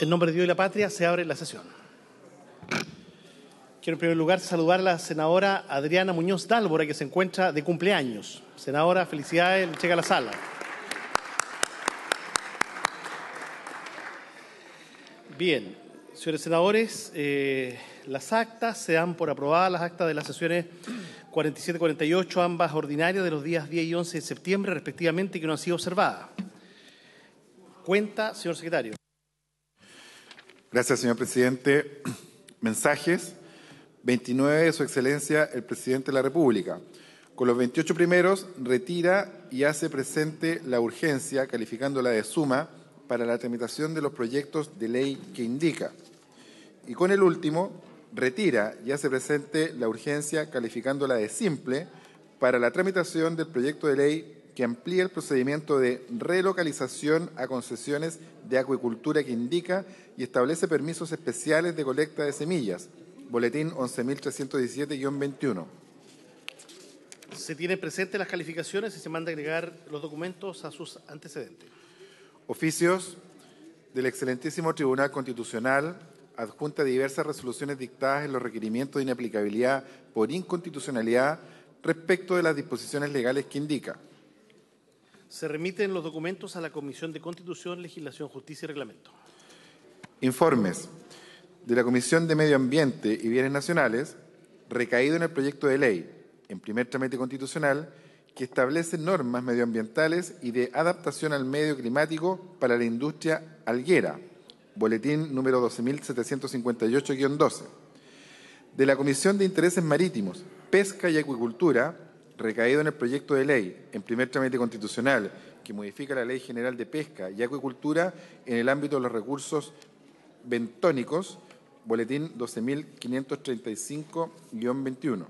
En nombre de Dios y la patria se abre la sesión. Quiero en primer lugar saludar a la senadora Adriana Muñoz Dálvora, que se encuentra de cumpleaños. Senadora, felicidades, llega a la sala. Bien, señores senadores, eh, las actas se dan por aprobadas, las actas de las sesiones 47 y 48, ambas ordinarias de los días 10 y 11 de septiembre, respectivamente, que no han sido observadas. Cuenta, señor secretario. Gracias, señor presidente. Mensajes. 29 de su excelencia el presidente de la República. Con los 28 primeros retira y hace presente la urgencia, calificándola de suma, para la tramitación de los proyectos de ley que indica. Y con el último, retira y hace presente la urgencia, calificándola de simple, para la tramitación del proyecto de ley que amplía el procedimiento de relocalización a concesiones de acuicultura que indica y establece permisos especiales de colecta de semillas. Boletín 11.317-21. Se tienen presentes las calificaciones y se manda a agregar los documentos a sus antecedentes. Oficios del excelentísimo Tribunal Constitucional adjunta diversas resoluciones dictadas en los requerimientos de inaplicabilidad por inconstitucionalidad respecto de las disposiciones legales que indica. Se remiten los documentos a la Comisión de Constitución, Legislación, Justicia y Reglamento. Informes de la Comisión de Medio Ambiente y Bienes Nacionales, recaído en el proyecto de ley, en primer trámite constitucional, que establece normas medioambientales y de adaptación al medio climático para la industria alguera, boletín número 12.758-12, de la Comisión de Intereses Marítimos, Pesca y Acuicultura, recaído en el proyecto de ley en primer trámite constitucional que modifica la Ley General de Pesca y Acuicultura en el ámbito de los recursos bentónicos, boletín 12.535-21.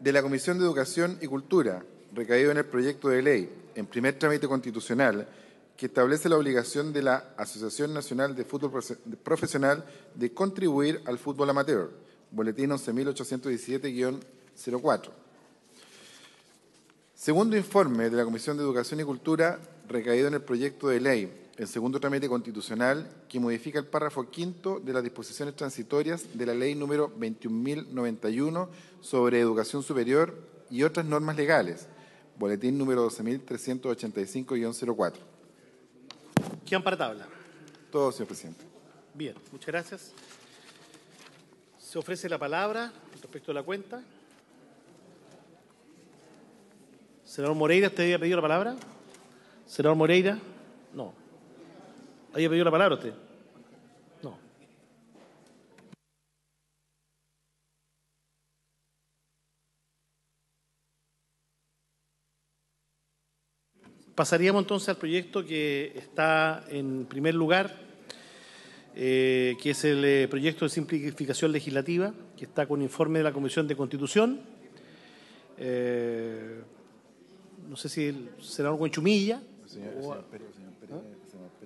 De la Comisión de Educación y Cultura, recaído en el proyecto de ley en primer trámite constitucional que establece la obligación de la Asociación Nacional de Fútbol Profesional de contribuir al fútbol amateur, boletín 11.817-04. Segundo informe de la Comisión de Educación y Cultura recaído en el proyecto de ley, el segundo trámite constitucional que modifica el párrafo quinto de las disposiciones transitorias de la ley número 21.091 sobre educación superior y otras normas legales, boletín número 12.385-04. ¿Quién para tabla? Todo, señor presidente. Bien, muchas gracias. Se ofrece la palabra respecto a la cuenta. Senador Moreira, ¿usted había pedido la palabra? Senador Moreira, no. ¿Había pedido la palabra usted? No. Pasaríamos entonces al proyecto que está en primer lugar, eh, que es el eh, proyecto de simplificación legislativa, que está con informe de la Comisión de Constitución. Eh, no sé si el senador Huenchumilla.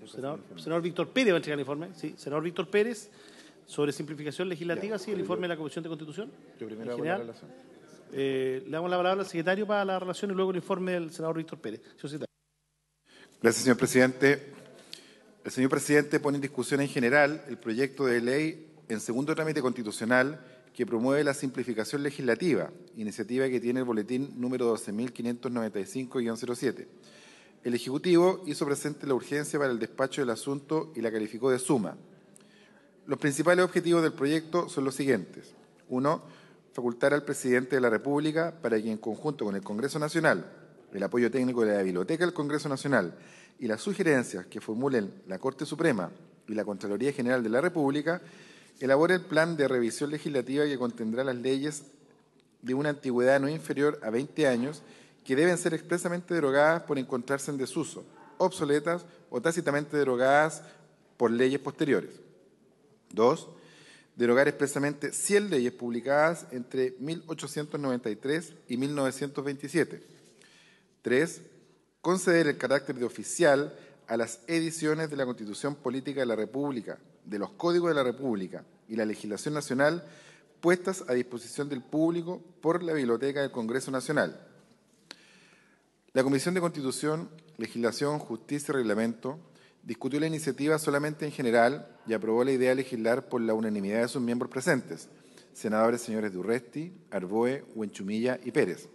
senador, Víctor Pérez va a entregar el informe, sí, senador Víctor Pérez, sobre simplificación legislativa, sí, el informe de la Comisión de Constitución. Yo primero hago la relación. Eh, le damos la palabra al secretario para la relación y luego el informe del senador Víctor Pérez. Gracias, señor presidente. El señor presidente pone en discusión en general el proyecto de ley en segundo trámite constitucional que promueve la simplificación legislativa, iniciativa que tiene el boletín número 12.595-07. El Ejecutivo hizo presente la urgencia para el despacho del asunto y la calificó de suma. Los principales objetivos del proyecto son los siguientes. Uno, facultar al presidente de la República para que en conjunto con el Congreso Nacional, el apoyo técnico de la Biblioteca del Congreso Nacional y las sugerencias que formulen la Corte Suprema y la Contraloría General de la República, elabora el plan de revisión legislativa que contendrá las leyes de una antigüedad no inferior a 20 años que deben ser expresamente derogadas por encontrarse en desuso, obsoletas o tácitamente derogadas por leyes posteriores. Dos, Derogar expresamente 100 leyes publicadas entre 1893 y 1927. Tres, Conceder el carácter de oficial a las ediciones de la Constitución Política de la República de los códigos de la República y la legislación nacional puestas a disposición del público por la Biblioteca del Congreso Nacional. La Comisión de Constitución, Legislación, Justicia y Reglamento discutió la iniciativa solamente en general y aprobó la idea de legislar por la unanimidad de sus miembros presentes, senadores señores Durresti, Arboe, Huenchumilla y Pérez.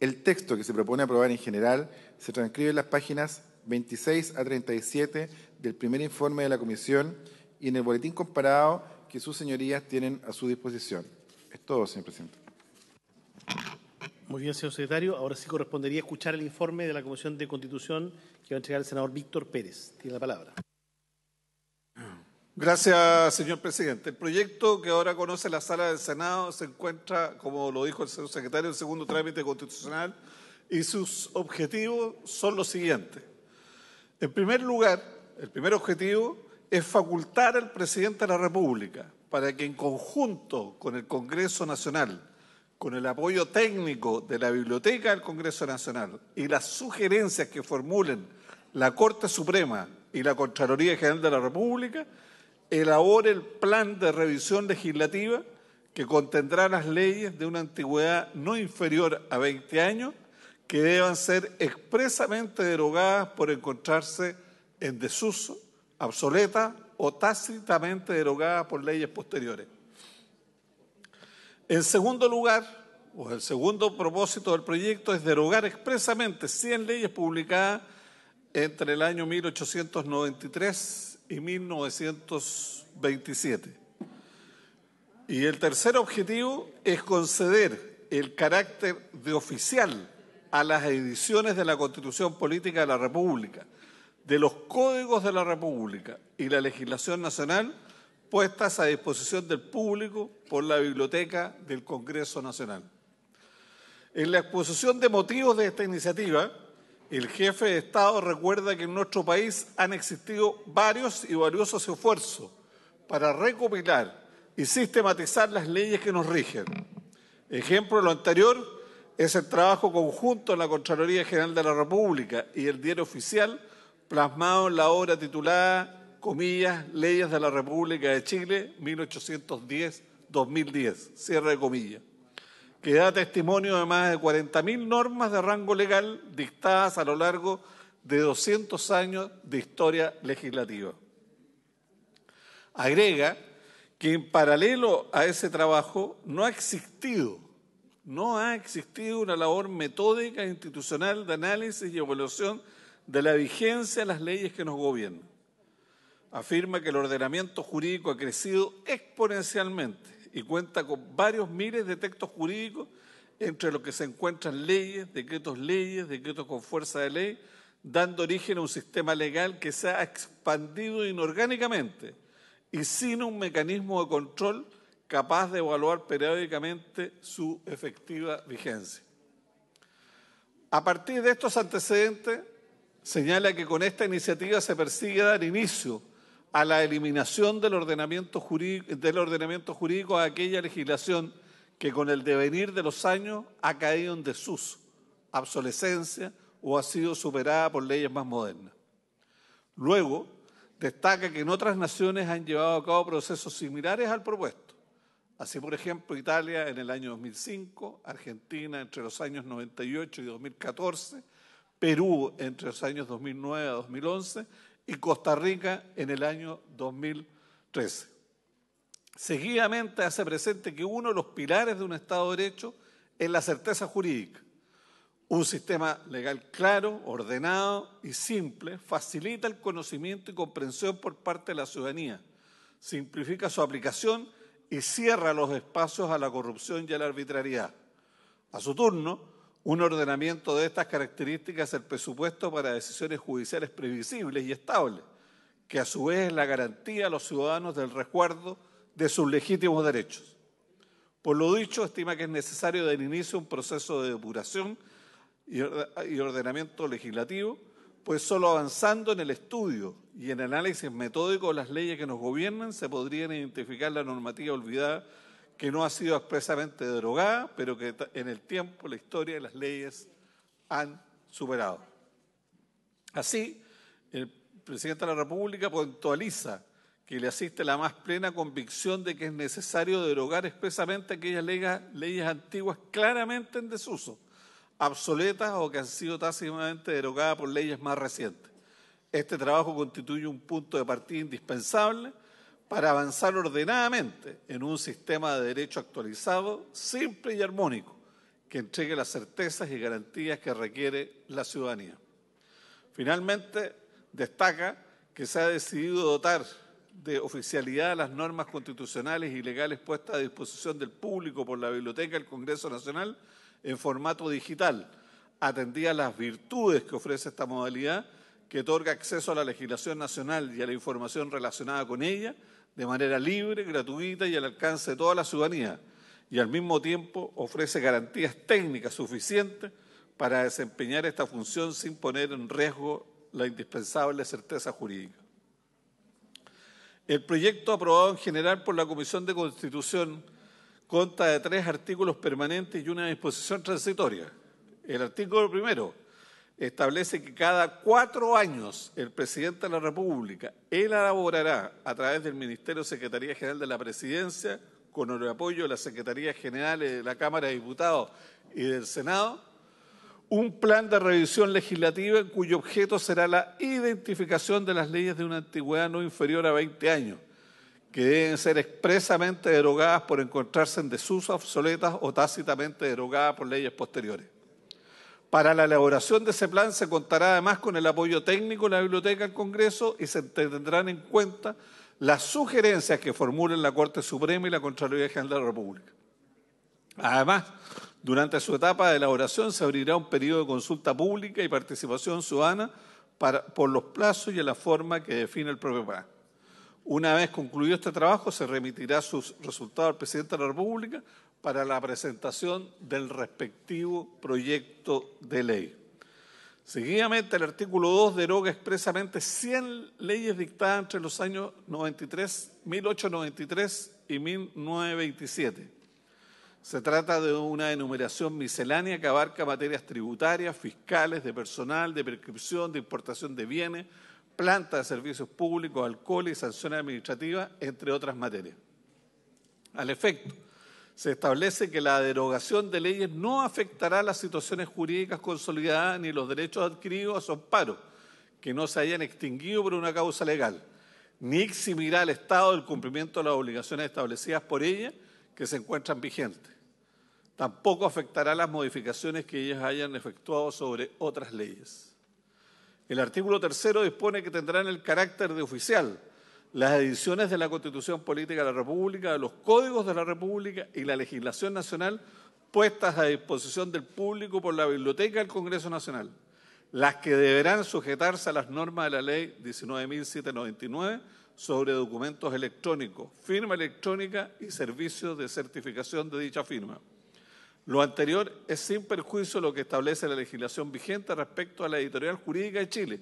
El texto que se propone aprobar en general se transcribe en las páginas 26 a 37 del primer informe de la comisión y en el boletín comparado que sus señorías tienen a su disposición. Es todo, señor presidente. Muy bien, señor secretario. Ahora sí correspondería escuchar el informe de la Comisión de Constitución que va a entregar el senador Víctor Pérez. Tiene la palabra. Gracias, señor presidente. El proyecto que ahora conoce la sala del Senado se encuentra, como lo dijo el señor secretario, en segundo trámite constitucional y sus objetivos son los siguientes. En primer lugar, el primer objetivo es facultar al presidente de la República para que en conjunto con el Congreso Nacional, con el apoyo técnico de la Biblioteca del Congreso Nacional y las sugerencias que formulen la Corte Suprema y la Contraloría General de la República, elabore el plan de revisión legislativa que contendrá las leyes de una antigüedad no inferior a 20 años que deban ser expresamente derogadas por encontrarse en desuso, obsoleta o tácitamente derogada por leyes posteriores. En segundo lugar, o el segundo propósito del proyecto es derogar expresamente 100 leyes publicadas entre el año 1893 y 1927. Y el tercer objetivo es conceder el carácter de oficial a las ediciones de la Constitución Política de la República, de los códigos de la República y la legislación nacional puestas a disposición del público por la Biblioteca del Congreso Nacional. En la exposición de motivos de esta iniciativa, el jefe de Estado recuerda que en nuestro país han existido varios y valiosos esfuerzos para recopilar y sistematizar las leyes que nos rigen. Ejemplo de lo anterior es el trabajo conjunto en la Contraloría General de la República y el Diario Oficial plasmado en la obra titulada, comillas, Leyes de la República de Chile, 1810-2010, cierre de comillas, que da testimonio de más de 40.000 normas de rango legal dictadas a lo largo de 200 años de historia legislativa. Agrega que en paralelo a ese trabajo no ha existido, no ha existido una labor metódica e institucional de análisis y evaluación de la vigencia de las leyes que nos gobiernan. Afirma que el ordenamiento jurídico ha crecido exponencialmente y cuenta con varios miles de textos jurídicos entre los que se encuentran leyes, decretos leyes, decretos con fuerza de ley, dando origen a un sistema legal que se ha expandido inorgánicamente y sin un mecanismo de control capaz de evaluar periódicamente su efectiva vigencia. A partir de estos antecedentes, señala que con esta iniciativa se persigue dar inicio a la eliminación del ordenamiento jurídico, del ordenamiento jurídico a aquella legislación que con el devenir de los años ha caído en desuso, obsolescencia o ha sido superada por leyes más modernas. Luego, destaca que en otras naciones han llevado a cabo procesos similares al propuesto. Así, por ejemplo, Italia en el año 2005, Argentina entre los años 98 y 2014, Perú entre los años 2009 a 2011 y Costa Rica en el año 2013. Seguidamente hace presente que uno de los pilares de un Estado de Derecho es la certeza jurídica. Un sistema legal claro, ordenado y simple facilita el conocimiento y comprensión por parte de la ciudadanía, simplifica su aplicación y cierra los espacios a la corrupción y a la arbitrariedad. A su turno, un ordenamiento de estas características el presupuesto para decisiones judiciales previsibles y estables, que a su vez es la garantía a los ciudadanos del resguardo de sus legítimos derechos. Por lo dicho, estima que es necesario dar inicio a un proceso de depuración y ordenamiento legislativo, pues solo avanzando en el estudio y en análisis metódico de las leyes que nos gobiernan se podrían identificar la normativa olvidada que no ha sido expresamente derogada, pero que en el tiempo, la historia y las leyes han superado. Así, el presidente de la República puntualiza que le asiste la más plena convicción de que es necesario derogar expresamente aquellas leyes, leyes antiguas claramente en desuso, obsoletas o que han sido tácitamente derogadas por leyes más recientes. Este trabajo constituye un punto de partida indispensable para avanzar ordenadamente en un sistema de derecho actualizado, simple y armónico, que entregue las certezas y garantías que requiere la ciudadanía. Finalmente, destaca que se ha decidido dotar de oficialidad a las normas constitucionales y legales puestas a disposición del público por la Biblioteca del Congreso Nacional en formato digital, atendía las virtudes que ofrece esta modalidad que otorga acceso a la legislación nacional y a la información relacionada con ella, de manera libre, gratuita y al alcance de toda la ciudadanía, y al mismo tiempo ofrece garantías técnicas suficientes para desempeñar esta función sin poner en riesgo la indispensable certeza jurídica. El proyecto aprobado en general por la Comisión de Constitución consta de tres artículos permanentes y una disposición transitoria. El artículo primero establece que cada cuatro años el presidente de la República él elaborará a través del Ministerio Secretaría General de la Presidencia, con el apoyo de la Secretaría General de la Cámara de Diputados y del Senado, un plan de revisión legislativa en cuyo objeto será la identificación de las leyes de una antigüedad no inferior a 20 años, que deben ser expresamente derogadas por encontrarse en desuso, obsoletas o tácitamente derogadas por leyes posteriores. Para la elaboración de ese plan se contará además con el apoyo técnico de la Biblioteca del Congreso y se tendrán en cuenta las sugerencias que formulen la Corte Suprema y la Contraloría General de la República. Además, durante su etapa de elaboración se abrirá un periodo de consulta pública y participación ciudadana por los plazos y en la forma que define el propio plan. Una vez concluido este trabajo, se remitirá sus resultados al presidente de la República para la presentación del respectivo proyecto de ley. Seguidamente, el artículo 2 deroga expresamente 100 leyes dictadas entre los años 93, 1893 y 1927. Se trata de una enumeración miscelánea que abarca materias tributarias, fiscales, de personal, de prescripción, de importación de bienes, plantas de servicios públicos, alcohol y sanciones administrativas, entre otras materias. Al efecto, se establece que la derogación de leyes no afectará las situaciones jurídicas consolidadas ni los derechos adquiridos a su amparo, que no se hayan extinguido por una causa legal, ni eximirá al Estado del cumplimiento de las obligaciones establecidas por ella que se encuentran vigentes. Tampoco afectará las modificaciones que ellas hayan efectuado sobre otras leyes. El artículo tercero dispone que tendrán el carácter de oficial, las ediciones de la Constitución Política de la República, de los códigos de la República y la legislación nacional puestas a disposición del público por la Biblioteca del Congreso Nacional, las que deberán sujetarse a las normas de la Ley 19.799 sobre documentos electrónicos, firma electrónica y servicios de certificación de dicha firma. Lo anterior es sin perjuicio lo que establece la legislación vigente respecto a la editorial jurídica de Chile,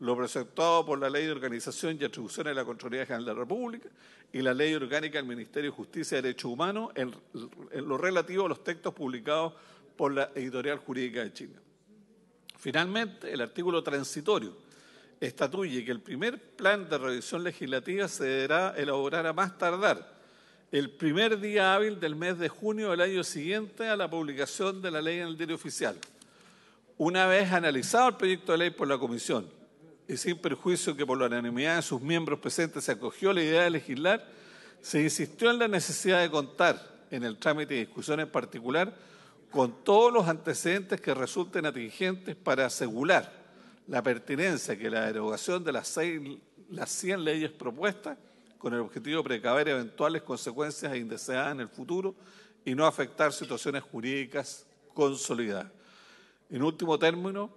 lo presentado por la Ley de Organización y Atribuciones de la Contraloría General de la República y la Ley Orgánica del Ministerio de Justicia y Derechos Humanos en, lo relativo a los textos publicados por la Editorial Jurídica de China. Finalmente, el artículo transitorio estatuye que el primer plan de revisión legislativa se deberá elaborar a más tardar el primer día hábil del mes de junio del año siguiente a la publicación de la ley en el diario oficial. Una vez analizado el proyecto de ley por la Comisión y sin perjuicio que por la unanimidad de sus miembros presentes se acogió la idea de legislar, se insistió en la necesidad de contar en el trámite de discusión en particular con todos los antecedentes que resulten atingentes para asegurar la pertinencia que la derogación de las, 100 leyes propuestas, con el objetivo de precaver eventuales consecuencias indeseadas en el futuro y no afectar situaciones jurídicas consolidadas. En último término,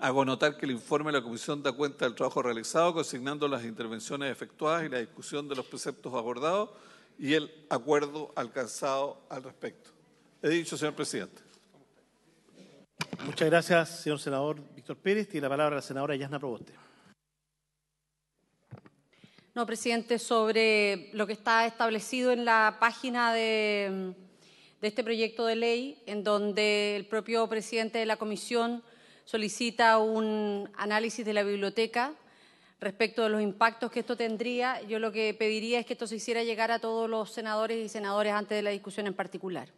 Hago notar que el informe de la Comisión da cuenta del trabajo realizado, consignando las intervenciones efectuadas y la discusión de los preceptos abordados y el acuerdo alcanzado al respecto. He dicho, señor presidente. Muchas gracias, señor senador Víctor Pérez. Tiene la palabra la senadora Yasna Proboste. No, presidente, sobre lo que está establecido en la página de, de este proyecto de ley, en donde el propio presidente de la comisión solicita un análisis de la biblioteca respecto de los impactos que esto tendría. Yo lo que pediría es que esto se hiciera llegar a todos los senadores y senadoras antes de la discusión en particular.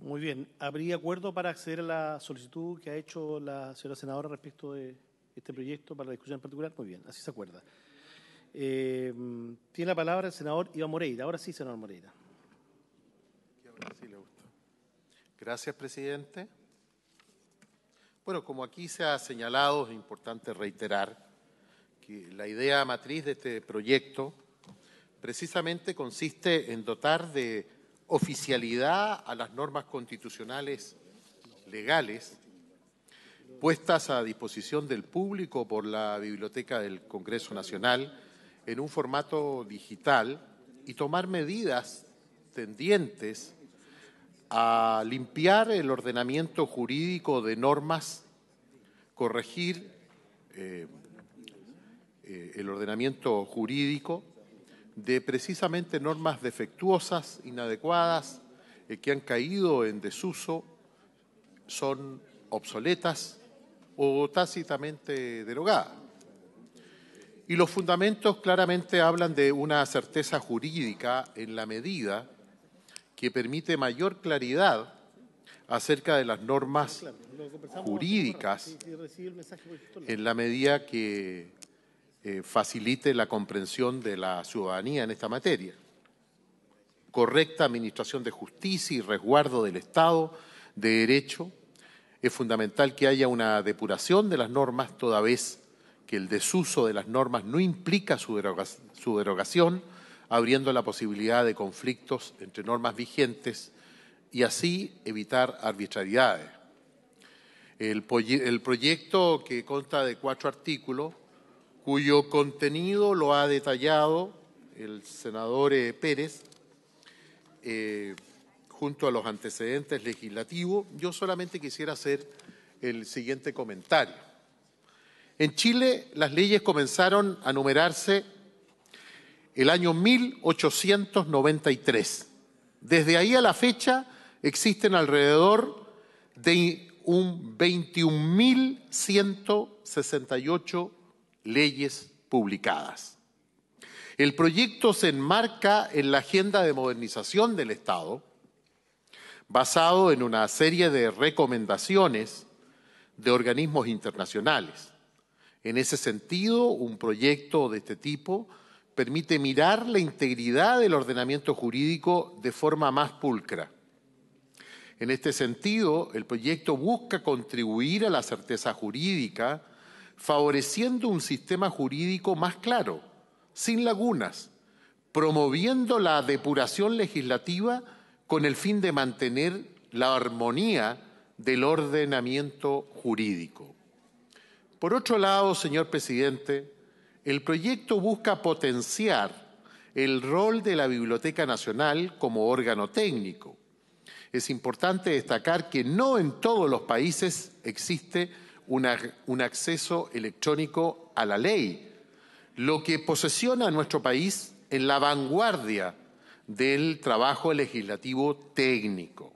Muy bien. ¿Habría acuerdo para acceder a la solicitud que ha hecho la señora senadora respecto de este proyecto para la discusión en particular? Muy bien, así se acuerda. Eh, tiene la palabra el senador Iván Moreira. Ahora sí, senador Moreira. Gracias, presidente. Bueno, como aquí se ha señalado, es importante reiterar que la idea matriz de este proyecto precisamente consiste en dotar de oficialidad a las normas constitucionales legales puestas a disposición del público por la Biblioteca del Congreso Nacional en un formato digital y tomar medidas tendientes a limpiar el ordenamiento jurídico de normas, corregir eh, eh, el ordenamiento jurídico de precisamente normas defectuosas, inadecuadas, eh, que han caído en desuso, son obsoletas o tácitamente derogadas. Y los fundamentos claramente hablan de una certeza jurídica en la medida que permite mayor claridad acerca de las normas jurídicas en la medida que eh, facilite la comprensión de la ciudadanía en esta materia. Correcta administración de justicia y resguardo del Estado de Derecho. Es fundamental que haya una depuración de las normas, toda vez que el desuso de las normas no implica su, derogación abriendo la posibilidad de conflictos entre normas vigentes y así evitar arbitrariedades. El, proyecto, que consta de cuatro artículos, cuyo contenido lo ha detallado el senador e. Pérez, eh, junto a los antecedentes legislativos, yo solamente quisiera hacer el siguiente comentario. En Chile las leyes comenzaron a numerarse el año 1893. Desde ahí a la fecha existen alrededor de un 21.168 leyes publicadas. El proyecto se enmarca en la agenda de modernización del Estado, basado en una serie de recomendaciones de organismos internacionales. En ese sentido, un proyecto de este tipo permite mirar la integridad del ordenamiento jurídico de forma más pulcra. En este sentido, el proyecto busca contribuir a la certeza jurídica, favoreciendo un sistema jurídico más claro, sin lagunas, promoviendo la depuración legislativa con el fin de mantener la armonía del ordenamiento jurídico. Por otro lado, señor presidente, el proyecto busca potenciar el rol de la Biblioteca Nacional como órgano técnico. Es importante destacar que no en todos los países existe un acceso electrónico a la ley, lo que posesiona a nuestro país en la vanguardia del trabajo legislativo técnico.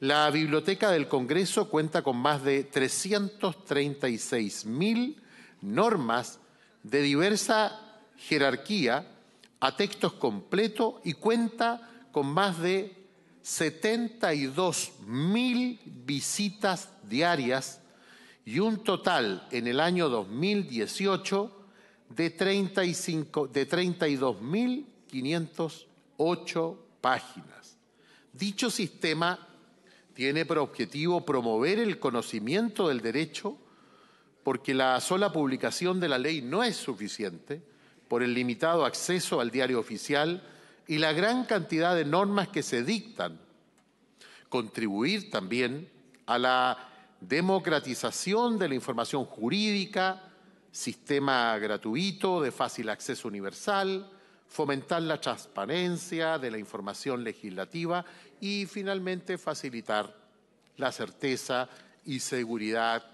La Biblioteca del Congreso cuenta con más de 336.000 normas de diversa jerarquía a textos completos y cuenta con más de 72 mil visitas diarias y un total en el año 2018 de, de 32.508 páginas. Dicho sistema tiene por objetivo promover el conocimiento del derecho porque la sola publicación de la ley no es suficiente por el limitado acceso al diario oficial y la gran cantidad de normas que se dictan. Contribuir también a la democratización de la información jurídica, sistema gratuito de fácil acceso universal, fomentar la transparencia de la información legislativa y finalmente facilitar la certeza y seguridad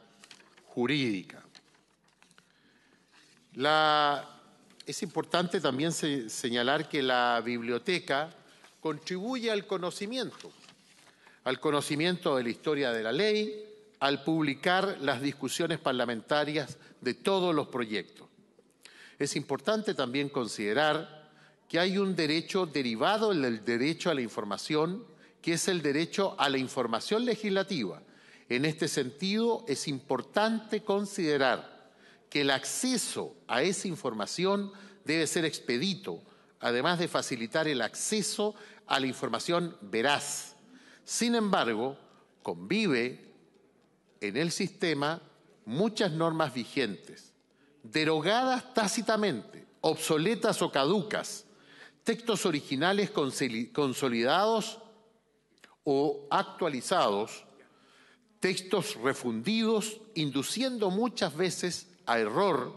es importante también señalar que la biblioteca contribuye al conocimiento, al conocimiento de la historia de la ley, al publicar las discusiones parlamentarias de todos los proyectos. Es importante también considerar que hay un derecho derivado del derecho a la información, que es el derecho a la información legislativa, en este sentido, es importante considerar que el acceso a esa información debe ser expedito, además de facilitar el acceso a la información veraz. Sin embargo, convive en el sistema muchas normas vigentes, derogadas tácitamente, obsoletas o caducas, textos originales consolidados o actualizados textos refundidos, induciendo muchas veces a error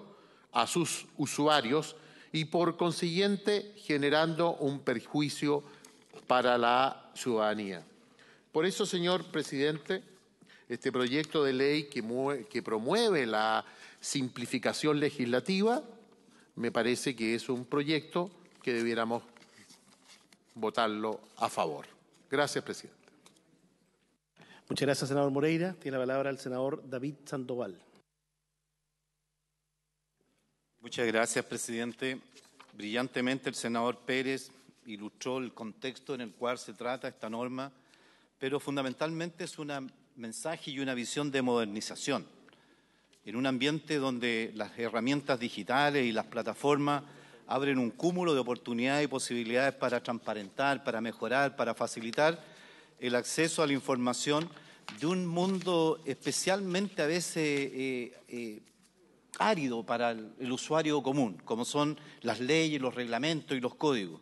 a sus usuarios y por consiguiente generando un perjuicio para la ciudadanía. Por eso, señor presidente, este proyecto de ley que, que promueve la simplificación legislativa me parece que es un proyecto que debiéramos votarlo a favor. Gracias, presidente. Muchas gracias, senador Moreira. Tiene la palabra el senador David Sandoval. Muchas gracias, presidente. Brillantemente el senador Pérez ilustró el contexto en el cual se trata esta norma, pero fundamentalmente es un mensaje y una visión de modernización. En un ambiente donde las herramientas digitales y las plataformas abren un cúmulo de oportunidades y posibilidades para transparentar, para mejorar, para facilitar, el acceso a la información de un mundo especialmente a veces eh, eh, árido para el, usuario común, como son las leyes, los reglamentos y los códigos.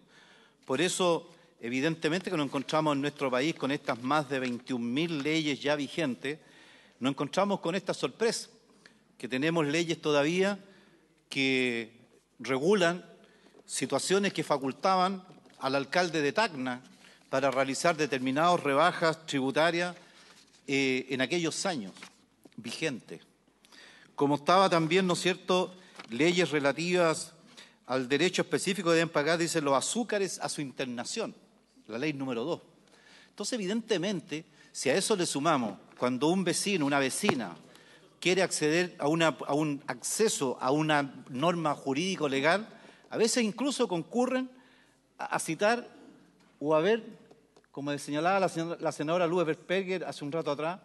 Por eso, evidentemente que nos encontramos en nuestro país con estas más de 21.000 leyes ya vigentes, nos encontramos con esta sorpresa, que tenemos leyes todavía que regulan situaciones que facultaban al alcalde de Tacna para realizar determinadas rebajas tributarias eh, en aquellos años vigentes. Como estaba también, ¿no es cierto?, leyes relativas al derecho específico de empacar, dicen los azúcares, a su internación, la ley número dos. Entonces, evidentemente, si a eso le sumamos, cuando un vecino, una vecina, quiere acceder a, un acceso a una norma jurídico-legal, a veces incluso concurren a citar o a ver como señalaba la, señora, la senadora hace un rato atrás,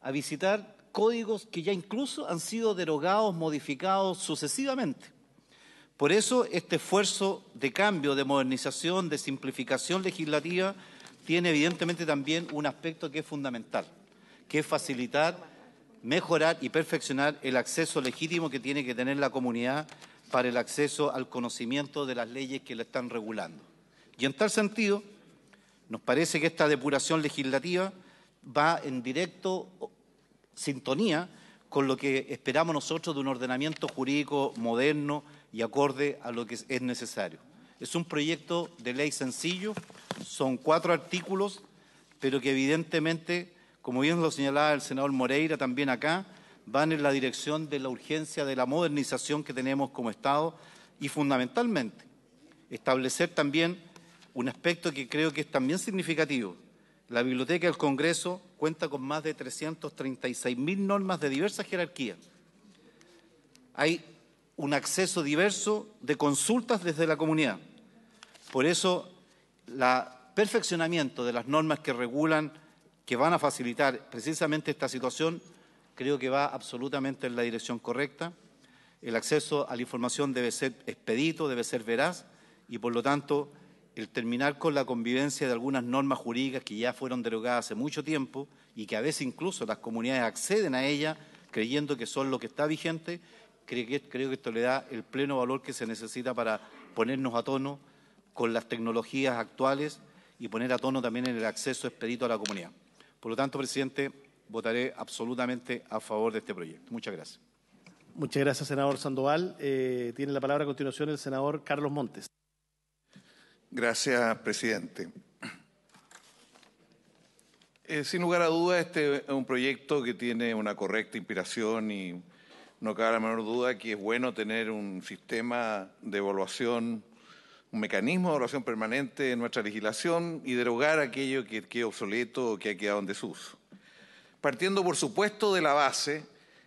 a visitar códigos que ya incluso han sido derogados, modificados sucesivamente. Por eso este esfuerzo de cambio, de modernización, de simplificación legislativa tiene evidentemente también un aspecto que es fundamental, que es facilitar, mejorar y perfeccionar el acceso legítimo que tiene que tener la comunidad para el acceso al conocimiento de las leyes que la están regulando. Y en tal sentido, nos parece que esta depuración legislativa va en directo sintonía con lo que esperamos nosotros de un ordenamiento jurídico moderno y acorde a lo que es necesario. Es un proyecto de ley sencillo, son cuatro artículos, pero que evidentemente, como bien lo señalaba el senador Moreira también acá, van en la dirección de la urgencia de la modernización que tenemos como Estado y fundamentalmente establecer también un aspecto que creo que es también significativo. La Biblioteca del Congreso cuenta con más de 336.000 normas de diversas jerarquías. Hay un acceso diverso de consultas desde la comunidad. Por eso, el perfeccionamiento de las normas que regulan, que van a facilitar precisamente esta situación, creo que va absolutamente en la dirección correcta. El acceso a la información debe ser expedito, debe ser veraz y, por lo tanto, el terminar con la convivencia de algunas normas jurídicas que ya fueron derogadas hace mucho tiempo y que a veces incluso las comunidades acceden a ellas creyendo que son lo que está vigente, creo que, esto le da el pleno valor que se necesita para ponernos a tono con las tecnologías actuales y poner a tono también en el acceso expedito a la comunidad. Por lo tanto, presidente, votaré absolutamente a favor de este proyecto. Muchas gracias. Muchas gracias, senador Sandoval. Eh, tiene la palabra a continuación el senador Carlos Montes. Gracias, presidente. Eh, sin lugar a dudas, este es un proyecto que tiene una correcta inspiración y no cabe la menor duda que es bueno tener un sistema de evaluación, un mecanismo de evaluación permanente en nuestra legislación y derogar aquello que quede obsoleto o que ha quedado en desuso. Partiendo, por supuesto, de la base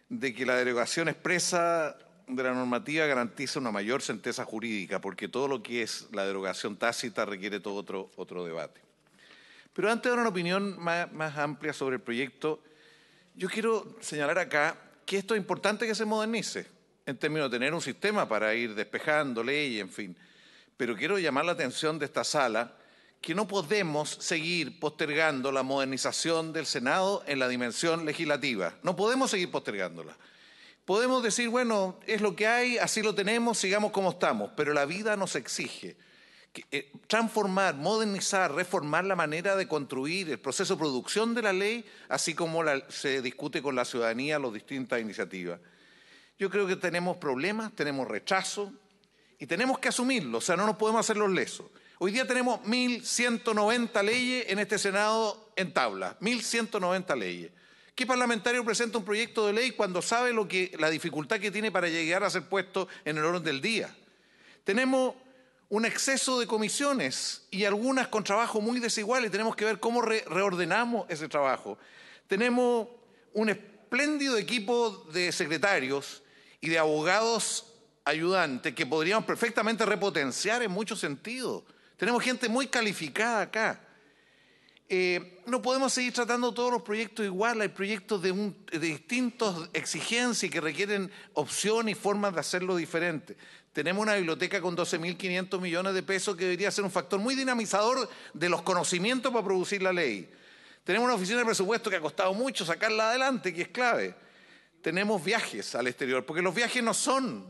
de que la derogación expresa de la normativa garantiza una mayor certeza jurídica, porque todo lo que es la derogación tácita requiere todo otro, debate. Pero antes de dar una opinión más, más amplia sobre el proyecto, yo quiero señalar acá que esto es importante que se modernice, en términos de tener un sistema para ir despejando leyes, en fin. Pero quiero llamar la atención de esta sala que no podemos seguir postergando la modernización del Senado en la dimensión legislativa. No podemos seguir postergándola. Podemos decir, bueno, es lo que hay, así lo tenemos, sigamos como estamos, pero la vida nos exige eh, transformar, modernizar, reformar la manera de construir el proceso de producción de la ley, así como se discute con la ciudadanía las distintas iniciativas. Yo creo que tenemos problemas, tenemos rechazo y tenemos que asumirlo, o sea, no nos podemos hacer los lesos. Hoy día tenemos 1.190 leyes en este Senado en tabla, 1.190 leyes. ¿Qué parlamentario presenta un proyecto de ley cuando sabe que, la dificultad que tiene para llegar a ser puesto en el orden del día? Tenemos un exceso de comisiones y algunas con trabajo muy desigual y tenemos que ver cómo reordenamos ese trabajo. Tenemos un espléndido equipo de secretarios y de abogados ayudantes que podríamos perfectamente repotenciar en muchos sentidos. Tenemos gente muy calificada acá. Eh, no podemos seguir tratando todos los proyectos igual, hay proyectos de, distintas exigencias y que requieren opción y formas de hacerlo diferente. Tenemos una biblioteca con 12.500 millones de pesos que debería ser un factor muy dinamizador de los conocimientos para producir la ley. Tenemos una oficina de presupuesto que ha costado mucho sacarla adelante, que es clave. Tenemos viajes al exterior, porque los viajes no son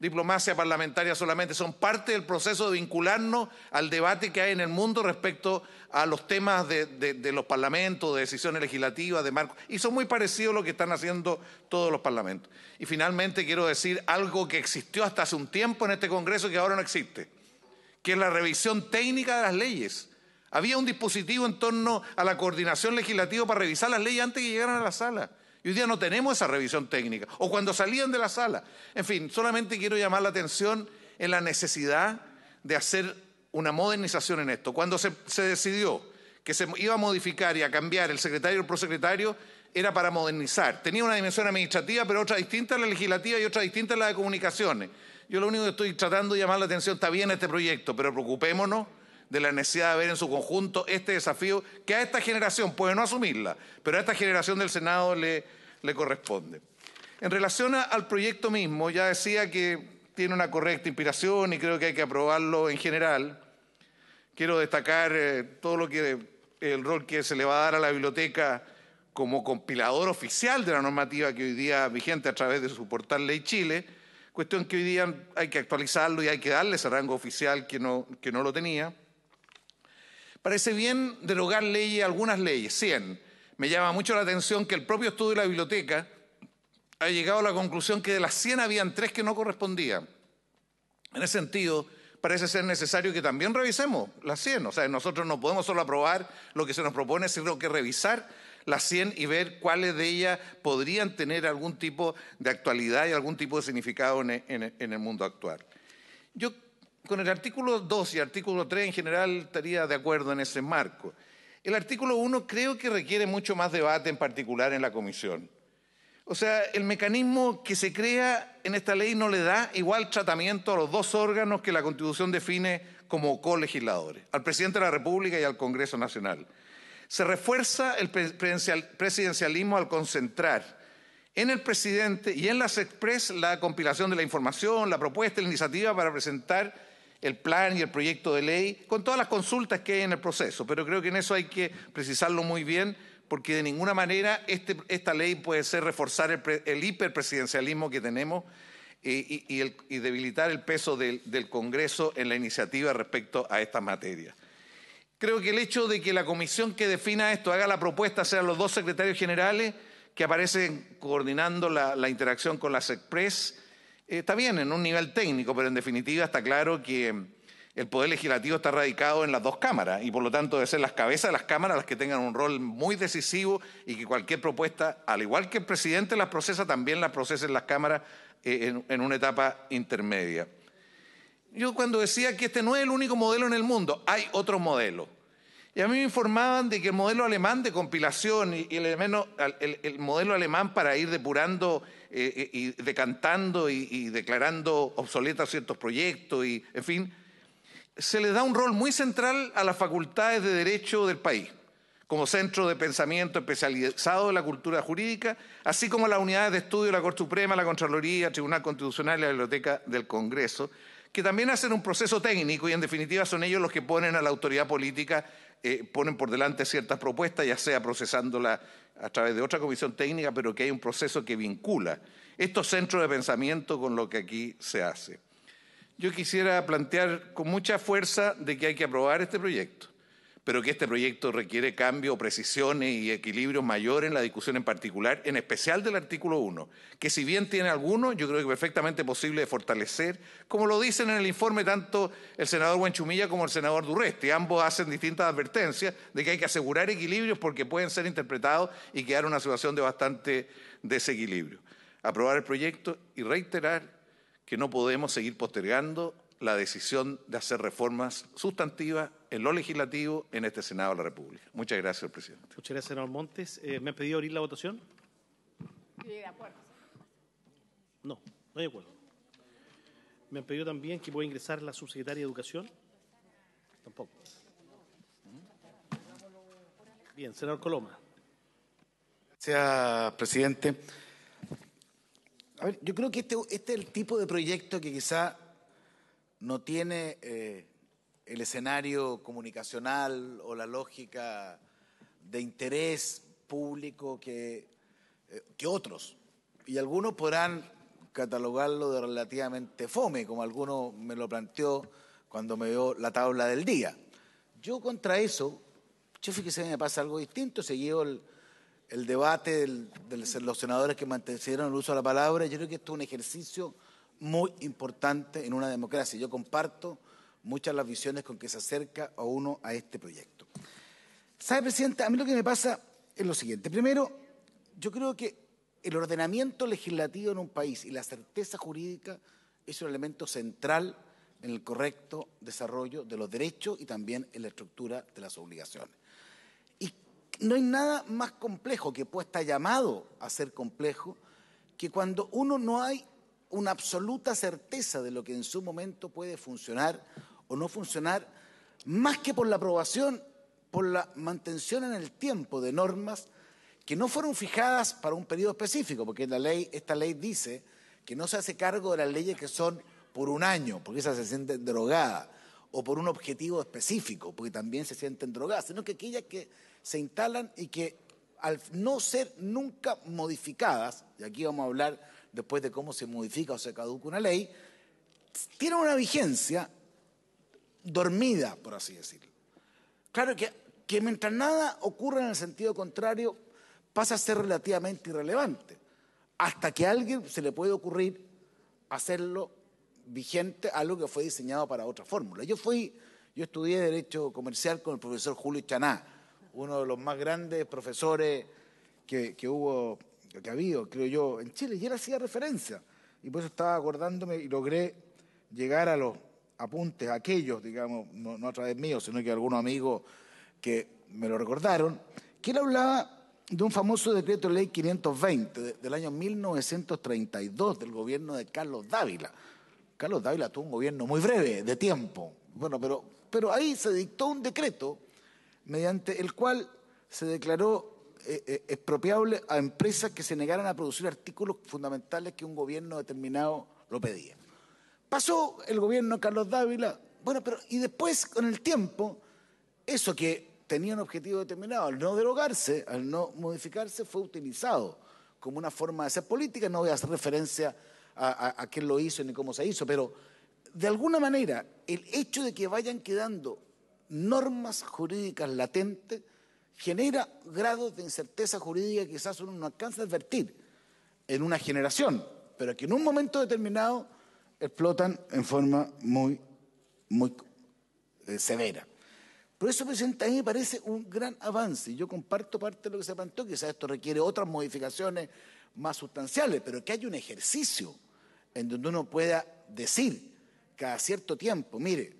diplomacia parlamentaria solamente, son parte del proceso de vincularnos al debate que hay en el mundo respecto a los temas de, los parlamentos, de decisiones legislativas, de marcos, y son muy parecidos a lo que están haciendo todos los parlamentos. Y finalmente quiero decir algo que existió hasta hace un tiempo en este Congreso que ahora no existe, que es la revisión técnica de las leyes. Había un dispositivo en torno a la coordinación legislativa para revisar las leyes antes que llegaran a la sala. Y hoy día no tenemos esa revisión técnica. O cuando salían de la sala. En fin, solamente quiero llamar la atención en la necesidad de hacer una modernización en esto. Cuando se, decidió que se iba a modificar y a cambiar el secretario y el prosecretario, era para modernizar. Tenía una dimensión administrativa, pero otra distinta en la legislativa y otra distinta en la de comunicaciones. Yo lo único que estoy tratando de llamar la atención, está bien este proyecto, pero preocupémonos de la necesidad de ver en su conjunto este desafío que a esta generación puede no asumirla, pero a esta generación del Senado le, le corresponde. En relación al proyecto mismo, ya decía que tiene una correcta inspiración y creo que hay que aprobarlo en general. Quiero destacar eh, todo lo que el rol que se le va a dar a la biblioteca como compilador oficial de la normativa que hoy día vigente a través de su portal Ley Chile, cuestión que hoy día hay que actualizarlo y hay que darle ese rango oficial que que no lo tenía. Parece bien derogar leyes, algunas leyes, 100. Me llama mucho la atención que el propio estudio de la biblioteca ha llegado a la conclusión que de las 100 habían tres que no correspondían. En ese sentido, parece ser necesario que también revisemos las 100. O sea, nosotros no podemos solo aprobar lo que se nos propone, sino que revisar las 100 y ver cuáles de ellas podrían tener algún tipo de actualidad y algún tipo de significado en el mundo actual. Yo con el artículo 2 y artículo 3 en general estaría de acuerdo en ese marco. El artículo 1 creo que requiere mucho más debate, en particular en la comisión. O sea, el mecanismo que se crea en esta ley no le da igual tratamiento a los dos órganos que la Constitución define como colegisladores, al presidente de la República y al Congreso Nacional. Se refuerza el presidencialismo al concentrar en el presidente y en las express la compilación de la información, la propuesta, la iniciativa para presentar el plan y el proyecto de ley, con todas las consultas que hay en el proceso, pero creo que en eso hay que precisarlo muy bien, porque de ninguna manera este, esta ley puede ser reforzar el, hiperpresidencialismo que tenemos eh, y, debilitar el peso del, Congreso en la iniciativa respecto a esta materia. Creo que el hecho de que la comisión que defina esto haga la propuesta sean los dos secretarios generales que aparecen coordinando la, la interacción con las express eh, está bien en un nivel técnico, pero en definitiva está claro que el poder legislativo está radicado en las dos cámaras y por lo tanto deben ser las cabezas de las cámaras las que tengan un rol muy decisivo y que cualquier propuesta, al igual que el presidente las procesa, también las en las cámaras eh, en, en una etapa intermedia. Yo cuando decía que este no es el único modelo en el mundo, hay otros modelos. Y a mí me informaban de que el modelo alemán de compilación y el, modelo alemán para ir depurando eh, eh, y decantando y, declarando obsoletas ciertos proyectos y, en fin, se le da un rol muy central a las facultades de derecho del país, como centro de pensamiento especializado de la cultura jurídica, así como a las unidades de estudio de la Corte Suprema, la Contraloría, Tribunal Constitucional y la Biblioteca del Congreso, que también hacen un proceso técnico y en definitiva son ellos los que ponen a la autoridad política eh, ponen por delante ciertas propuestas, ya sea procesándolas a través de otra comisión técnica, pero que hay un proceso que vincula estos centros de pensamiento con lo que aquí se hace. Yo quisiera plantear con mucha fuerza de que hay que aprobar este proyecto pero que este proyecto requiere cambio, precisiones y equilibrio mayor en la discusión en particular, en especial del artículo 1, que si bien tiene algunos, yo creo que es perfectamente posible fortalecer, como lo dicen en el informe tanto el senador Buenchumilla como el senador Durresti. Ambos hacen distintas advertencias de que hay que asegurar equilibrios porque pueden ser interpretados y quedar una situación de bastante desequilibrio. Aprobar el proyecto y reiterar que no podemos seguir postergando la decisión de hacer reformas sustantivas en lo legislativo en este Senado de la República. Muchas gracias, presidente. Muchas gracias, senador Montes. Eh, ¿Me han pedido abrir la votación? Sí, de acuerdo. No, no hay acuerdo. Me han pedido también que pueda ingresar la subsecretaria de Educación. Tampoco. Bien, senador Coloma. Gracias, presidente. A ver, yo creo que este, este es el tipo de proyecto que quizá no tiene eh, el escenario comunicacional o la lógica de interés público eh, que, otros. Y algunos podrán catalogarlo de relativamente fome, como alguno me lo planteó cuando me dio la tabla del día. Yo contra eso, yo fíjese, me pasa algo distinto, seguido el, el debate de los senadores que mantuvieron el uso de la palabra, yo creo que esto es un ejercicio muy importante en una democracia. Yo comparto muchas las visiones con que se acerca a uno a este proyecto. ¿Sabe, Presidente? A mí lo que me pasa es lo siguiente. Primero, yo creo que el ordenamiento legislativo en un país y la certeza jurídica es un elemento central en el correcto desarrollo de los derechos y también en la estructura de las obligaciones. Y no hay nada más complejo que pueda estar llamado a ser complejo que cuando uno no hay una absoluta certeza de lo que en su momento puede funcionar o no funcionar, más que por la aprobación, por la mantención en el tiempo de normas que no fueron fijadas para un periodo específico, porque la ley, esta ley dice que no se hace cargo de las leyes que son por un año, porque esas se sienten drogadas, o por un objetivo específico, porque también se sienten drogadas, sino que aquellas que se instalan y que al no ser nunca modificadas, y aquí vamos a hablar después de cómo se modifica o se caduca una ley, tiene una vigencia dormida, por así decirlo. Claro que, mientras nada ocurra en el sentido contrario, pasa a ser relativamente irrelevante, hasta que a alguien se le puede ocurrir hacerlo vigente, algo que fue diseñado para otra fórmula. Yo fui, yo estudié Derecho Comercial con el profesor Julio Chaná, uno de los más grandes profesores que, que hubo que ha habido, creo yo, en Chile, y él hacía referencia. Y por eso estaba acordándome y logré llegar a los apuntes, aquellos, digamos, no, a través mío, sino que algunos amigos que me lo recordaron, que él hablaba de un famoso decreto de ley 520 del año 1932 del gobierno de Carlos Dávila. Carlos Dávila tuvo un gobierno muy breve de tiempo, bueno, pero, pero ahí se dictó un decreto mediante el cual se declaró eh, eh, expropiable a empresas que se negaran a producir artículos fundamentales que un gobierno determinado lo pedía. Pasó el gobierno de Carlos Dávila, bueno, pero y después con el tiempo, eso que tenía un objetivo determinado, al no derogarse, al no modificarse, fue utilizado como una forma de hacer política. No voy a hacer referencia a, a quién lo hizo ni cómo se hizo, pero de alguna manera el hecho de que vayan quedando normas jurídicas latentes genera grados de incerteza jurídica que quizás uno no alcanza a advertir en una generación, pero que en un momento determinado explotan en forma muy, muy eh, severa. Por eso, presidente, a mí me parece un gran avance. Yo comparto parte de lo que se planteó, quizás esto requiere otras modificaciones más sustanciales, pero que haya un ejercicio en donde uno pueda decir cada cierto tiempo, mire,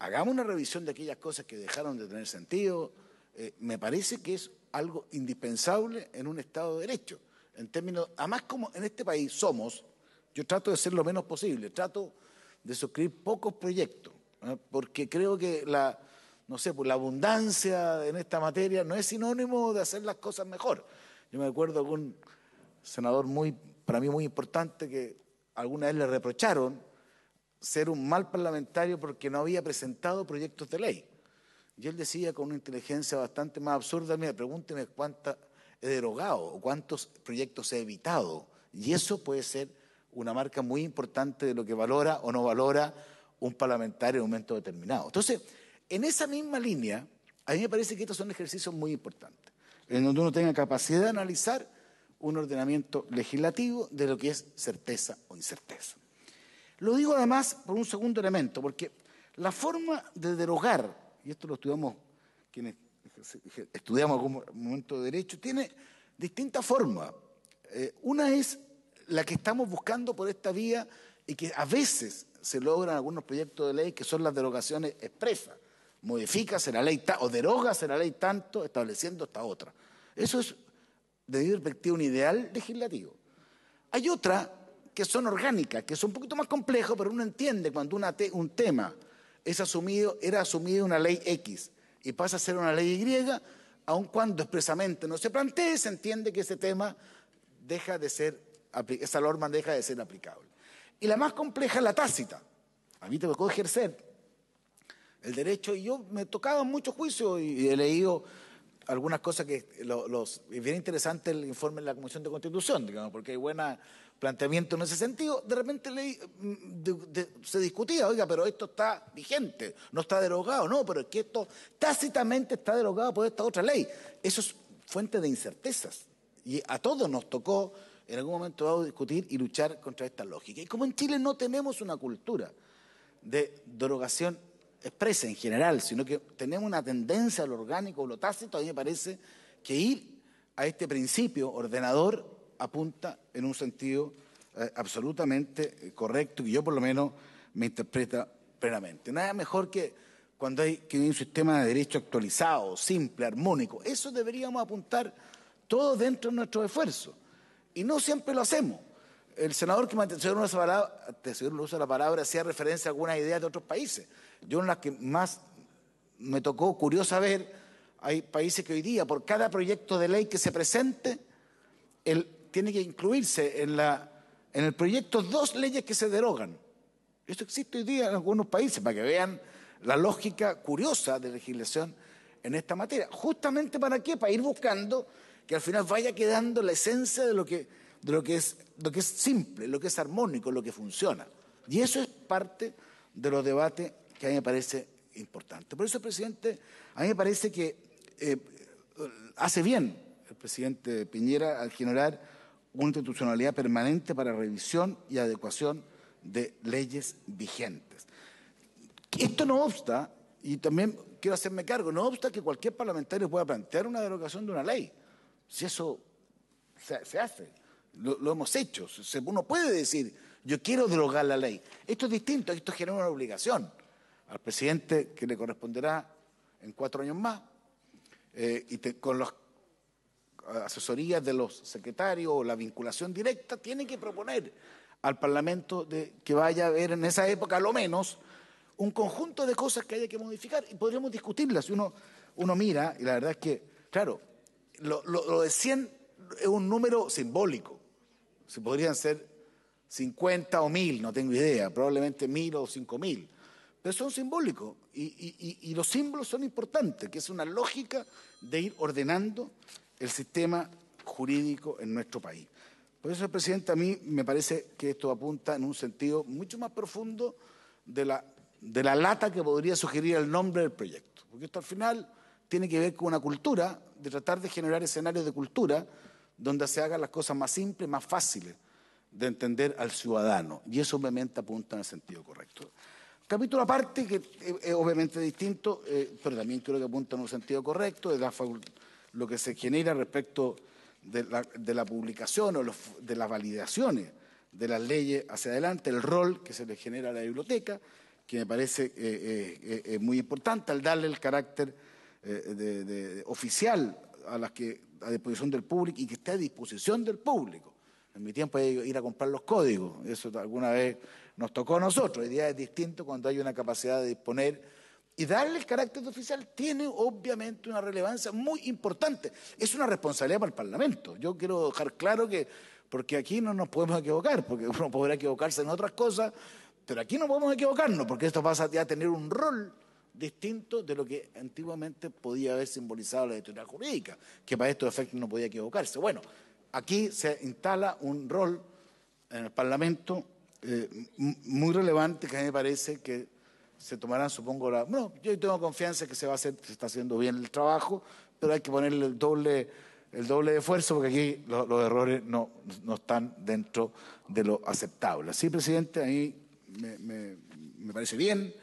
hagamos una revisión de aquellas cosas que dejaron de tener sentido, eh, me parece que es algo indispensable en un Estado de Derecho. En términos, además como en este país somos, yo trato de ser lo menos posible, trato de suscribir pocos proyectos, porque creo que la, no sé, pues, la abundancia en esta materia no es sinónimo de hacer las cosas mejor. Yo me acuerdo de un senador muy, para mí muy importante que alguna vez le reprocharon ser un mal parlamentario porque no había presentado proyectos de ley. Y él decía con una inteligencia bastante más absurda, mira, pregúnteme cuánta he derogado o cuántos proyectos he evitado. Y eso puede ser una marca muy importante de lo que valora o no valora un parlamentario en un momento determinado. Entonces, en esa misma línea, a mí me parece que estos son ejercicios muy importantes, en donde uno tenga capacidad de analizar un ordenamiento legislativo de lo que es certeza o incerteza. Lo digo además por un segundo elemento, porque la forma de derogar y esto lo estudiamos quienes estudiamos como momento de derecho, tiene distintas formas. Eh, una es la que estamos buscando por esta vía y que a veces se logran algunos proyectos de ley que son las derogaciones expresas. Modifícase la ley o derogase la ley tanto estableciendo esta otra. Eso es, desde mi perspectiva, un ideal legislativo. Hay otra que son orgánicas, que son un poquito más complejas, pero uno entiende cuando una un tema es asumido, era asumido una ley X y pasa a ser una ley Y, aun cuando expresamente no se plantee, se entiende que ese tema deja de ser, esa norma deja de ser aplicable. Y la más compleja es la tácita. A mí te tocó ejercer el derecho y yo me tocaba mucho juicio y, he leído algunas cosas que los, es bien interesante el informe de la Comisión de Constitución, digamos, porque hay buena planteamiento en ese sentido, de repente le, mm, se discutía, oiga, pero esto está vigente, no está derogado, no, pero es que esto tácitamente está derogado por esta otra ley. Eso es fuente de incertezas. Y a todos nos tocó en algún momento dado discutir y luchar contra esta lógica. Y como en Chile no tenemos una cultura de derogación expresa en general, sino que tenemos una tendencia a lo orgánico, a lo tácito, a mí me parece que ir a este principio ordenador apunta en un sentido eh, absolutamente eh, correcto, que yo por lo menos me interpreta plenamente. Nada mejor que cuando hay que un sistema de derecho actualizado, simple, armónico. Eso deberíamos apuntar todos dentro de nuestro esfuerzo. Y no siempre lo hacemos. El senador que me antecedió esa la palabra, hacía referencia a algunas ideas de otros países. Yo en las que más me tocó curioso ver, hay países que hoy día, por cada proyecto de ley que se presente, el tiene que incluirse en, la, en el proyecto dos leyes que se derogan. Esto existe hoy día en algunos países, para que vean la lógica curiosa de legislación en esta materia. Justamente para qué? Para ir buscando que al final vaya quedando la esencia de lo que, es, simple, lo que es armónico, lo que funciona. Y eso es parte de los debates que a mí me parece importante. Por eso, presidente, a mí me parece que eh, hace bien el presidente Piñera al generar una institucionalidad permanente para revisión y adecuación de leyes vigentes. Esto no obsta, y también quiero hacerme cargo, no obsta que cualquier parlamentario pueda plantear una derogación de una ley. Si eso se, hace, lo, hemos hecho. uno puede decir, yo quiero derogar la ley. Esto es distinto, esto genera una obligación al presidente que le corresponderá en cuatro años más, eh, y con los asesorías de los secretarios o la vinculación directa, tienen que proponer al Parlamento que vaya a haber en esa época, a lo menos, un conjunto de cosas que haya que modificar y podríamos discutirlas. Uno, uno mira, y la verdad es que, claro, lo, de 100 es un número simbólico. Si podrían ser 50 o 1000, no tengo idea, probablemente 1000 o 5000, pero son simbólicos y los símbolos son importantes, que es una lógica de ir ordenando el sistema jurídico en nuestro país. Por eso, presidente, a mí me parece que esto apunta en un sentido mucho más profundo de la, de la lata que podría sugerir el nombre del proyecto. Porque esto al final tiene que ver con una cultura, de tratar de generar escenarios de cultura donde se hagan las cosas más simples, más fáciles de entender al ciudadano. Y eso obviamente apunta en el sentido correcto. Capítulo aparte, que es eh, eh, obviamente distinto, eh, pero también creo que apunta en un sentido correcto, de la facultad lo que se genera respecto de la, publicación o de las validaciones de las leyes hacia adelante, el rol que se le genera a la biblioteca, que me parece eh, eh, eh, muy importante al darle el carácter oficial a las que a disposición del público y que esté a disposición del público. En mi tiempo hay ir a comprar los códigos, eso alguna vez nos tocó a nosotros. Hoy día es distinto cuando hay una capacidad de disponer y darle el carácter oficial tiene obviamente una relevancia muy importante. Es una responsabilidad para el Parlamento. Yo quiero dejar claro que, porque aquí no nos podemos equivocar, porque uno podrá equivocarse en otras cosas, pero aquí no podemos equivocarnos, porque esto pasa a tener un rol distinto de lo que antiguamente podía haber simbolizado la editorial jurídica, que para estos efectos no podía equivocarse. Bueno, aquí se instala un rol en el Parlamento eh, muy relevante que a mí me parece que se tomarán, supongo, la... Bueno, yo tengo confianza que se va a hacer, se está haciendo bien el trabajo, pero hay que ponerle el doble, el doble de esfuerzo porque aquí los, errores no, están dentro de lo aceptable. Sí, presidente, a mí me, parece bien,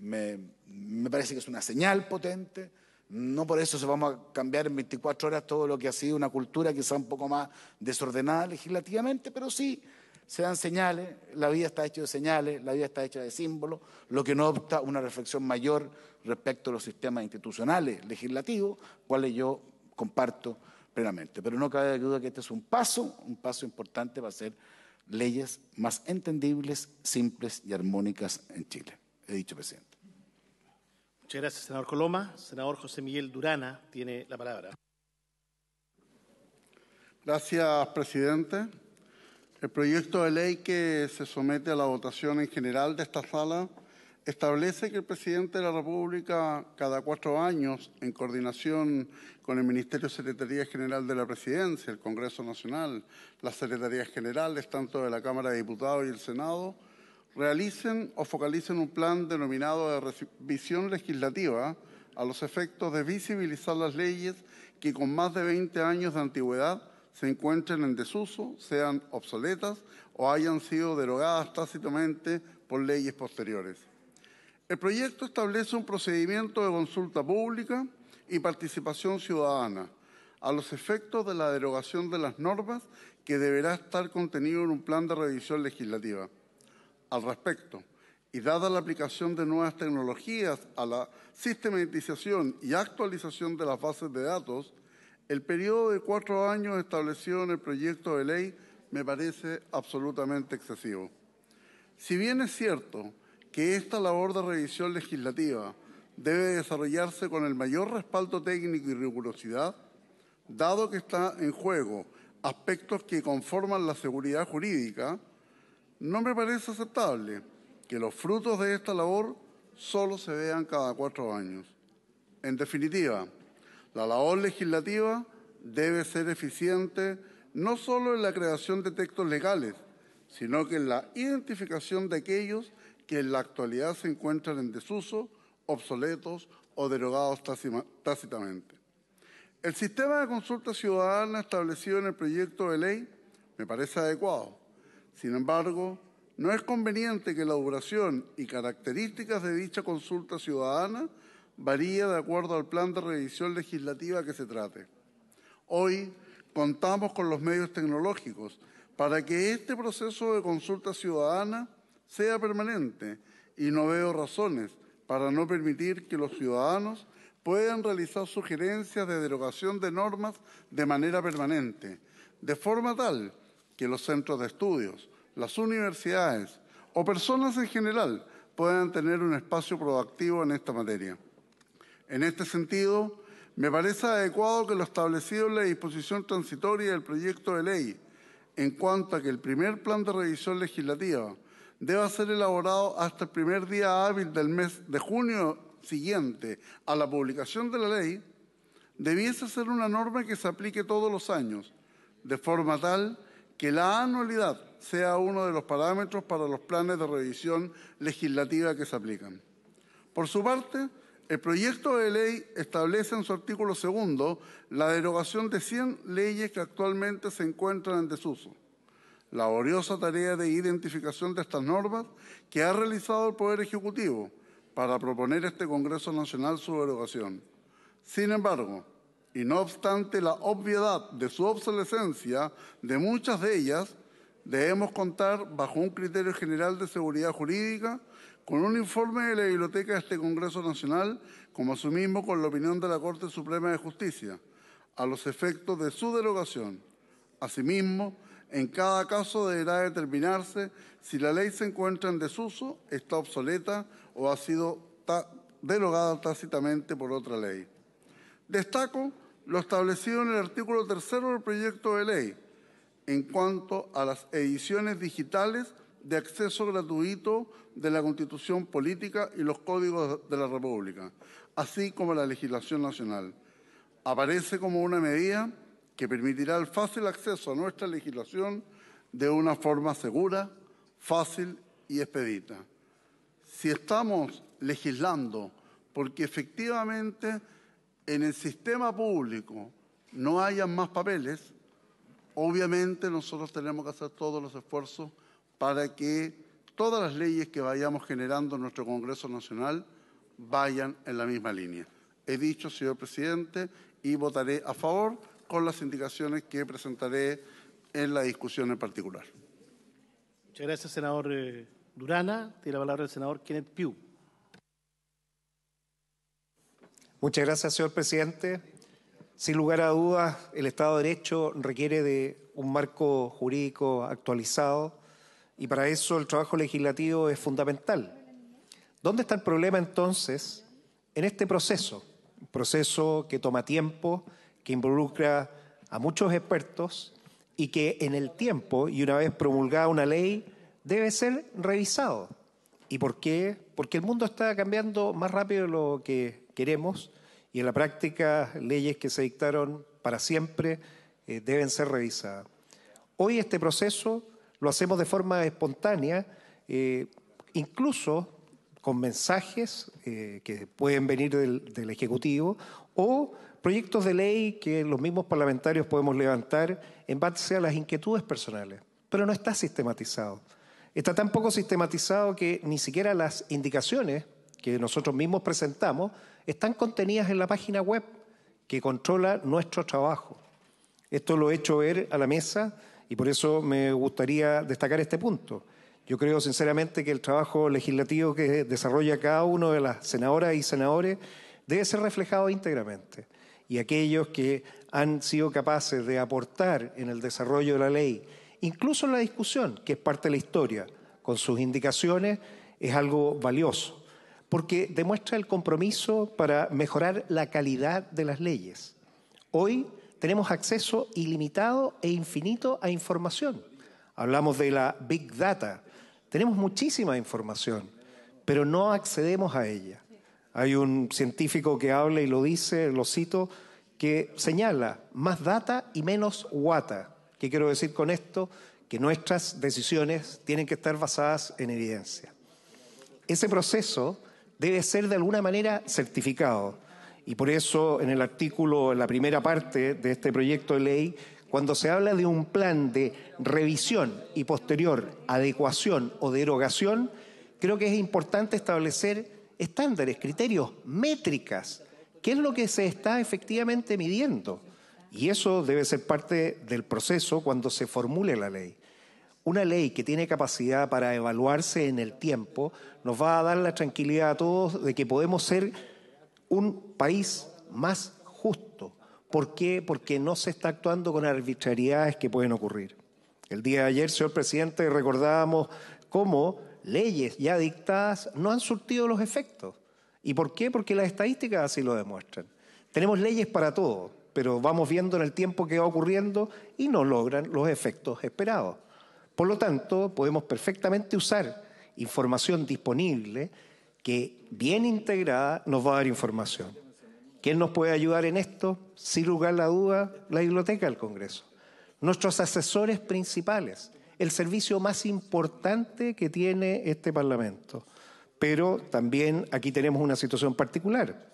me, me, parece que es una señal potente. No por eso se vamos a cambiar en 24 horas todo lo que ha sido una cultura que quizá un poco más desordenada legislativamente, pero sí se dan señales, la vida está hecha de señales, la vida está hecha de símbolos, lo que no opta una reflexión mayor respecto a los sistemas institucionales, legislativos, cuales yo comparto plenamente. Pero no cabe duda que este es un paso, un paso importante para hacer leyes más entendibles, simples y armónicas en Chile. He dicho, presidente. Muchas gracias, senador Coloma. Senador José Miguel Durana tiene la palabra. Gracias, presidente. El proyecto de ley que se somete a la votación en general de esta sala establece que el presidente de la República, cada cuatro años, en coordinación con el Ministerio de Secretaría General de la Presidencia, el Congreso Nacional, las Secretarías Generales, tanto de la Cámara de Diputados y el Senado, realicen o focalicen un plan denominado de visión legislativa a los efectos de visibilizar las leyes que con más de 20 años de antigüedad se encuentren en desuso, sean obsoletas o hayan sido derogadas tácitamente por leyes posteriores. El proyecto establece un procedimiento de consulta pública y participación ciudadana a los efectos de la derogación de las normas que deberá estar contenido en un plan de revisión legislativa. Al respecto, y dada la aplicación de nuevas tecnologías a la sistematización y actualización de las bases de datos, el periodo de cuatro años establecido en el proyecto de ley me parece absolutamente excesivo. Si bien es cierto que esta labor de revisión legislativa debe desarrollarse con el mayor respaldo técnico y rigurosidad, dado que está en juego aspectos que conforman la seguridad jurídica, no me parece aceptable que los frutos de esta labor solo se vean cada cuatro años. En definitiva, la labor legislativa debe ser eficiente no solo en la creación de textos legales, sino que en la identificación de aquellos que en la actualidad se encuentran en desuso, obsoletos o derogados tácitamente. El sistema de consulta ciudadana establecido en el proyecto de ley me parece adecuado. Sin embargo, no es conveniente que la duración y características de dicha consulta ciudadana varía de acuerdo al plan de revisión legislativa que se trate. Hoy contamos con los medios tecnológicos para que este proceso de consulta ciudadana sea permanente y no veo razones para no permitir que los ciudadanos puedan realizar sugerencias de derogación de normas de manera permanente, de forma tal que los centros de estudios, las universidades o personas en general puedan tener un espacio proactivo en esta materia. En este sentido, me parece adecuado que lo establecido en la disposición transitoria del proyecto de ley, en cuanto a que el primer plan de revisión legislativa deba ser elaborado hasta el primer día hábil del mes de junio siguiente a la publicación de la ley, debiese ser una norma que se aplique todos los años, de forma tal que la anualidad sea uno de los parámetros para los planes de revisión legislativa que se aplican. Por su parte, el proyecto de ley establece en su artículo segundo la derogación de 100 leyes que actualmente se encuentran en desuso. laboriosa tarea de identificación de estas normas que ha realizado el Poder Ejecutivo para proponer este Congreso Nacional su derogación. Sin embargo, y no obstante la obviedad de su obsolescencia de muchas de ellas, debemos contar bajo un criterio general de seguridad jurídica con un informe de la biblioteca de este Congreso Nacional, como asimismo con la opinión de la Corte Suprema de Justicia, a los efectos de su derogación. Asimismo, en cada caso deberá determinarse si la ley se encuentra en desuso, está obsoleta o ha sido derogada tácitamente por otra ley. Destaco lo establecido en el artículo tercero del proyecto de ley en cuanto a las ediciones digitales de acceso gratuito de la Constitución política y los códigos de la República, así como la legislación nacional. Aparece como una medida que permitirá el fácil acceso a nuestra legislación de una forma segura, fácil y expedita. Si estamos legislando porque efectivamente en el sistema público no hayan más papeles, obviamente nosotros tenemos que hacer todos los esfuerzos para que todas las leyes que vayamos generando en nuestro Congreso Nacional vayan en la misma línea. He dicho, señor presidente, y votaré a favor con las indicaciones que presentaré en la discusión en particular. Muchas gracias, senador eh, Durana. Tiene la palabra el senador Kenneth Pugh. Muchas gracias, señor presidente. Sin lugar a dudas, el Estado de Derecho requiere de un marco jurídico actualizado y para eso el trabajo legislativo es fundamental. ¿Dónde está el problema entonces en este proceso? Un proceso que toma tiempo, que involucra a muchos expertos y que en el tiempo y una vez promulgada una ley debe ser revisado. ¿Y por qué? Porque el mundo está cambiando más rápido de lo que queremos y en la práctica leyes que se dictaron para siempre eh, deben ser revisadas. Hoy este proceso lo hacemos de forma espontánea, eh, incluso con mensajes eh, que pueden venir del, Ejecutivo o proyectos de ley que los mismos parlamentarios podemos levantar en base a las inquietudes personales. Pero no está sistematizado. Está tan poco sistematizado que ni siquiera las indicaciones que nosotros mismos presentamos están contenidas en la página web que controla nuestro trabajo. Esto lo he hecho ver a la mesa y por eso me gustaría destacar este punto. Yo creo sinceramente que el trabajo legislativo que desarrolla cada uno de las senadoras y senadores debe ser reflejado íntegramente. Y aquellos que han sido capaces de aportar en el desarrollo de la ley, incluso en la discusión, que es parte de la historia, con sus indicaciones, es algo valioso, porque demuestra el compromiso para mejorar la calidad de las leyes. Hoy tenemos acceso ilimitado e infinito a información. Hablamos de la Big Data. Tenemos muchísima información, pero no accedemos a ella. Hay un científico que habla y lo dice, lo cito, que señala más data y menos guata. ¿Qué quiero decir con esto? Que nuestras decisiones tienen que estar basadas en evidencia. Ese proceso debe ser de alguna manera certificado. Y por eso en el artículo, en la primera parte de este proyecto de ley, cuando se habla de un plan de revisión y posterior adecuación o derogación, creo que es importante establecer estándares, criterios, métricas. ¿Qué es lo que se está efectivamente midiendo? Y eso debe ser parte del proceso cuando se formule la ley. Una ley que tiene capacidad para evaluarse en el tiempo nos va a dar la tranquilidad a todos de que podemos ser un país más justo. ¿Por qué? Porque no se está actuando con arbitrariedades que pueden ocurrir. El día de ayer, señor presidente, recordábamos cómo leyes ya dictadas no han surtido los efectos. ¿Y por qué? Porque las estadísticas así lo demuestran. Tenemos leyes para todo, pero vamos viendo en el tiempo que va ocurriendo y no logran los efectos esperados. Por lo tanto, podemos perfectamente usar información disponible que bien integrada nos va a dar información. ¿Quién nos puede ayudar en esto? Sin lugar a la duda, la Biblioteca del Congreso. Nuestros asesores principales, el servicio más importante que tiene este Parlamento. Pero también aquí tenemos una situación particular.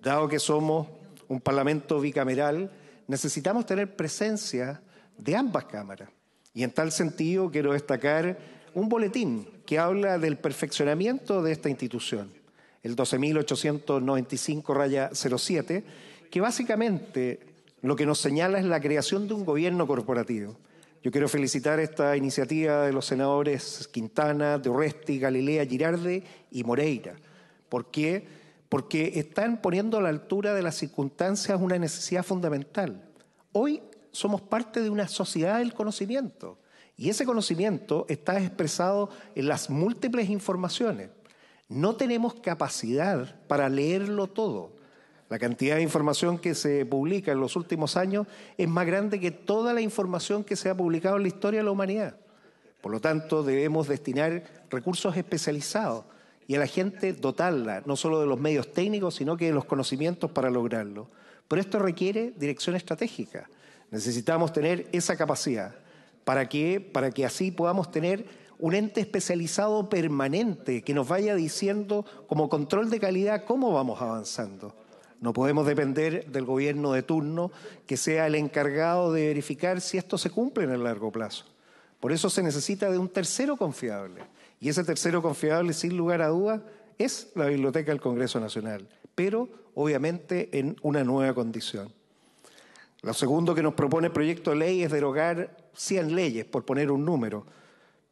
Dado que somos un Parlamento bicameral, necesitamos tener presencia de ambas cámaras. Y en tal sentido quiero destacar un boletín que habla del perfeccionamiento de esta institución, el 12.895-07, que básicamente lo que nos señala es la creación de un gobierno corporativo. Yo quiero felicitar esta iniciativa de los senadores Quintana, de Galilea, Girarde y Moreira. ¿Por qué? Porque están poniendo a la altura de las circunstancias una necesidad fundamental. Hoy somos parte de una sociedad del conocimiento. Y ese conocimiento está expresado en las múltiples informaciones. No tenemos capacidad para leerlo todo. La cantidad de información que se publica en los últimos años es más grande que toda la información que se ha publicado en la historia de la humanidad. Por lo tanto, debemos destinar recursos especializados y a la gente dotarla, no solo de los medios técnicos, sino que de los conocimientos para lograrlo. Pero esto requiere dirección estratégica. Necesitamos tener esa capacidad. ¿Para Para que así podamos tener un ente especializado permanente que nos vaya diciendo como control de calidad cómo vamos avanzando. No podemos depender del gobierno de turno que sea el encargado de verificar si esto se cumple en el largo plazo. Por eso se necesita de un tercero confiable. Y ese tercero confiable, sin lugar a dudas, es la Biblioteca del Congreso Nacional, pero obviamente en una nueva condición. Lo segundo que nos propone el proyecto de ley es derogar 100 leyes, por poner un número,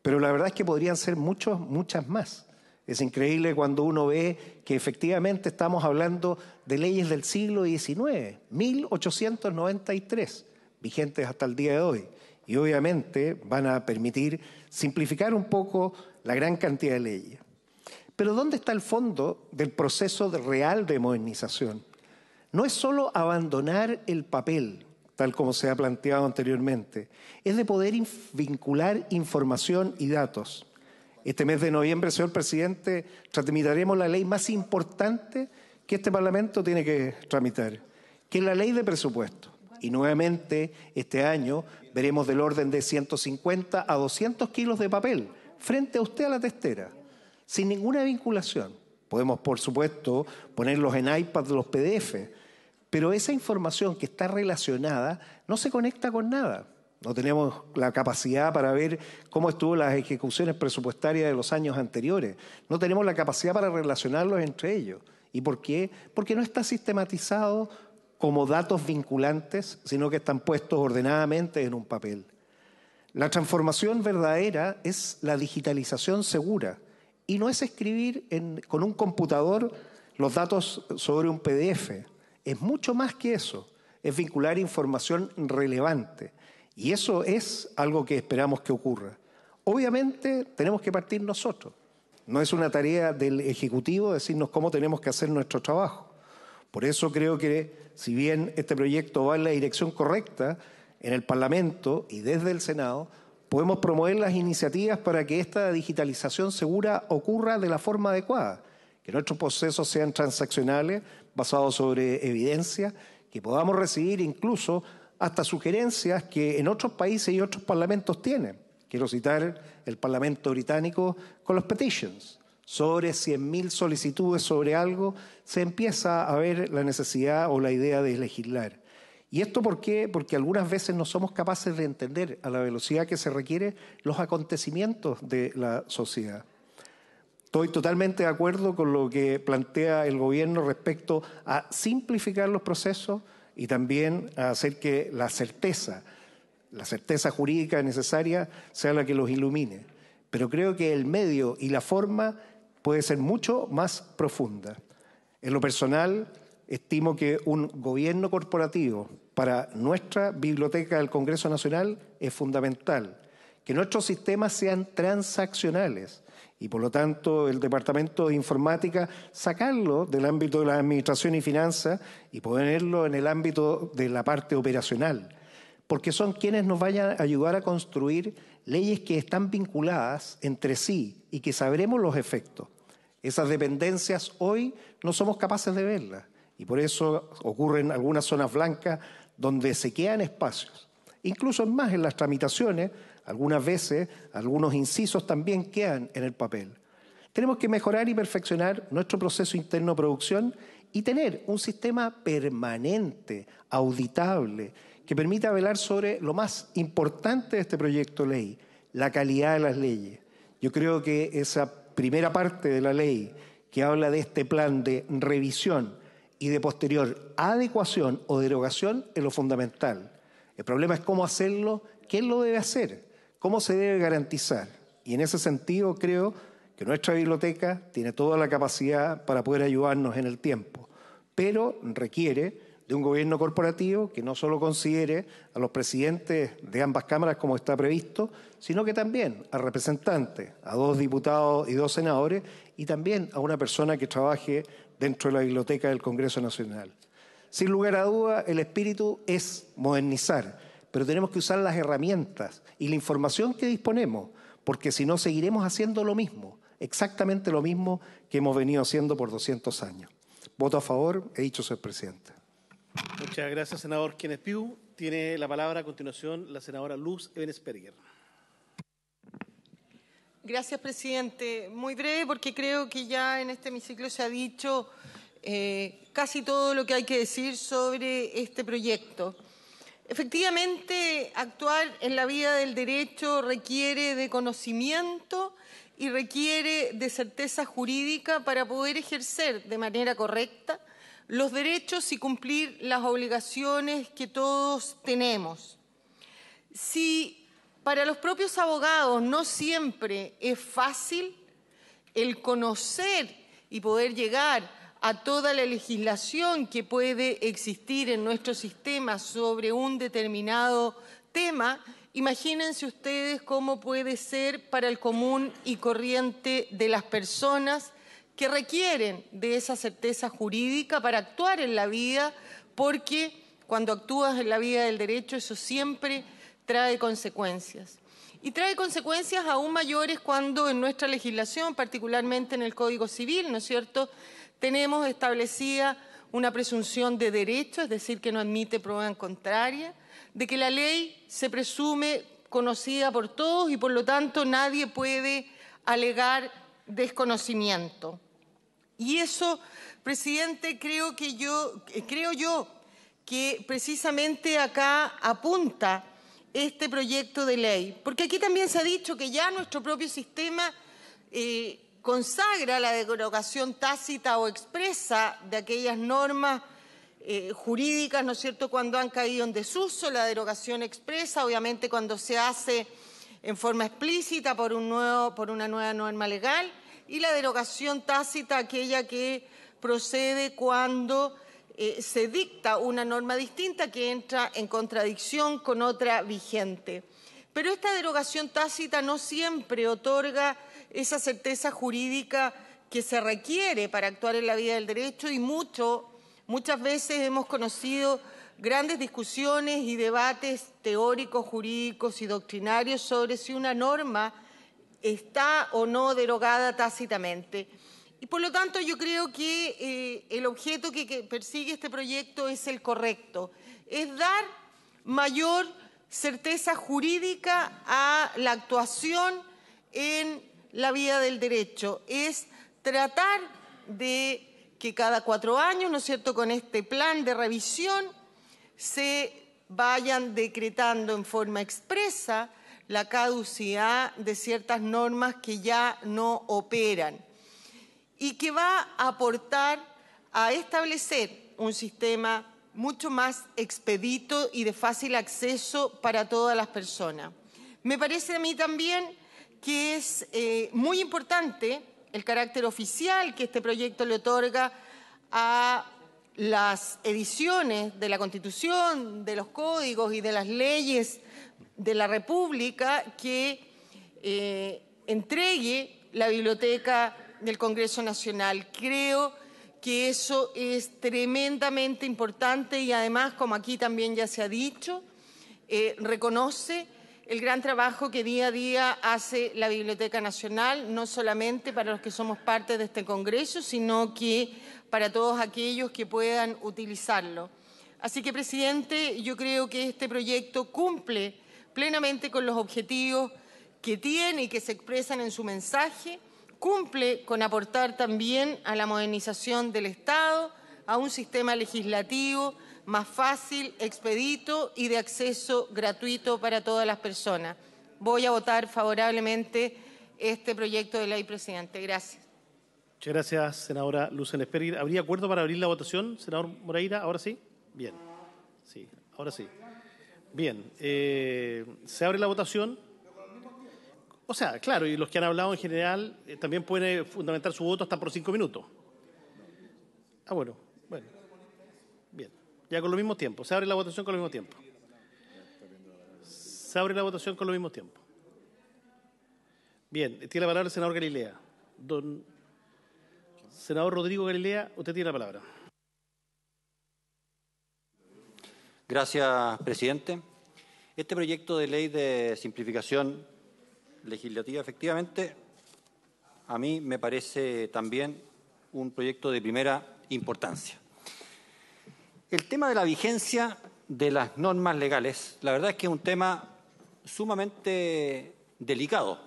pero la verdad es que podrían ser muchos, muchas más. Es increíble cuando uno ve que efectivamente estamos hablando de leyes del siglo XIX, 1893, vigentes hasta el día de hoy. Y obviamente van a permitir simplificar un poco la gran cantidad de leyes. Pero ¿dónde está el fondo del proceso real de modernización? No es solo abandonar el papel, tal como se ha planteado anteriormente, es de poder vincular información y datos. Este mes de noviembre, señor presidente, tramitaremos la ley más importante que este Parlamento tiene que tramitar, que es la ley de presupuesto. Y nuevamente, este año, veremos del orden de 150 a 200 kilos de papel frente a usted a la testera, sin ninguna vinculación. Podemos, por supuesto, ponerlos en iPad los PDF, pero esa información que está relacionada no se conecta con nada. No tenemos la capacidad para ver cómo estuvo las ejecuciones presupuestarias de los años anteriores. No tenemos la capacidad para relacionarlos entre ellos. ¿Y por qué? Porque no está sistematizado como datos vinculantes, sino que están puestos ordenadamente en un papel. La transformación verdadera es la digitalización segura y no es escribir con un computador los datos sobre un PDF es mucho más que eso, es vincular información relevante. Y eso es algo que esperamos que ocurra. Obviamente tenemos que partir nosotros. No es una tarea del Ejecutivo decirnos cómo tenemos que hacer nuestro trabajo. Por eso creo que si bien este proyecto va en la dirección correcta, en el Parlamento y desde el Senado, podemos promover las iniciativas para que esta digitalización segura ocurra de la forma adecuada, que nuestros procesos sean transaccionales, basado sobre evidencia, que podamos recibir incluso hasta sugerencias que en otros países y otros parlamentos tienen. Quiero citar el Parlamento británico con los petitions. Sobre 100.000 solicitudes sobre algo, se empieza a ver la necesidad o la idea de legislar. ¿Y esto por qué? Porque algunas veces no somos capaces de entender a la velocidad que se requiere los acontecimientos de la sociedad. Estoy totalmente de acuerdo con lo que plantea el gobierno respecto a simplificar los procesos y también a hacer que la certeza, la certeza jurídica necesaria, sea la que los ilumine. Pero creo que el medio y la forma puede ser mucho más profunda. En lo personal, estimo que un gobierno corporativo para nuestra biblioteca del Congreso Nacional es fundamental. Que nuestros sistemas sean transaccionales y por lo tanto el Departamento de Informática, sacarlo del ámbito de la Administración y Finanzas y ponerlo en el ámbito de la parte operacional, porque son quienes nos vayan a ayudar a construir leyes que están vinculadas entre sí y que sabremos los efectos. Esas dependencias hoy no somos capaces de verlas y por eso ocurren algunas zonas blancas donde se quedan espacios. Incluso más en las tramitaciones algunas veces, algunos incisos también quedan en el papel. Tenemos que mejorar y perfeccionar nuestro proceso interno de producción y tener un sistema permanente, auditable, que permita velar sobre lo más importante de este proyecto ley, la calidad de las leyes. Yo creo que esa primera parte de la ley que habla de este plan de revisión y de posterior adecuación o derogación es lo fundamental. El problema es cómo hacerlo, quién lo debe hacer. ¿Cómo se debe garantizar? Y en ese sentido creo que nuestra biblioteca tiene toda la capacidad para poder ayudarnos en el tiempo, pero requiere de un gobierno corporativo que no solo considere a los presidentes de ambas cámaras como está previsto, sino que también a representantes, a dos diputados y dos senadores, y también a una persona que trabaje dentro de la biblioteca del Congreso Nacional. Sin lugar a duda, el espíritu es modernizar pero tenemos que usar las herramientas y la información que disponemos, porque si no seguiremos haciendo lo mismo, exactamente lo mismo que hemos venido haciendo por 200 años. Voto a favor, he dicho señor presidente. Muchas gracias, senador Kenneth Tiene la palabra a continuación la senadora Luz Ebenesperger. Gracias, presidente. Muy breve, porque creo que ya en este hemiciclo se ha dicho eh, casi todo lo que hay que decir sobre este proyecto. Efectivamente, actuar en la vida del derecho requiere de conocimiento y requiere de certeza jurídica para poder ejercer de manera correcta los derechos y cumplir las obligaciones que todos tenemos. Si para los propios abogados no siempre es fácil el conocer y poder llegar a toda la legislación que puede existir en nuestro sistema sobre un determinado tema, imagínense ustedes cómo puede ser para el común y corriente de las personas que requieren de esa certeza jurídica para actuar en la vida, porque cuando actúas en la vida del derecho eso siempre trae consecuencias. Y trae consecuencias aún mayores cuando en nuestra legislación, particularmente en el Código Civil, ¿no es cierto?, tenemos establecida una presunción de derecho, es decir, que no admite prueba en contraria, de que la ley se presume conocida por todos y por lo tanto nadie puede alegar desconocimiento. Y eso, presidente, creo que yo creo yo que precisamente acá apunta este proyecto de ley, porque aquí también se ha dicho que ya nuestro propio sistema eh, consagra la derogación tácita o expresa de aquellas normas eh, jurídicas, ¿no es cierto?, cuando han caído en desuso, la derogación expresa, obviamente cuando se hace en forma explícita por, una nueva norma legal, y la derogación tácita, aquella que procede cuando eh, se dicta una norma distinta que entra en contradicción con otra vigente. Pero esta derogación tácita no siempre otorga esa certeza jurídica que se requiere para actuar en la vida del derecho y muchas veces hemos conocido grandes discusiones y debates teóricos, jurídicos y doctrinarios sobre si una norma está o no derogada tácitamente. Y por lo tanto yo creo que eh, el objeto que, que, persigue este proyecto es el correcto, es dar mayor certeza jurídica a la actuación en la vía del derecho, es tratar de que cada cuatro años, ¿no es cierto?, con este plan de revisión se vayan decretando en forma expresa la caducidad de ciertas normas que ya no operan y que va a aportar a establecer un sistema mucho más expedito y de fácil acceso para todas las personas. Me parece a mí también que es eh, muy importante el carácter oficial que este proyecto le otorga a las ediciones de la Constitución, de los códigos y de las leyes de la República que eh, entregue la biblioteca del Congreso Nacional. Creo que eso es tremendamente importante y además, como aquí también ya se ha dicho, eh, reconoce el gran trabajo que día a día hace la Biblioteca Nacional, no solamente para los que somos parte de este Congreso, sino que para todos aquellos que puedan utilizarlo. Así que, presidente, yo creo que este proyecto cumple plenamente con los objetivos que tiene y que se expresan en su mensaje, cumple con aportar también a la modernización del Estado, a un sistema legislativo más fácil, expedito y de acceso gratuito para todas las personas. Voy a votar favorablemente este proyecto de ley, presidente. Gracias. Muchas gracias, senadora Lucen. ¿Habría acuerdo para abrir la votación, senador Moreira? ¿Ahora sí? Bien. Sí, ahora sí. Bien. Eh, ¿Se abre la votación? O sea, claro, y los que han hablado en general eh, también pueden eh, fundamentar su voto hasta por cinco minutos. Ah, bueno. Ya con lo mismo tiempo. Se abre la votación con lo mismo tiempo. Se abre la votación con lo mismo tiempo. Bien, tiene la palabra el senador Galilea. Don senador Rodrigo Galilea, usted tiene la palabra. Gracias, presidente. Este proyecto de ley de simplificación legislativa, efectivamente, a mí me parece también un proyecto de primera importancia. El tema de la vigencia de las normas legales, la verdad es que es un tema sumamente delicado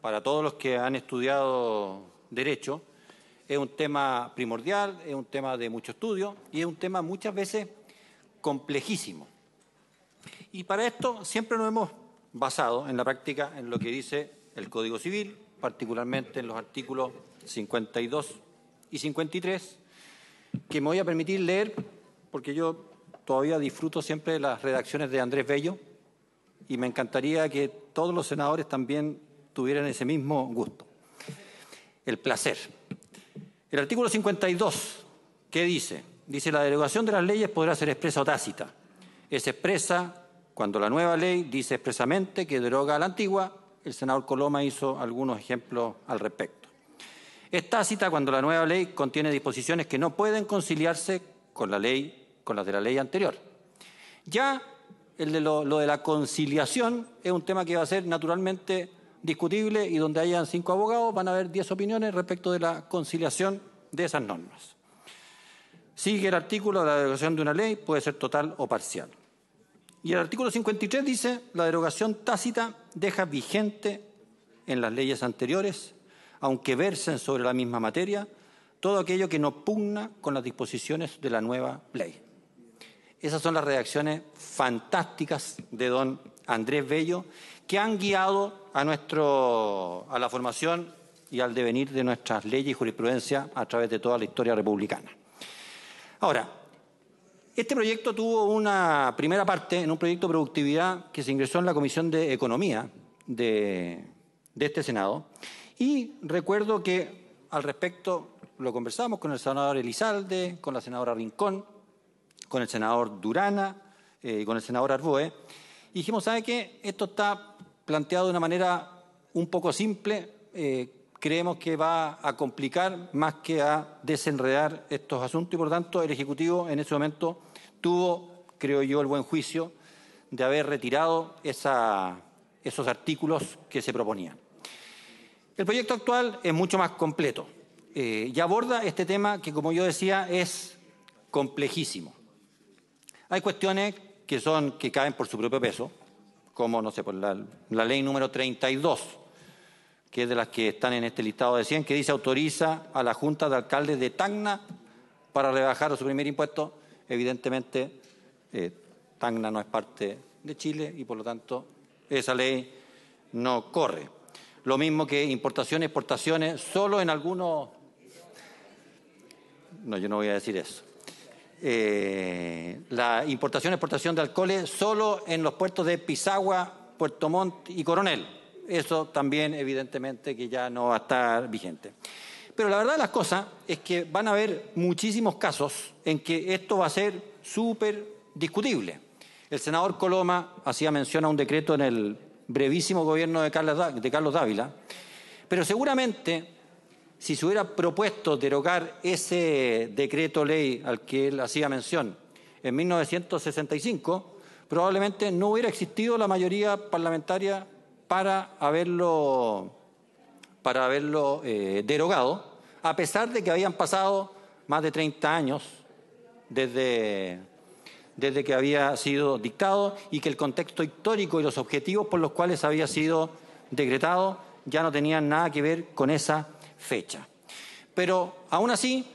para todos los que han estudiado derecho. Es un tema primordial, es un tema de mucho estudio y es un tema muchas veces complejísimo. Y para esto siempre nos hemos basado en la práctica en lo que dice el Código Civil, particularmente en los artículos 52 y 53, que me voy a permitir leer porque yo todavía disfruto siempre de las redacciones de Andrés Bello y me encantaría que todos los senadores también tuvieran ese mismo gusto. El placer. El artículo 52, ¿qué dice? Dice, la derogación de las leyes podrá ser expresa o tácita. Es expresa cuando la nueva ley dice expresamente que deroga a la antigua. El senador Coloma hizo algunos ejemplos al respecto. Es tácita cuando la nueva ley contiene disposiciones que no pueden conciliarse con la ley con las de la ley anterior. Ya el lo, lo, de la conciliación es un tema que va a ser naturalmente discutible y donde hayan cinco abogados van a haber diez opiniones respecto de la conciliación de esas normas. Sigue el artículo de la derogación de una ley puede ser total o parcial. Y el artículo 53 dice la derogación tácita deja vigente en las leyes anteriores, aunque versen sobre la misma materia, todo aquello que no pugna con las disposiciones de la nueva ley. Esas son las reacciones fantásticas de don Andrés Bello, que han guiado a, nuestro, a la formación y al devenir de nuestras leyes y jurisprudencia a través de toda la historia republicana. Ahora, este proyecto tuvo una primera parte en un proyecto de productividad que se ingresó en la Comisión de Economía de, de este Senado. Y recuerdo que al respecto lo conversamos con el senador Elizalde, con la senadora Rincón, con el senador Durana, eh, y con el senador Arboe, dijimos, ¿sabe qué? Esto está planteado de una manera un poco simple, eh, creemos que va a complicar más que a desenredar estos asuntos y por tanto el Ejecutivo en ese momento tuvo, creo yo, el buen juicio de haber retirado esos artículos que se proponían. El proyecto actual es mucho más completo eh, y aborda este tema que, como yo decía, es complejísimo. Hay cuestiones que, son, que caen por su propio peso, como, no sé, por la, ley número 32, que es de las que están en este listado de 100, que dice autoriza a la Junta de Alcaldes de Tacna para rebajar su primer impuesto, Evidentemente, eh, Tacna no es parte de Chile y, por lo tanto, esa ley no corre. Lo mismo que importaciones, exportaciones, solo en algunos... No, yo no voy a decir eso. Eh, la importación y exportación de alcoholes solo en los puertos de Pisagua, Puerto Montt y Coronel. Eso también, evidentemente, que ya no va a estar vigente. Pero la verdad de las cosas es que van a haber muchísimos casos en que esto va a ser súper discutible. El senador Coloma hacía mención a un decreto en el brevísimo gobierno de Carlos Dávila, pero seguramente si se hubiera propuesto derogar ese decreto ley al que él hacía mención en 1965, probablemente no hubiera existido la mayoría parlamentaria para haberlo, para haberlo eh, derogado, a pesar de que habían pasado más de 30 años desde, desde que había sido dictado y que el contexto histórico y los objetivos por los cuales había sido decretado ya no tenían nada que ver con esa fecha. Pero aún así,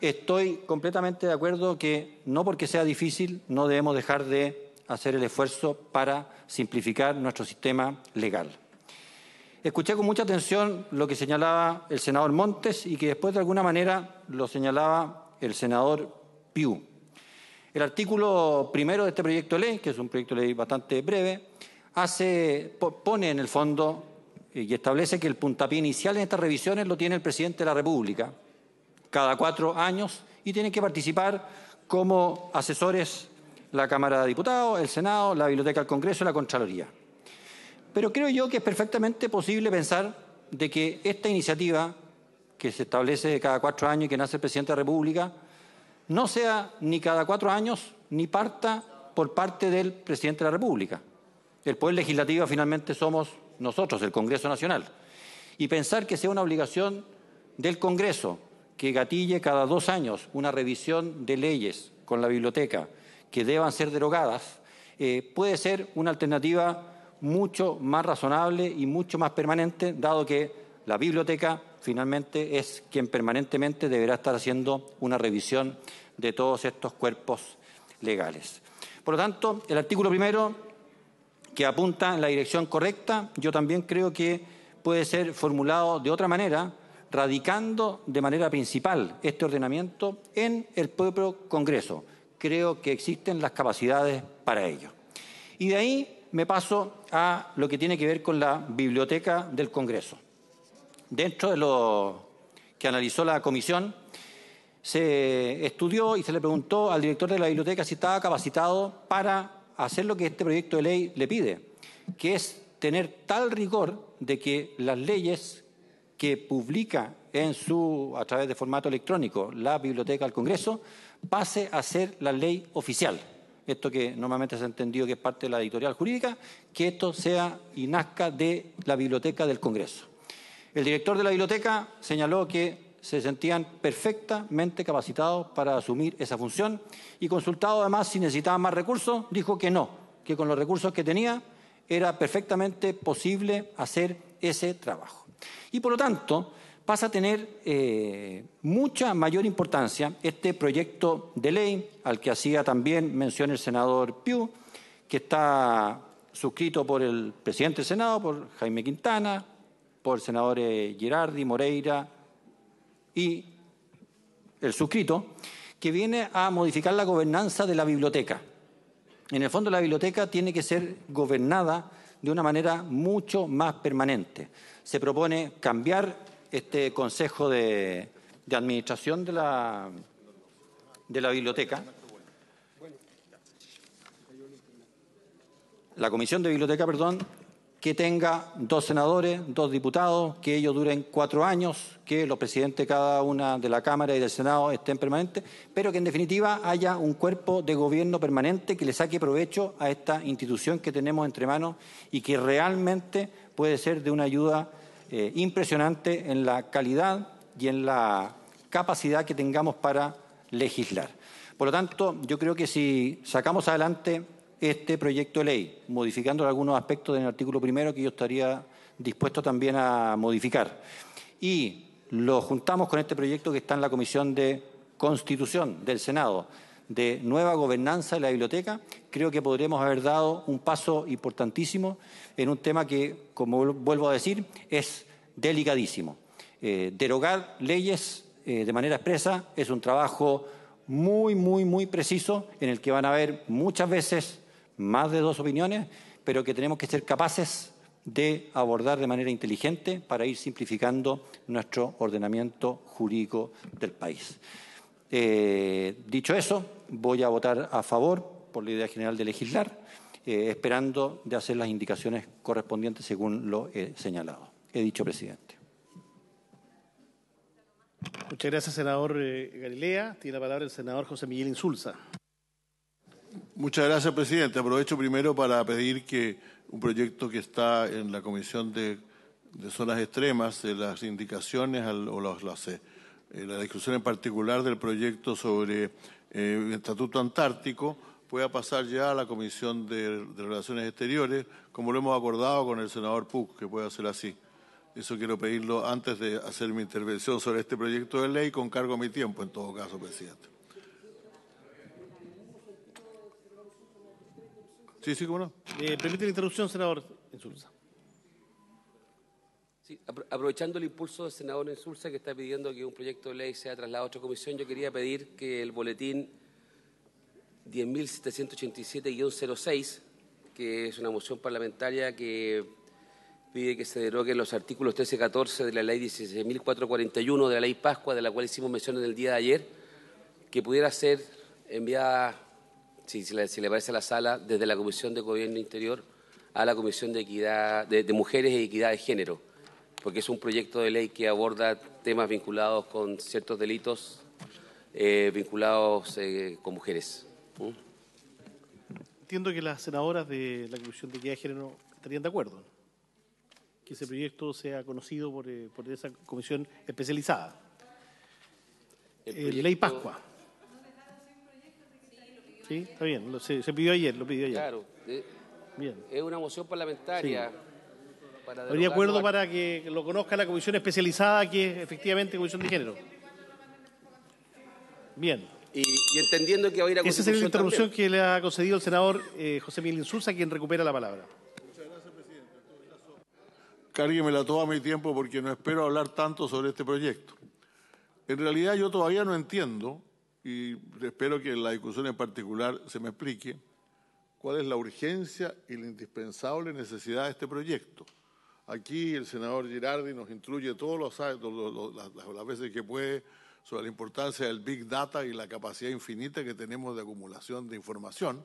estoy completamente de acuerdo que no porque sea difícil, no debemos dejar de hacer el esfuerzo para simplificar nuestro sistema legal. Escuché con mucha atención lo que señalaba el senador Montes y que después de alguna manera lo señalaba el senador Piu. El artículo primero de este proyecto de ley, que es un proyecto de ley bastante breve, hace, pone en el fondo eh, y establece que el puntapié inicial en estas revisiones lo tiene el presidente de la República cada cuatro años y tiene que participar como asesores la Cámara de Diputados, el Senado, la Biblioteca del Congreso y la Contraloría. Pero creo yo que es perfectamente posible pensar de que esta iniciativa que se establece cada cuatro años y que nace el presidente de la República no sea ni cada cuatro años ni parta por parte del presidente de la República. El Poder Legislativo finalmente somos nosotros, el Congreso Nacional. Y pensar que sea una obligación del Congreso que gatille cada dos años una revisión de leyes con la biblioteca que deban ser derogadas, eh, puede ser una alternativa mucho más razonable y mucho más permanente, dado que la biblioteca finalmente es quien permanentemente deberá estar haciendo una revisión de todos estos cuerpos legales. Por lo tanto, el artículo primero que apunta en la dirección correcta, yo también creo que puede ser formulado de otra manera, radicando de manera principal este ordenamiento en el propio Congreso. Creo que existen las capacidades para ello. Y de ahí me paso a lo que tiene que ver con la biblioteca del Congreso. Dentro de lo que analizó la comisión, se estudió y se le preguntó al director de la biblioteca si estaba capacitado para hacer lo que este proyecto de ley le pide, que es tener tal rigor de que las leyes que publica en su, a través de formato electrónico la Biblioteca del Congreso pase a ser la ley oficial. Esto que normalmente se ha entendido que es parte de la editorial jurídica, que esto sea y nazca de la Biblioteca del Congreso. El director de la biblioteca señaló que se sentían perfectamente capacitados para asumir esa función y consultado además si necesitaban más recursos, dijo que no, que con los recursos que tenía era perfectamente posible hacer ese trabajo. Y por lo tanto, pasa a tener eh, mucha mayor importancia este proyecto de ley al que hacía también mención el senador Piu, que está suscrito por el presidente del Senado, por Jaime Quintana, por el senador Girardi, Moreira, el suscrito, que viene a modificar la gobernanza de la biblioteca. En el fondo, la biblioteca tiene que ser gobernada de una manera mucho más permanente. Se propone cambiar este Consejo de, de Administración de la, de la biblioteca. La Comisión de Biblioteca, perdón, que tenga dos senadores, dos diputados, que ellos duren cuatro años, que los presidentes de cada una de la Cámara y del Senado estén permanentes, pero que en definitiva haya un cuerpo de gobierno permanente que le saque provecho a esta institución que tenemos entre manos y que realmente puede ser de una ayuda eh, impresionante en la calidad y en la capacidad que tengamos para legislar. Por lo tanto, yo creo que si sacamos adelante este proyecto de ley, modificando algunos aspectos del artículo primero que yo estaría dispuesto también a modificar. Y lo juntamos con este proyecto que está en la Comisión de Constitución del Senado de nueva gobernanza de la biblioteca, creo que podríamos haber dado un paso importantísimo en un tema que, como vuelvo a decir, es delicadísimo. Eh, derogar leyes eh, de manera expresa es un trabajo muy, muy, muy preciso en el que van a haber muchas veces más de dos opiniones, pero que tenemos que ser capaces de abordar de manera inteligente para ir simplificando nuestro ordenamiento jurídico del país. Eh, dicho eso, voy a votar a favor por la idea general de legislar, eh, esperando de hacer las indicaciones correspondientes según lo he señalado. He dicho, presidente. Muchas gracias, senador eh, Galilea. Tiene la palabra el senador José Miguel Insulza. Muchas gracias, presidente. Aprovecho primero para pedir que un proyecto que está en la Comisión de, Zonas Extremas, de las indicaciones o las, eh, eh, la discusión en particular del proyecto sobre eh, el Estatuto Antártico, pueda pasar ya a la Comisión de, Relaciones Exteriores, como lo hemos acordado con el senador Puc, que pueda hacer así. Eso quiero pedirlo antes de hacer mi intervención sobre este proyecto de ley, con cargo a mi tiempo, en todo caso, presidente. Sí, sí, cómo no. Eh, permite la interrupción, senador Insulza. aprovechando el impulso del senador Insulza, que está pidiendo que un proyecto de ley sea trasladado a otra comisión, yo quería pedir que el boletín 10.787-06, que es una moción parlamentaria que pide que se deroguen los artículos 13 y 14 de la ley 16.441 de la ley Pascua, de la cual hicimos mención en el día de ayer, que pudiera ser enviada si, le, parece a la sala, desde la Comisión de Gobierno Interior a la Comisión de, Equidad, de, Mujeres y Equidad de Género, porque es un proyecto de ley que aborda temas vinculados con ciertos delitos eh, vinculados eh, con mujeres. Entiendo que las senadoras de la Comisión de Equidad de Género estarían de acuerdo que ese proyecto sea conocido por, eh, esa comisión especializada. Ley Pascua. Sí, está bien. se, pidió ayer, lo pidió ayer. Claro. Eh, bien. Es una moción parlamentaria. Habría acuerdo para que lo conozca la comisión especializada que es efectivamente Comisión de Género. Bien. Y, entendiendo que va a ir a Esa sería la interrupción que le ha concedido el senador eh, José Miguel Insulza, quien recupera la palabra. Muchas gracias, presidente. Cárguemela toda mi tiempo porque no espero hablar tanto sobre este proyecto. En realidad yo todavía no entiendo y espero que en la discusión en particular se me explique cuál es la urgencia y la indispensable necesidad de este proyecto. Aquí el senador Girardi nos instruye todos las veces que puede sobre la importancia del Big Data y la capacidad infinita que tenemos de acumulación de información.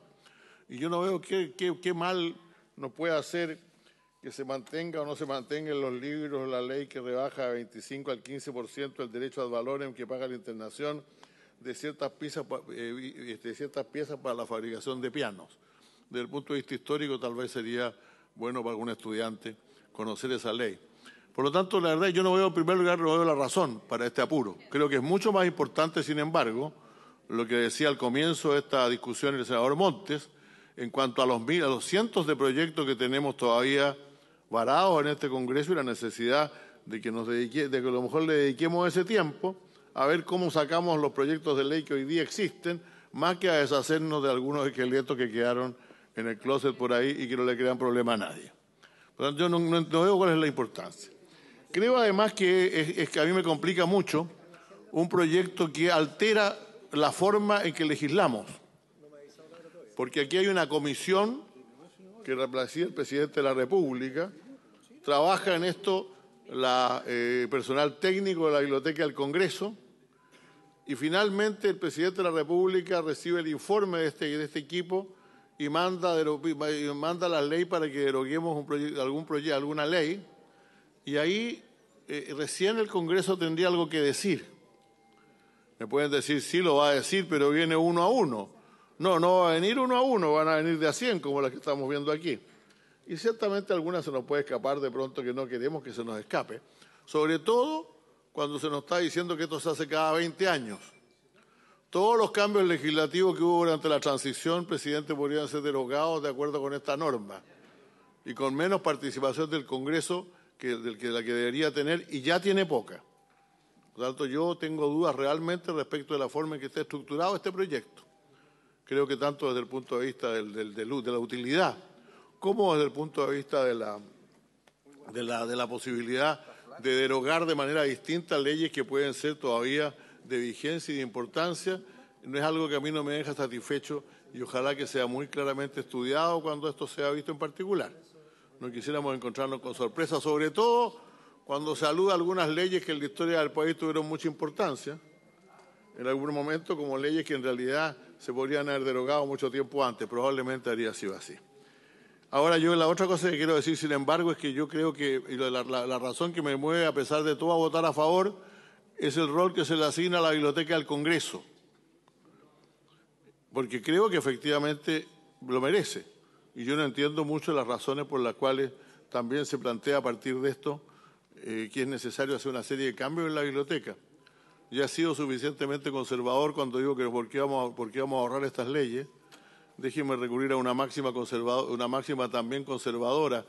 Y yo no veo qué, qué mal nos puede hacer que se mantenga o no se mantenga en los libros la ley que rebaja de 25 al 15% el derecho al valor en que paga la internación de eh, este, ciertas piezas, para la fabricación de pianos. Desde el punto de vista histórico, tal vez sería bueno para un estudiante conocer esa ley. Por lo tanto, la verdad, yo no veo en primer lugar la razón para este apuro. Creo que es mucho más importante, sin embargo, lo que decía al comienzo de esta discusión el senador Montes, en cuanto a los, mil, cientos de proyectos que tenemos todavía varados en este Congreso y la necesidad de que, nos de que a lo mejor le dediquemos ese tiempo a ver cómo sacamos los proyectos de ley que hoy día existen, más que a deshacernos de algunos esqueletos que quedaron en el closet por ahí y que no le crean problema a nadie. Por tanto, yo no, no, veo cuál es la importancia. Creo además que es, que a mí me complica mucho un proyecto que altera la forma en que legislamos. Porque aquí hay una comisión que reemplazía el presidente de la República, trabaja en esto la eh, personal técnico de la Biblioteca del Congreso, y finalmente el presidente de la República recibe el informe de este, este equipo y manda, la ley para que deroguemos algún proyecto, alguna ley. Y ahí eh, recién el Congreso tendría algo que decir. Me pueden decir, sí, lo va a decir, pero viene uno a uno. No, no va a venir uno a uno, van a venir de a como las que estamos viendo aquí. Y ciertamente alguna se nos puede escapar de pronto que no queremos que se nos escape. Sobre todo cuando se nos está diciendo que esto se hace cada 20 años. Todos los cambios legislativos que hubo durante la transición, presidente, podrían ser derogados de acuerdo con esta norma y con menos participación del Congreso que, la que debería tener y ya tiene poca. Por lo tanto, yo tengo dudas realmente respecto de la forma en que está estructurado este proyecto. Creo que tanto desde el punto de vista de la utilidad como desde el punto de vista de de de la posibilidad de derogar de manera distinta leyes que pueden ser todavía de vigencia y de importancia, no es algo que a mí no me deja satisfecho y ojalá que sea muy claramente estudiado cuando esto sea visto en particular. No quisiéramos encontrarnos con sorpresa, sobre todo cuando se alude a algunas leyes que en la historia del país tuvieron mucha importancia, en algún momento como leyes que en realidad se podrían haber derogado mucho tiempo antes, probablemente habría sido así. Ahora yo la otra cosa que quiero decir, sin embargo, es que yo creo que la, razón que me mueve, a pesar de todo, a votar a favor, es el rol que se le asigna a la biblioteca al Congreso. Porque creo que efectivamente lo merece. Y yo no entiendo mucho las razones por las cuales también se plantea a partir de esto eh, que es necesario hacer una serie de cambios en la biblioteca. Ya ha sido suficientemente conservador cuando digo que por vamos vamos a ahorrar estas leyes déjeme recurrir a una máxima, una máxima también conservadora.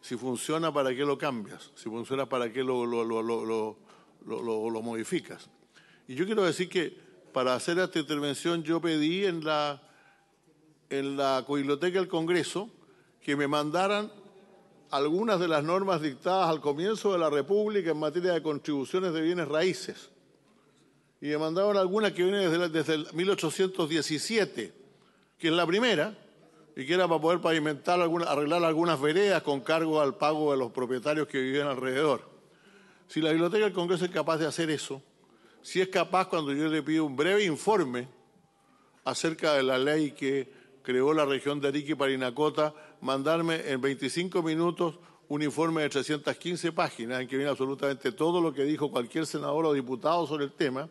Si funciona, ¿para qué lo cambias? Si funciona, ¿para qué lo, modificas? Y yo quiero decir que para hacer esta intervención yo pedí en la, en la del Congreso que me mandaran algunas de las normas dictadas al comienzo de la República en materia de contribuciones de bienes raíces. Y me mandaron algunas que vienen desde, desde el 1817 que es la primera, y que era para poder pavimentar, alguna, arreglar algunas veredas con cargo al pago de los propietarios que vivían alrededor. Si la Biblioteca del Congreso es capaz de hacer eso, si es capaz cuando yo le pido un breve informe acerca de la ley que creó la región de para Parinacota, mandarme en 25 minutos un informe de 315 páginas en que viene absolutamente todo lo que dijo cualquier senador o diputado sobre el tema,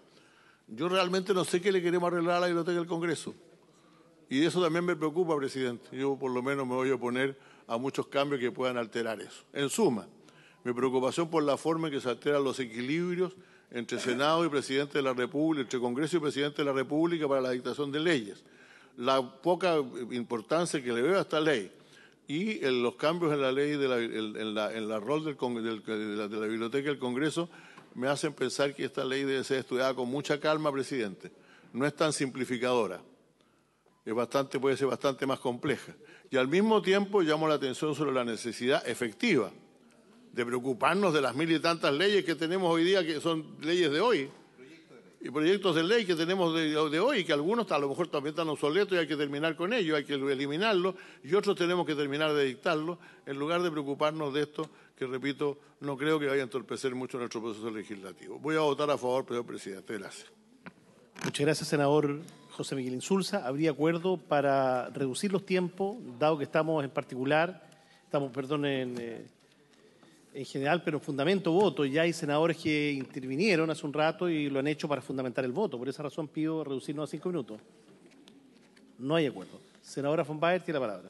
yo realmente no sé qué le queremos arreglar a la Biblioteca del Congreso. Y eso también me preocupa, presidente. Yo por lo menos me voy a oponer a muchos cambios que puedan alterar eso. En suma, mi preocupación por la forma en que se alteran los equilibrios entre Senado y Presidente de la República, entre Congreso y Presidente de la República para la dictación de leyes, la poca importancia que le veo a esta ley y los cambios en la ley, de la, en, la, rol de, la, de la Biblioteca del Congreso, me hacen pensar que esta ley debe ser estudiada con mucha calma, presidente. No es tan simplificadora es bastante, puede ser bastante más compleja. Y al mismo tiempo llamo la atención sobre la necesidad efectiva de preocuparnos de las mil y tantas leyes que tenemos hoy día, que son leyes de hoy, y proyectos de ley que tenemos de, hoy, que algunos a lo mejor también están obsoletos y hay que terminar con ellos, hay que eliminarlos, y otros tenemos que terminar de dictarlos, en lugar de preocuparnos de esto, que repito, no creo que vaya a entorpecer mucho nuestro proceso legislativo. Voy a votar a favor, señor presidente. Gracias. Muchas gracias, senador. José Miguel Insulza, habría acuerdo para reducir los tiempos, dado que estamos en particular, estamos, perdón, en, eh, en general, pero en fundamento voto. Ya hay senadores que intervinieron hace un rato y lo han hecho para fundamentar el voto. Por esa razón pido reducirnos a cinco minutos. No hay acuerdo. Senadora von tiene la palabra.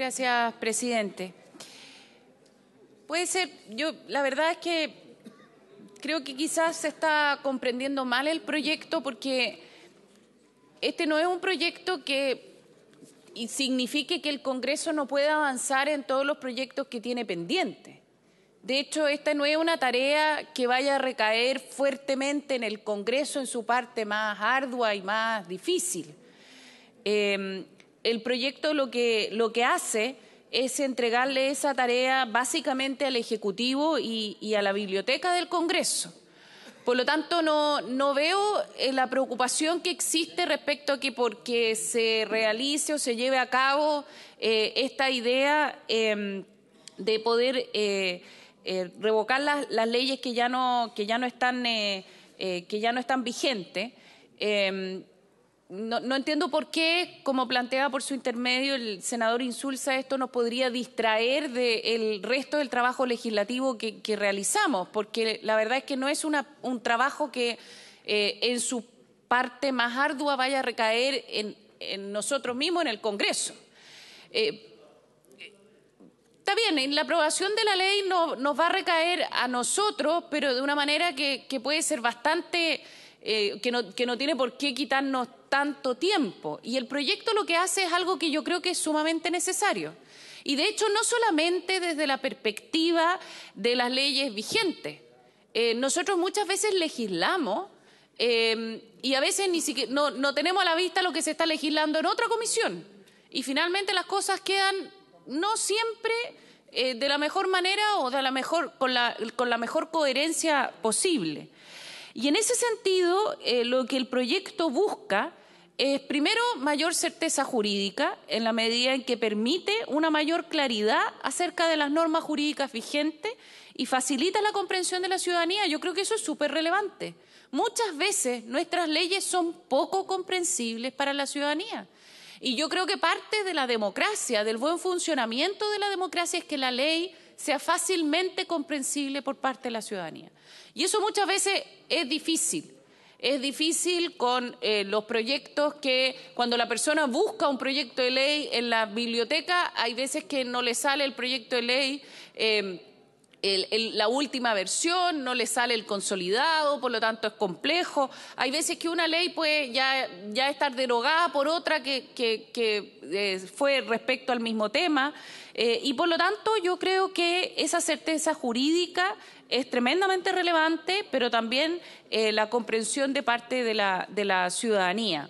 Gracias, presidente. Puede ser, yo la verdad es que creo que quizás se está comprendiendo mal el proyecto porque este no es un proyecto que signifique que el Congreso no pueda avanzar en todos los proyectos que tiene pendiente. De hecho, esta no es una tarea que vaya a recaer fuertemente en el Congreso en su parte más ardua y más difícil. Eh, el proyecto lo que, lo que hace es entregarle esa tarea básicamente al Ejecutivo y, a la Biblioteca del Congreso. Por lo tanto, no, no veo eh, la preocupación que existe respecto a que porque se realice o se lleve a cabo eh, esta idea em, de poder eh, revocar las, las, leyes que ya no, que ya no están, que ya no están vigentes. Em, no, entiendo por qué, como planteaba por su intermedio el senador Insulza, esto nos podría distraer del resto del trabajo legislativo que, realizamos, porque la verdad es que no es un trabajo que eh, en su parte más ardua vaya a recaer en, nosotros mismos, en el Congreso. Eh, está bien, en la aprobación de la ley nos va a recaer a nosotros, pero de una manera que puede ser bastante eh, que, no, tiene por qué quitarnos tanto tiempo. Y el proyecto lo que hace es algo que yo creo que es sumamente necesario. Y de hecho, no solamente desde la perspectiva de las leyes vigentes. Eh, nosotros muchas veces legislamos eh, y a veces ni siquiera no, tenemos a la vista lo que se está legislando en otra comisión. Y finalmente las cosas quedan no siempre de la mejor manera o de la mejor, con, la, con la mejor coherencia posible. Y en ese sentido, eh, lo que el proyecto busca es, primero, mayor certeza jurídica, en la medida en que permite una mayor claridad acerca de las normas jurídicas vigentes y facilita la comprensión de la ciudadanía. Yo creo que eso es súper relevante. Muchas veces nuestras leyes son poco comprensibles para la ciudadanía. Y yo creo que parte de la democracia, del buen funcionamiento de la democracia, es que la ley sea fácilmente comprensible por parte de la ciudadanía. Y eso muchas veces es difícil. Es difícil con eh, los proyectos que cuando la persona busca un proyecto de ley en la biblioteca, hay veces que no le sale el proyecto de ley. Em, la última versión, no le sale el consolidado, por lo tanto es complejo. Hay veces que una ley puede ya, ya estar derogada por otra que, eh, fue respecto al mismo tema. Eh, y por lo tanto, yo creo que esa certeza jurídica es tremendamente relevante, pero también eh, la comprensión de parte de la, ciudadanía.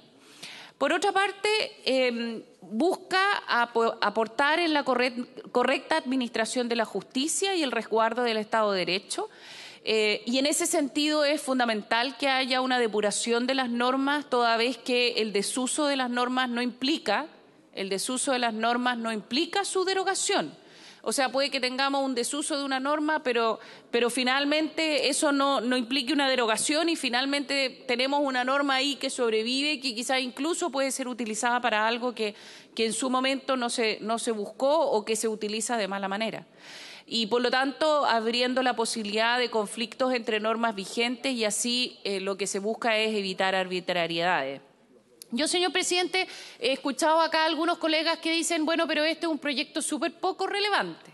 Por otra parte, em, busca aportar en la correcta administración de la justicia y el resguardo del Estado de Derecho. Eh, y en ese sentido es fundamental que haya una depuración de las normas, toda vez que el desuso de las normas no implica el desuso de las normas no implica su derogación. O sea, puede que tengamos un desuso de una norma, pero, finalmente eso no, implique una derogación y finalmente tenemos una norma ahí que sobrevive, que quizás incluso puede ser utilizada para algo que, en su momento no se, no se buscó o que se utiliza de mala manera y por lo tanto abriendo la posibilidad de conflictos entre normas vigentes y así eh, lo que se busca es evitar arbitrariedades. Yo, señor presidente, he escuchado acá algunos colegas que dicen, bueno, pero este es un proyecto súper poco relevante.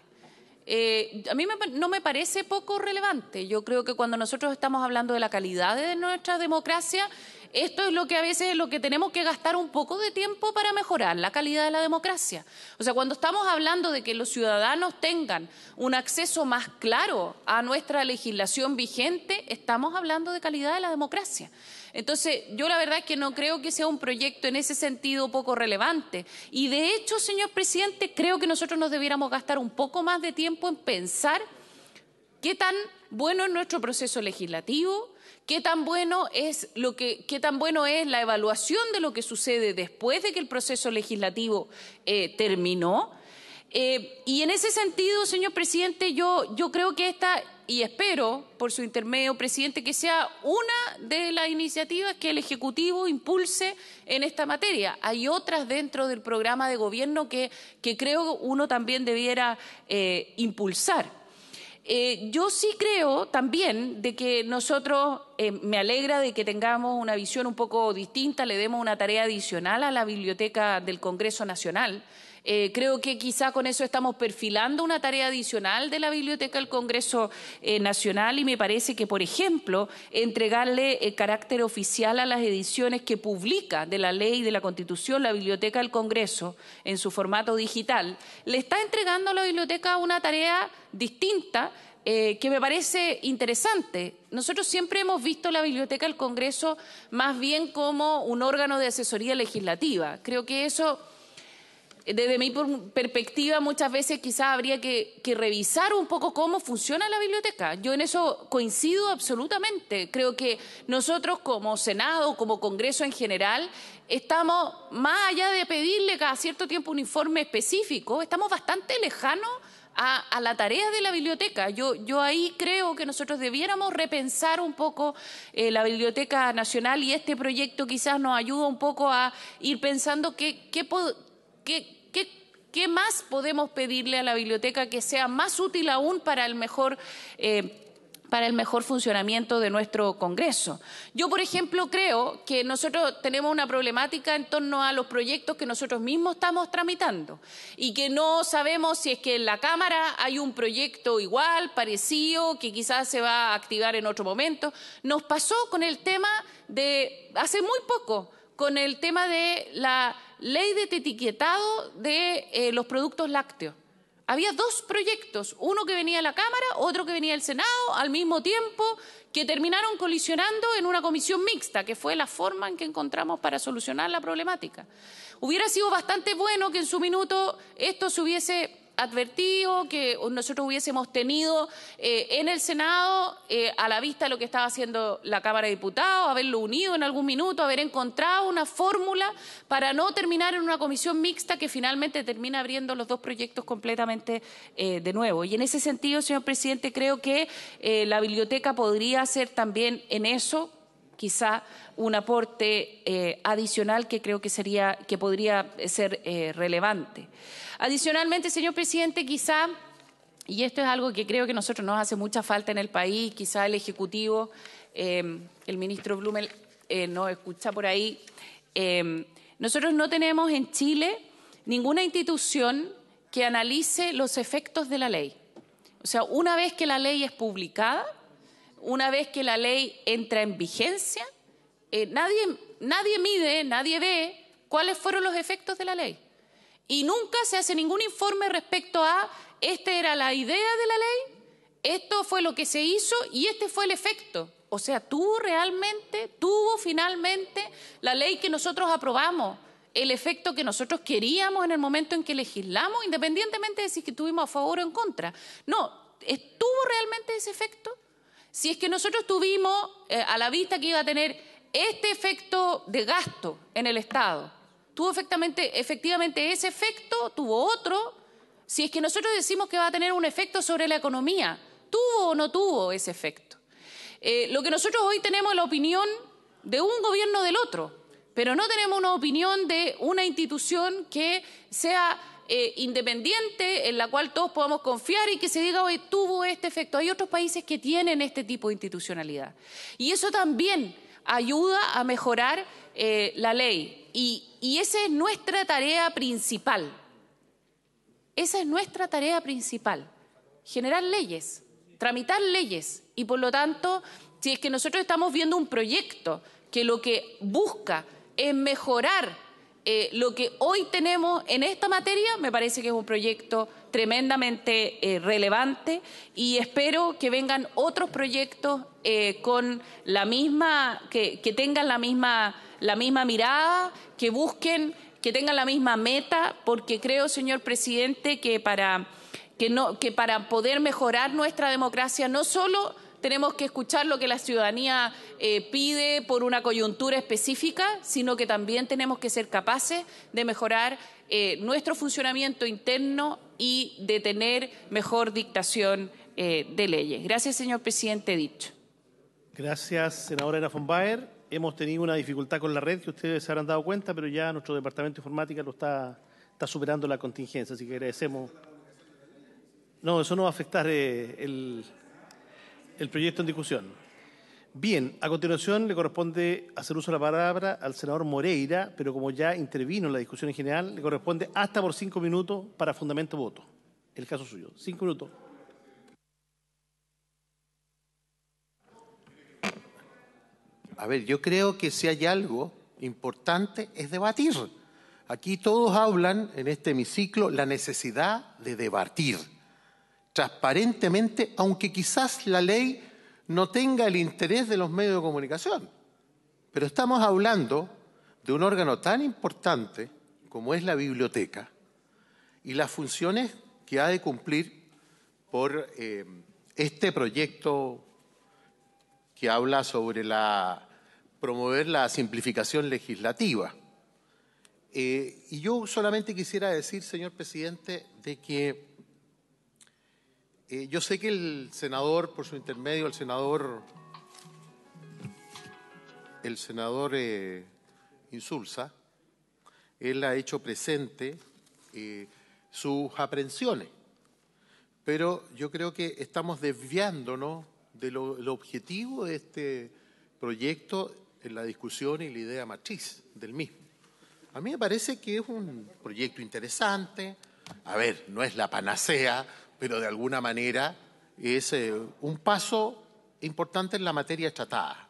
Eh, a mí no me parece poco relevante. Yo creo que cuando nosotros estamos hablando de la calidad de nuestra democracia, esto es lo que a veces es lo que tenemos que gastar un poco de tiempo para mejorar la calidad de la democracia. O sea, cuando estamos hablando de que los ciudadanos tengan un acceso más claro a nuestra legislación vigente, estamos hablando de calidad de la democracia. Entonces, yo la verdad es que no creo que sea un proyecto en ese sentido poco relevante. Y de hecho, señor presidente, creo que nosotros nos debiéramos gastar un poco más de tiempo en pensar qué tan bueno es nuestro proceso legislativo, qué tan bueno es lo que, qué tan bueno es la evaluación de lo que sucede después de que el proceso legislativo eh, terminó. Eh, y en ese sentido, señor presidente, yo, yo creo que esta y espero, por su intermedio, presidente, que sea una de las iniciativas que el Ejecutivo impulse en esta materia. Hay otras dentro del programa de gobierno que, que creo uno también debiera eh, impulsar. Eh, yo sí creo también de que nosotros, eh, me alegra de que tengamos una visión un poco distinta, le demos una tarea adicional a la Biblioteca del Congreso Nacional. Eh, creo que quizá con eso estamos perfilando una tarea adicional de la Biblioteca del Congreso eh, Nacional y me parece que, por ejemplo, entregarle eh, carácter oficial a las ediciones que publica de la ley y de la Constitución la Biblioteca del Congreso en su formato digital, le está entregando a la biblioteca una tarea distinta que me parece interesante. Nosotros siempre hemos visto la Biblioteca del Congreso más bien como un órgano de asesoría legislativa. Creo que eso desde mi perspectiva, muchas veces quizás habría que, revisar un poco cómo funciona la biblioteca. Yo en eso coincido absolutamente. Creo que nosotros como Senado, como Congreso en general, estamos, más allá de pedirle cada cierto tiempo un informe específico, estamos bastante lejanos a, la tarea de la biblioteca. Yo, ahí creo que nosotros debiéramos repensar un poco eh, la Biblioteca Nacional y este proyecto quizás nos ayuda un poco a ir pensando qué, qué, ¿Qué, más podemos pedirle a la biblioteca que sea más útil aún para el mejor... Eh, para el mejor funcionamiento de nuestro Congreso. Yo, por ejemplo, creo que nosotros tenemos una problemática en torno a los proyectos que nosotros mismos estamos tramitando y que no sabemos si es que en la Cámara hay un proyecto igual, parecido, que quizás se va a activar en otro momento. Nos pasó con el tema de, hace muy poco, con el tema de la ley de etiquetado de eh, los productos lácteos. Había dos proyectos, uno que venía a la Cámara, otro que venía al Senado, al mismo tiempo, que terminaron colisionando en una comisión mixta, que fue la forma en que encontramos para solucionar la problemática. Hubiera sido bastante bueno que en su minuto esto se hubiese advertido, que nosotros hubiésemos tenido eh, en el Senado, eh, a la vista de lo que estaba haciendo la Cámara de Diputados, haberlo unido en algún minuto, haber encontrado una fórmula para no terminar en una comisión mixta que finalmente termina abriendo los dos proyectos completamente eh, de nuevo. Y en ese sentido, señor presidente, creo que la biblioteca podría ser también en eso quizá un aporte adicional que creo que sería que podría ser relevante. Adicionalmente, señor presidente, quizá, y esto es algo que creo que nosotros nos hace mucha falta en el país, quizá el Ejecutivo, em, el ministro Blumel eh, nos escucha por ahí, em, nosotros no tenemos en Chile ninguna institución que analice los efectos de la ley. O sea, una vez que la ley es publicada, una vez que la ley entra en vigencia, eh, nadie, nadie mide, nadie ve cuáles fueron los efectos de la ley y nunca se hace ningún informe respecto a esta era la idea de la ley, esto fue lo que se hizo y este fue el efecto. O sea, tuvo realmente, tuvo finalmente la ley que nosotros aprobamos, el efecto que nosotros queríamos en el momento en que legislamos, independientemente de si estuvimos a favor o en contra. No, ¿tuvo realmente ese efecto? Si es que nosotros tuvimos eh, a la vista que iba a tener este efecto de gasto en el Estado, tuvo efectivamente, ese efecto, tuvo otro, si es que nosotros decimos que va a tener un efecto sobre la economía, tuvo o no tuvo ese efecto. Eh, lo que nosotros hoy tenemos es la opinión de un gobierno del otro, pero no tenemos una opinión de una institución que sea eh, independiente, en la cual todos podamos confiar y que se diga, hoy tuvo este efecto. Hay otros países que tienen este tipo de institucionalidad. Y eso también ayuda a mejorar eh, la ley. Y, esa es nuestra tarea principal. Esa es nuestra tarea principal, generar leyes, tramitar leyes. Y por lo tanto, si es que nosotros estamos viendo un proyecto que lo que busca es mejorar eh, lo que hoy tenemos en esta materia, me parece que es un proyecto tremendamente eh, relevante y espero que vengan otros proyectos eh, con la misma, que tengan la misma la misma mirada, que busquen, que tengan la misma meta, porque creo, señor presidente, que para, que no, que para poder mejorar nuestra democracia no solo tenemos que escuchar lo que la ciudadanía eh, pide por una coyuntura específica, sino que también tenemos que ser capaces de mejorar eh, nuestro funcionamiento interno y de tener mejor dictación eh, de leyes. Gracias, señor presidente. Dicho. Gracias, senadora hemos tenido una dificultad con la red que ustedes se habrán dado cuenta, pero ya nuestro departamento de informática lo está, superando la contingencia, así que agradecemos. No, eso no va a afectar eh, el, el proyecto en discusión. Bien, a continuación le corresponde hacer uso de la palabra al senador Moreira, pero como ya intervino en la discusión en general, le corresponde hasta por cinco minutos para fundamento voto. El caso suyo. Cinco minutos. a ver, yo creo que si hay algo importante es debatir. Aquí todos hablan en este hemiciclo la necesidad de debatir transparentemente, aunque quizás la ley no tenga el interés de los medios de comunicación. Pero estamos hablando de un órgano tan importante como es la biblioteca y las funciones que ha de cumplir por eh, este proyecto que habla sobre la promover la simplificación legislativa. Eh, y yo solamente quisiera decir, señor presidente, de que eh, yo sé que el senador, por su intermedio, el senador, el senador eh, Insulza, él ha hecho presente sus aprensiones, pero yo creo que estamos desviándonos del objetivo de este proyecto en la discusión y la idea matriz del mismo. A mí me parece que es un proyecto interesante. A ver, no es la panacea, pero de alguna manera es eh, un paso importante en la materia tratada.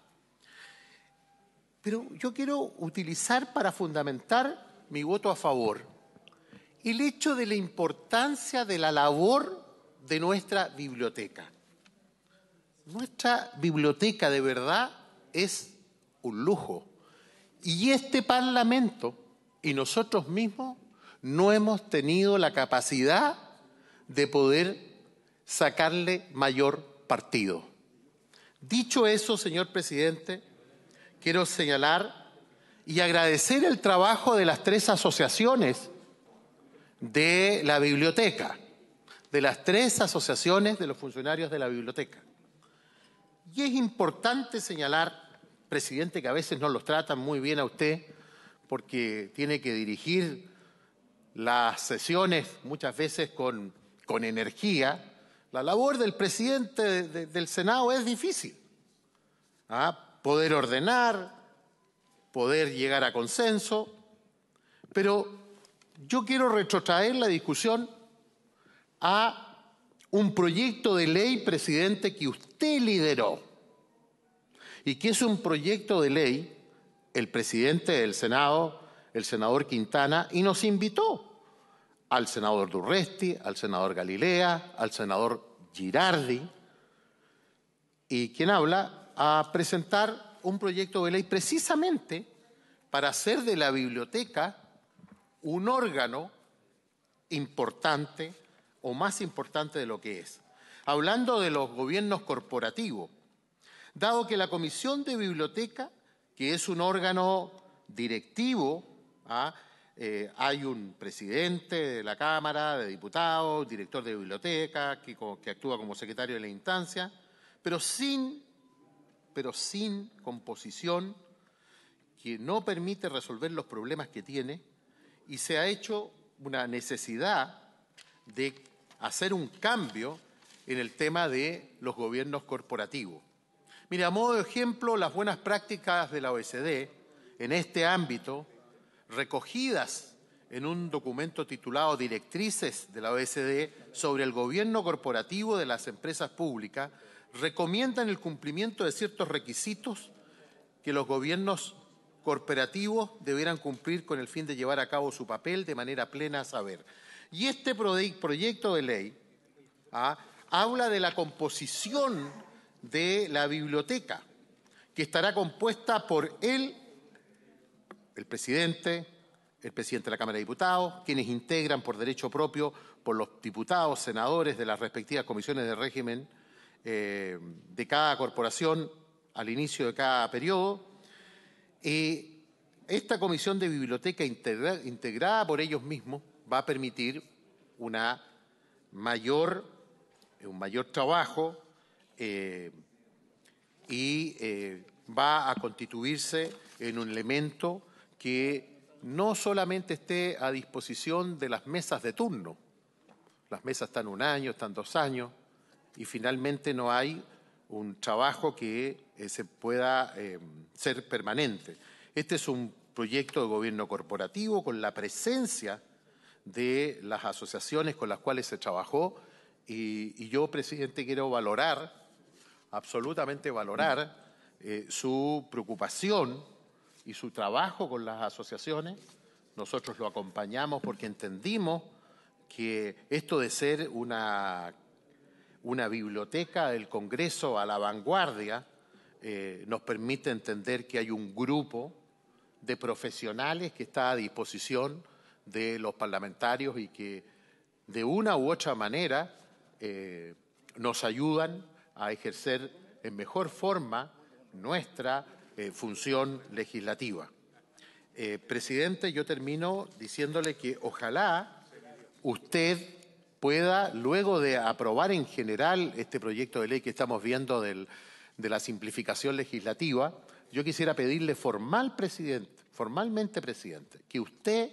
Pero yo quiero utilizar para fundamentar mi voto a favor el hecho de la importancia de la labor de nuestra biblioteca. Nuestra biblioteca de verdad es un lujo. Y este Parlamento y nosotros mismos no hemos tenido la capacidad de poder sacarle mayor partido. Dicho eso, señor presidente, quiero señalar y agradecer el trabajo de las tres asociaciones de la biblioteca, de las tres asociaciones de los funcionarios de la biblioteca. Y es importante señalar presidente que a veces no los tratan muy bien a usted porque tiene que dirigir las sesiones muchas veces con, con energía, la labor del presidente del Senado es difícil. ¿ah? Poder ordenar, poder llegar a consenso, pero yo quiero retrotraer la discusión a un proyecto de ley, presidente, que usted lideró y que es un proyecto de ley, el presidente del Senado, el senador Quintana, y nos invitó al senador Durresti, al senador Galilea, al senador Girardi, y quien habla, a presentar un proyecto de ley precisamente para hacer de la biblioteca un órgano importante o más importante de lo que es. Hablando de los gobiernos corporativos, dado que la Comisión de Biblioteca, que es un órgano directivo, ¿ah? eh, hay un presidente de la Cámara de Diputados, director de biblioteca, que, actúa como secretario de la instancia, pero sin, pero sin composición que no permite resolver los problemas que tiene y se ha hecho una necesidad de hacer un cambio en el tema de los gobiernos corporativos. Mira a modo de ejemplo, las buenas prácticas de la OECD en este ámbito, recogidas en un documento titulado Directrices de la OECD sobre el gobierno corporativo de las empresas públicas, recomiendan el cumplimiento de ciertos requisitos que los gobiernos corporativos debieran cumplir con el fin de llevar a cabo su papel de manera plena a saber. Y este proyecto de ley ¿ah? habla de la composición de la biblioteca, que estará compuesta por él, el presidente, el presidente de la Cámara de Diputados, quienes integran por derecho propio por los diputados, senadores de las respectivas comisiones de régimen eh, de cada corporación al inicio de cada periodo. Y esta comisión de biblioteca integrada por ellos mismos va a permitir una un mayor trabajo eh, y eh, va a constituirse en un elemento que no solamente esté a disposición de las mesas de turno, las mesas están un año, están dos años, y finalmente no hay un trabajo que eh, se pueda ser permanente. Este es un proyecto de gobierno corporativo con la presencia de las asociaciones con las cuales se trabajó y yo, presidente, quiero valorar absolutamente valorar eh, su preocupación y su trabajo con las asociaciones. Nosotros lo acompañamos porque entendimos que esto de ser una, una biblioteca del Congreso a la vanguardia eh, nos permite entender que hay un grupo de profesionales que está a disposición de los parlamentarios y que de una u otra manera eh, nos ayudan a ejercer en mejor forma nuestra eh, función legislativa. Eh, presidente, yo termino diciéndole que ojalá usted pueda, luego de aprobar en general este proyecto de ley que estamos viendo de la simplificación legislativa, yo quisiera pedirle formal, presidente, formalmente, presidente, que usted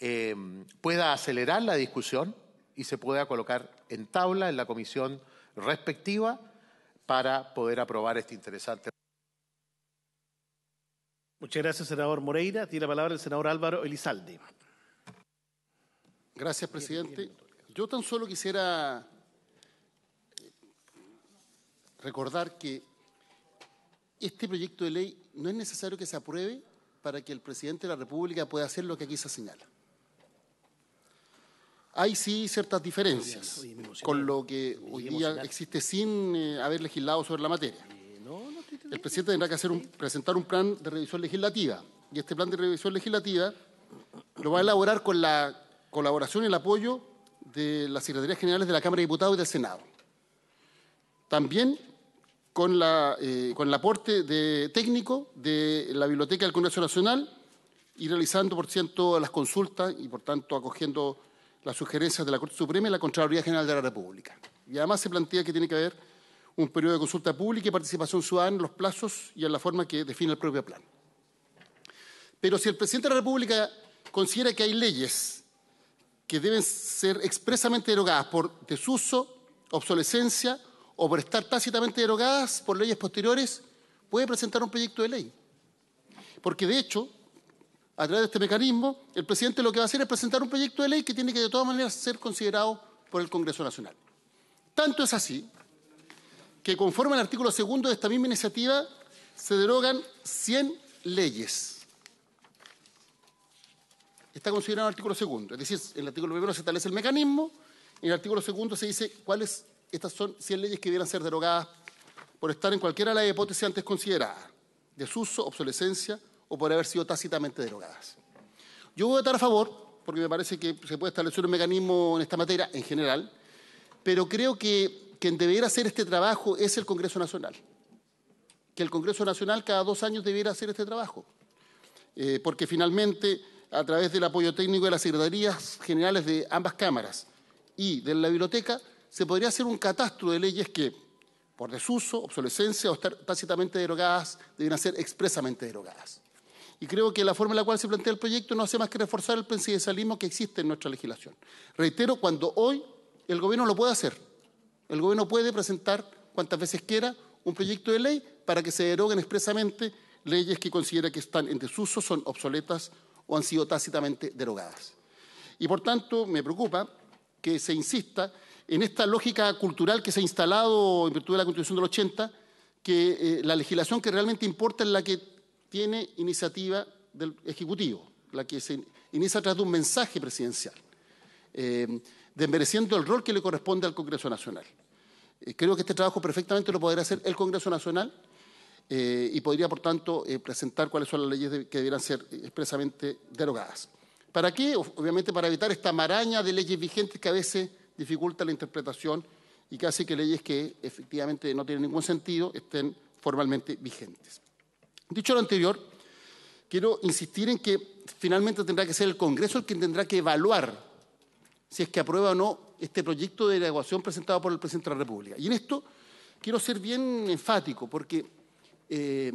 eh, pueda acelerar la discusión y se pueda colocar en tabla en la comisión respectiva para poder aprobar este interesante. Muchas gracias, senador Moreira. Tiene la palabra el senador Álvaro Elizalde. Gracias, presidente. Yo tan solo quisiera recordar que este proyecto de ley no es necesario que se apruebe para que el presidente de la República pueda hacer lo que aquí se señala hay sí ciertas diferencias con lo que hoy día existe sin eh, haber legislado sobre la materia. Eh, el presidente tendrá que hacer presentar un plan de revisión legislativa y este plan de revisión legislativa lo va a elaborar con la colaboración y el apoyo de las Secretarías Generales de la Cámara de Diputados y del Senado. También con, la, eh, con el aporte de, técnico de la Biblioteca del Congreso Nacional y realizando, por cierto, las consultas y, por tanto, acogiendo las sugerencias de la Corte Suprema y la Contraloría General de la República. Y además se plantea que tiene que haber un periodo de consulta pública y participación ciudadana en los plazos y en la forma que define el propio plan. Pero si el presidente de la República considera que hay leyes que deben ser expresamente derogadas por desuso, obsolescencia o por estar tácitamente derogadas por leyes posteriores, puede presentar un proyecto de ley. Porque de hecho, a través de este mecanismo, el presidente lo que va a hacer es presentar un proyecto de ley que tiene que de todas maneras ser considerado por el Congreso Nacional. Tanto es así que conforme al artículo segundo de esta misma iniciativa se derogan 100 leyes. Está considerado el artículo segundo, es decir, en el artículo primero se establece el mecanismo, y en el artículo segundo se dice cuáles estas son 100 leyes que debieran ser derogadas por estar en cualquiera de las hipótesis antes consideradas, desuso, obsolescencia, o por haber sido tácitamente derogadas. Yo voy a votar a favor, porque me parece que se puede establecer un mecanismo en esta materia en general, pero creo que quien debería hacer este trabajo es el Congreso Nacional. Que el Congreso Nacional cada dos años debiera hacer este trabajo. Eh, porque finalmente, a través del apoyo técnico de las secretarías generales de ambas cámaras y de la biblioteca, se podría hacer un catastro de leyes que, por desuso, obsolescencia o estar tácitamente derogadas, deben ser expresamente derogadas. Y creo que la forma en la cual se plantea el proyecto no hace más que reforzar el presidencialismo que existe en nuestra legislación. Reitero, cuando hoy el gobierno lo puede hacer, el gobierno puede presentar cuantas veces quiera un proyecto de ley para que se deroguen expresamente leyes que considera que están en desuso, son obsoletas o han sido tácitamente derogadas. Y por tanto, me preocupa que se insista en esta lógica cultural que se ha instalado en virtud de la Constitución del 80, que eh, la legislación que realmente importa es la que tiene iniciativa del Ejecutivo, la que se inicia tras de un mensaje presidencial, eh, desmereciendo el rol que le corresponde al Congreso Nacional. Eh, creo que este trabajo perfectamente lo podrá hacer el Congreso Nacional eh, y podría, por tanto, presentar cuáles son las leyes que deberían ser expresamente derogadas. ¿Para qué? Obviamente para evitar esta maraña de leyes vigentes que a veces dificulta la interpretación y que hace que leyes que efectivamente no tienen ningún sentido estén formalmente vigentes. Dicho lo anterior, quiero insistir en que finalmente tendrá que ser el Congreso el quien tendrá que evaluar si es que aprueba o no este proyecto de evaluación presentado por el presidente de la República. Y en esto quiero ser bien enfático, porque eh,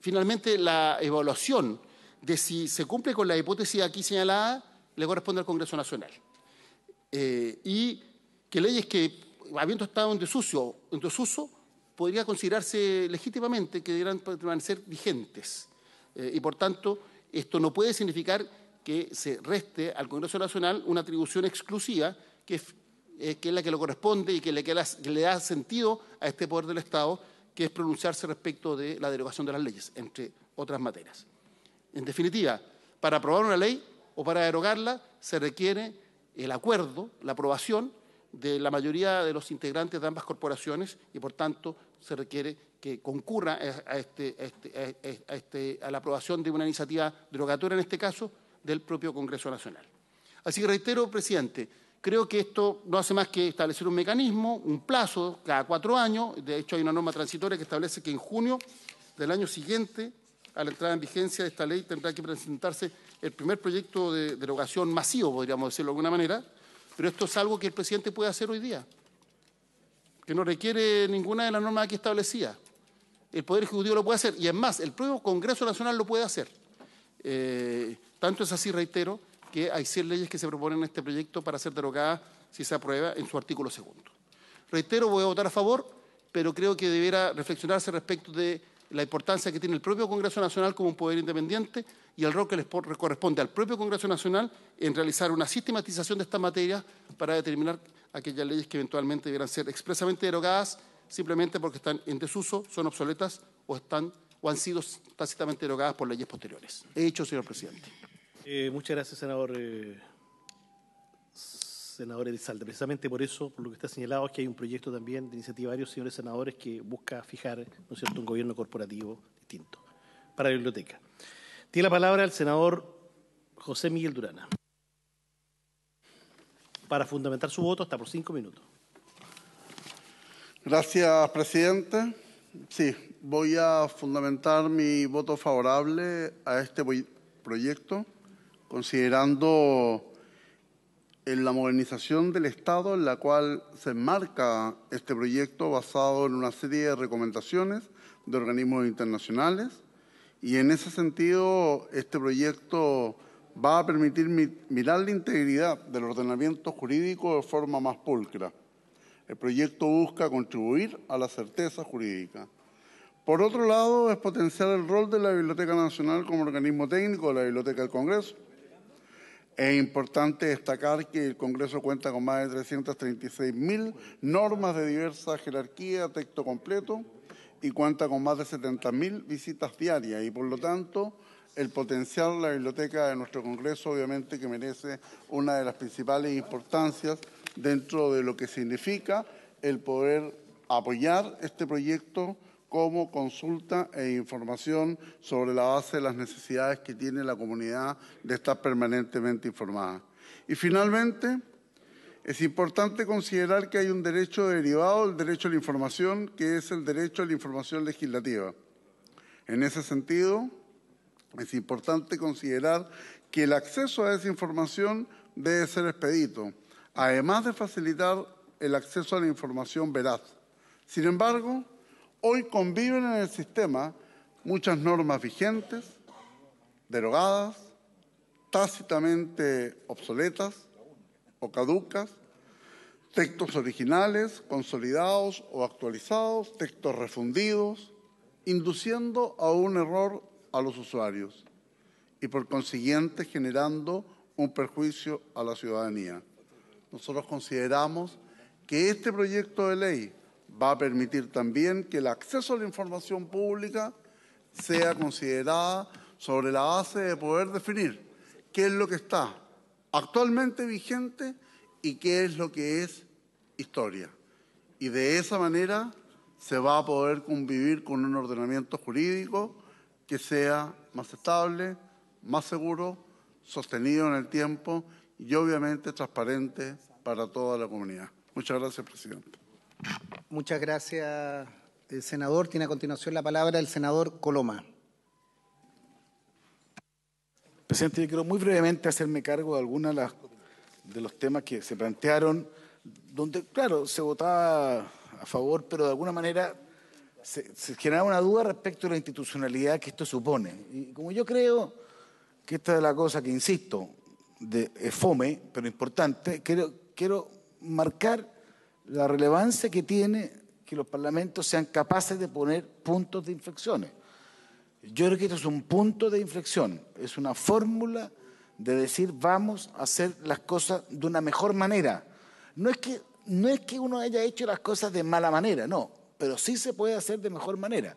finalmente la evaluación de si se cumple con la hipótesis aquí señalada le corresponde al Congreso Nacional. Eh, y que leyes que, habiendo estado en desuso, en desuso podría considerarse legítimamente que deberán permanecer vigentes. Eh, y por tanto, esto no puede significar que se reste al Congreso Nacional una atribución exclusiva que es, eh, la que le corresponde y que le da sentido a este poder del Estado, que es pronunciarse respecto de la derogación de las leyes, entre otras materias. En definitiva, para aprobar una ley o para derogarla se requiere el acuerdo, la aprobación de la mayoría de los integrantes de ambas corporaciones y por tanto se requiere que concurra este, este, a, este, a la aprobación de una iniciativa derogatoria, en este caso, del propio Congreso Nacional. Así que reitero, presidente, creo que esto no hace más que establecer un mecanismo, un plazo, cada cuatro años. De hecho, hay una norma transitoria que establece que en junio del año siguiente a la entrada en vigencia de esta ley tendrá que presentarse el primer proyecto de derogación masivo, podríamos decirlo de alguna manera, pero esto es algo que el presidente puede hacer hoy día, que no requiere ninguna de las normas aquí establecidas. El Poder Ejecutivo lo puede hacer, y es más, el propio Congreso Nacional lo puede hacer. Eh, tanto es así, reitero, que hay 100 leyes que se proponen en este proyecto para ser derogadas si se aprueba en su artículo segundo. Reitero, voy a votar a favor, pero creo que debiera reflexionarse respecto de la importancia que tiene el propio Congreso Nacional como un poder independiente y el rol que les corresponde al propio Congreso Nacional en realizar una sistematización de esta materia para determinar aquellas leyes que eventualmente debieran ser expresamente derogadas simplemente porque están en desuso, son obsoletas o, están, o han sido tácitamente derogadas por leyes posteriores. hecho, señor presidente. Eh, muchas gracias, senador. Eh, senadores de Salta. Precisamente por eso, por lo que está señalado, es que hay un proyecto también de iniciativa de varios señores senadores que busca fijar, ¿no es cierto?, un gobierno corporativo distinto para la biblioteca. Tiene la palabra el senador José Miguel Durana. Para fundamentar su voto, hasta por cinco minutos. Gracias, presidente. Sí, voy a fundamentar mi voto favorable a este proyecto, considerando en la modernización del Estado en la cual se enmarca este proyecto basado en una serie de recomendaciones de organismos internacionales y en ese sentido este proyecto va a permitir mirar la integridad del ordenamiento jurídico de forma más pulcra. El proyecto busca contribuir a la certeza jurídica. Por otro lado, es potenciar el rol de la Biblioteca Nacional como organismo técnico de la Biblioteca del Congreso es importante destacar que el Congreso cuenta con más de 336.000 normas de diversa jerarquía, texto completo, y cuenta con más de 70.000 visitas diarias y por lo tanto el potencial de la biblioteca de nuestro Congreso obviamente que merece una de las principales importancias dentro de lo que significa el poder apoyar este proyecto como consulta e información sobre la base de las necesidades que tiene la comunidad de estar permanentemente informada. Y finalmente, es importante considerar que hay un derecho derivado del derecho a la información, que es el derecho a la información legislativa. En ese sentido, es importante considerar que el acceso a esa información debe ser expedito, además de facilitar el acceso a la información veraz. Sin embargo, Hoy conviven en el sistema muchas normas vigentes, derogadas, tácitamente obsoletas o caducas, textos originales, consolidados o actualizados, textos refundidos, induciendo a un error a los usuarios y por consiguiente generando un perjuicio a la ciudadanía. Nosotros consideramos que este proyecto de ley va a permitir también que el acceso a la información pública sea considerada sobre la base de poder definir qué es lo que está actualmente vigente y qué es lo que es historia. Y de esa manera se va a poder convivir con un ordenamiento jurídico que sea más estable, más seguro, sostenido en el tiempo y obviamente transparente para toda la comunidad. Muchas gracias, presidente. Muchas gracias, eh, senador. Tiene a continuación la palabra el senador Coloma. Presidente, yo quiero muy brevemente hacerme cargo de algunos de, los temas que se plantearon, donde, claro, se votaba a favor, pero de alguna manera se, generaba una duda respecto a la institucionalidad que esto supone. Y como yo creo que esta es la cosa que, insisto, de, fome, pero importante, quiero, quiero marcar la relevancia que tiene que los parlamentos sean capaces de poner puntos de inflexión. Yo creo que esto es un punto de inflexión, es una fórmula de decir vamos a hacer las cosas de una mejor manera. No es que, no es que uno haya hecho las cosas de mala manera, no, pero sí se puede hacer de mejor manera.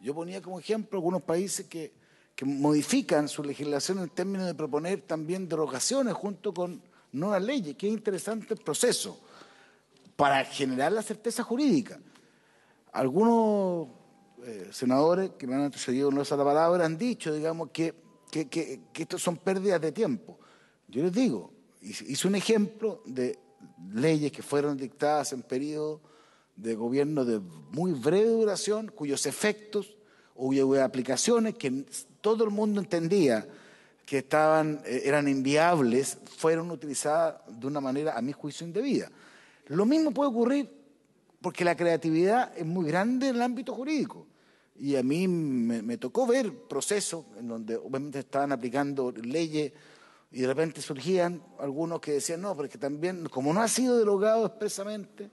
Yo ponía como ejemplo algunos países que, modifican su legislación en términos de proponer también derogaciones junto con nuevas leyes, Qué interesante el proceso para generar la certeza jurídica. Algunos eh, senadores que me han antecedido en la palabra han dicho, digamos, que, que, son pérdidas de tiempo. Yo les digo, hice un ejemplo de leyes que fueron dictadas en periodos de gobierno de muy breve duración, cuyos efectos o aplicaciones que todo el mundo entendía que estaban, eh, eran inviables, fueron utilizadas de una manera, a mi juicio, indebida. Lo mismo puede ocurrir porque la creatividad es muy grande en el ámbito jurídico. Y a mí me, tocó ver procesos en donde obviamente estaban aplicando leyes y de repente surgían algunos que decían, no, porque también, como no ha sido derogado expresamente,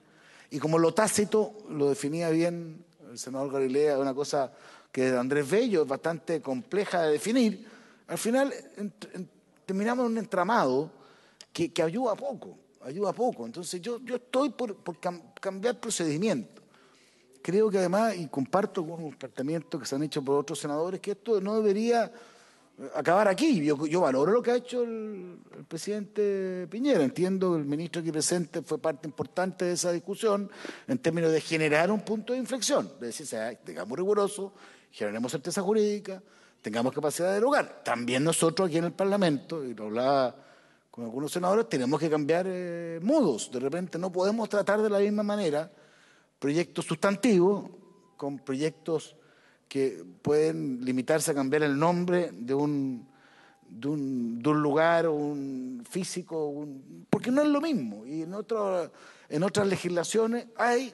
y como lo tácito lo definía bien el senador Galilea, una cosa que Andrés Bello es bastante compleja de definir, al final terminamos en un entramado que, que ayuda poco ayuda poco. Entonces yo, yo estoy por, cambiar procedimiento. Creo que además, y comparto con los tratamientos que se han hecho por otros senadores, que esto no debería eh, acabar aquí. Yo, valoro lo que ha hecho el, presidente Piñera. Entiendo que el ministro aquí presente fue parte importante de esa discusión en términos de generar un punto de inflexión, de decir, digamos riguroso, generemos certeza jurídica, tengamos capacidad de derogar. También nosotros aquí en el Parlamento, y lo hablaba con algunos senadores, tenemos que cambiar mudos, eh, modos. De repente no podemos tratar de la misma manera proyectos sustantivos con proyectos que pueden limitarse a cambiar el nombre de un, de un, lugar o un físico, porque no es lo mismo. Y en, en otras legislaciones hay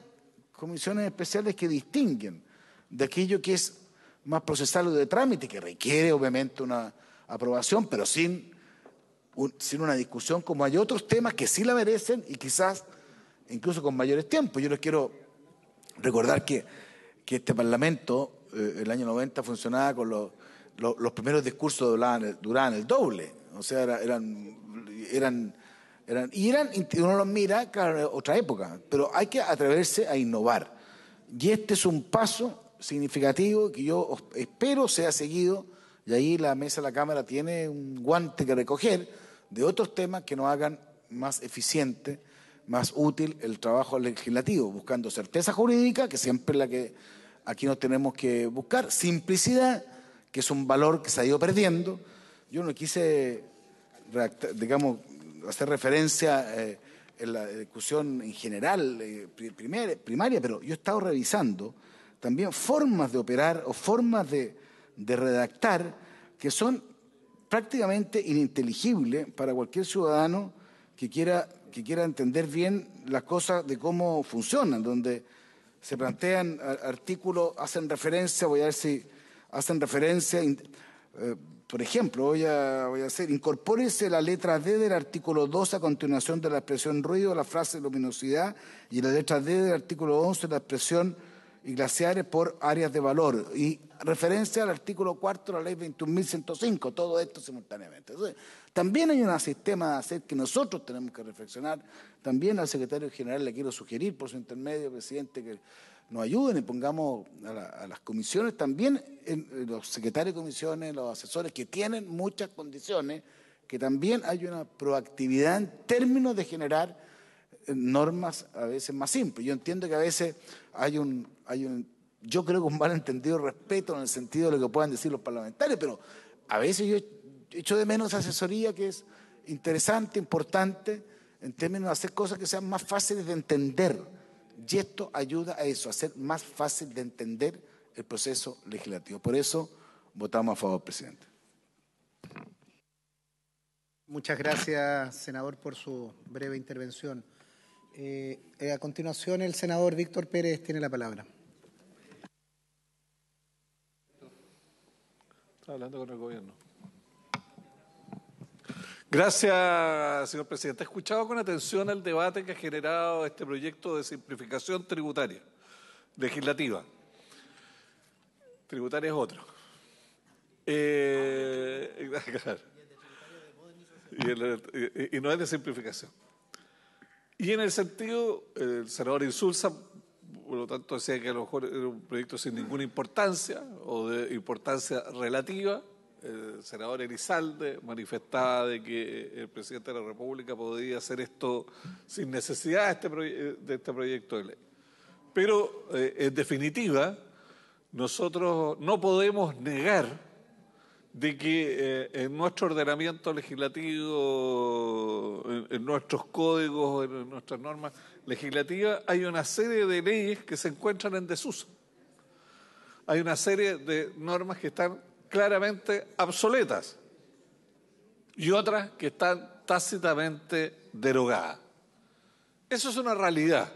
comisiones especiales que distinguen de aquello que es más procesal o de trámite, que requiere obviamente una aprobación, pero sin sin una discusión, como hay otros temas que sí la merecen y quizás incluso con mayores tiempos. Yo les quiero recordar que, que este Parlamento, eh, el año 90, funcionaba con los, primeros discursos duraban, duraban, el doble, o sea, eran, eran, eran, y eran, uno los mira, claro, otra época, pero hay que atreverse a innovar. Y este es un paso significativo que yo espero sea seguido, y ahí la mesa de la Cámara tiene un guante que recoger de otros temas que nos hagan más eficiente, más útil el trabajo legislativo, buscando certeza jurídica, que siempre es la que aquí nos tenemos que buscar, simplicidad, que es un valor que se ha ido perdiendo. Yo no quise, digamos, hacer referencia eh, en la discusión en general, eh, primaria, pero yo he estado revisando también formas de operar o formas de, de redactar que son prácticamente ininteligible para cualquier ciudadano que quiera, que quiera entender bien las cosas de cómo funcionan, donde se plantean artículos, hacen referencia, voy a ver si hacen referencia, eh, por ejemplo, voy a, voy a hacer, incorpórese la letra D del artículo 2 a continuación de la expresión ruido, la frase luminosidad, y la letra D del artículo 11, la expresión y glaciares por áreas de valor. Y referencia al artículo 4 de la ley 21.105, todo esto simultáneamente. Entonces, también hay un sistema de hacer que nosotros tenemos que reflexionar. También al secretario general le quiero sugerir por su intermedio, presidente, que nos ayuden y pongamos a, las comisiones, también los secretarios de comisiones, los asesores que tienen muchas condiciones, que también hay una proactividad en términos de generar normas a veces más simples. Yo entiendo que a veces hay un, hay un yo creo que un malentendido respeto en el sentido de lo que puedan decir los parlamentarios, pero a veces yo echo de menos asesoría que es interesante, importante, en términos de hacer cosas que sean más fáciles de entender. Y esto ayuda a eso, a ser más fácil de entender el proceso legislativo. Por eso votamos a favor, presidente. Muchas gracias, senador, por su breve intervención. Eh, eh, a continuación, el senador Víctor Pérez tiene la palabra. Está hablando con el gobierno. Gracias, señor presidente. He escuchado con atención el debate que ha generado este proyecto de simplificación tributaria, legislativa. Tributaria es otro. Eh, y no es de simplificación. Y en el sentido, el senador Insulza, por lo tanto, decía que a lo mejor era un proyecto sin ninguna importancia o de importancia relativa. El senador Elizalde manifestaba de que el presidente de la República podía hacer esto sin necesidad de este, este proyecto de ley. Pero, eh, en definitiva, nosotros no podemos negar de que eh, en nuestro ordenamiento legislativo, en, nuestros códigos, en nuestras normas legislativas, hay una serie de leyes que se encuentran en desuso. Hay una serie de normas que están claramente obsoletas y otras que están tácitamente derogadas. Eso es una realidad.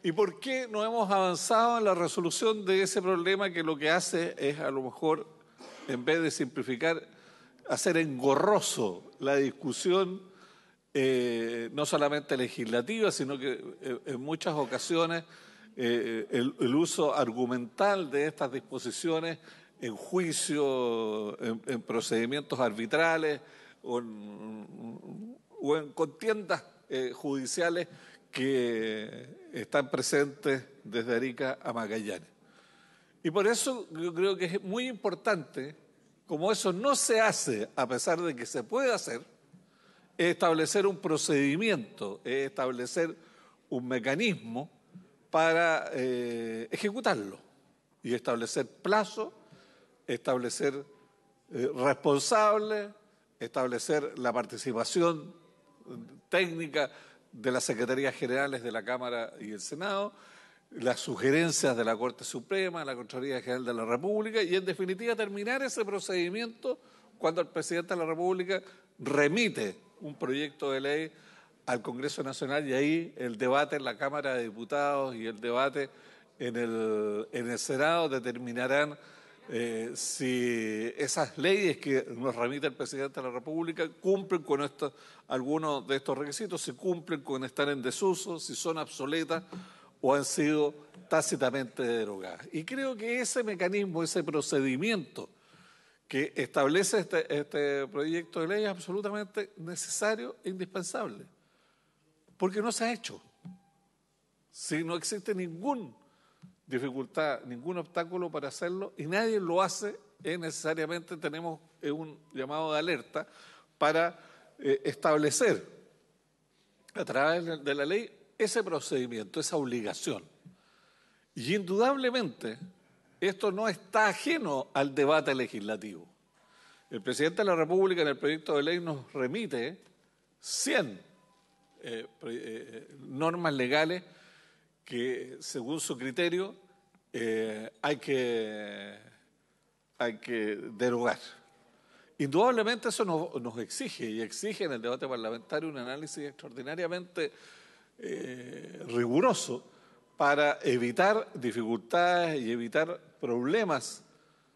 ¿Y por qué no hemos avanzado en la resolución de ese problema que lo que hace es a lo mejor en vez de simplificar, hacer engorroso la discusión, eh, no solamente legislativa, sino que eh, en muchas ocasiones eh, el, uso argumental de estas disposiciones en juicio, en, procedimientos arbitrales o en, contiendas judiciales que están presentes desde Arica a Magallanes. Y por eso yo creo que es muy importante, como eso no se hace, a pesar de que se puede hacer, establecer un procedimiento, establecer un mecanismo para eh, ejecutarlo y establecer plazo, establecer responsables, eh, responsable, establecer la participación técnica de las Secretarías Generales de la Cámara y el Senado, las sugerencias de la Corte Suprema, de la Contraloría General de la República y en definitiva terminar ese procedimiento cuando el presidente de la República remite un proyecto de ley al Congreso Nacional y ahí el debate en la Cámara de Diputados y el debate en el, Senado determinarán eh, si esas leyes que nos remite el presidente de la República cumplen con esto, algunos de estos requisitos, si cumplen con estar en desuso, si son obsoletas o han sido tácitamente derogadas. Y creo que ese mecanismo, ese procedimiento que establece este, este, proyecto de ley es absolutamente necesario e indispensable, porque no se ha hecho. Si no existe ninguna dificultad, ningún obstáculo para hacerlo y nadie lo hace, es eh, necesariamente tenemos eh, un llamado de alerta para eh, establecer a través de la ley ese procedimiento, esa obligación. Y indudablemente esto no está ajeno al debate legislativo. El presidente de la República en el proyecto de ley nos remite 100 eh, eh, eh, normas legales que, según su criterio, hay, que, hay que derogar. Indudablemente eso nos, nos exige y exige en el debate parlamentario un análisis extraordinariamente eh, riguroso para evitar dificultades y evitar problemas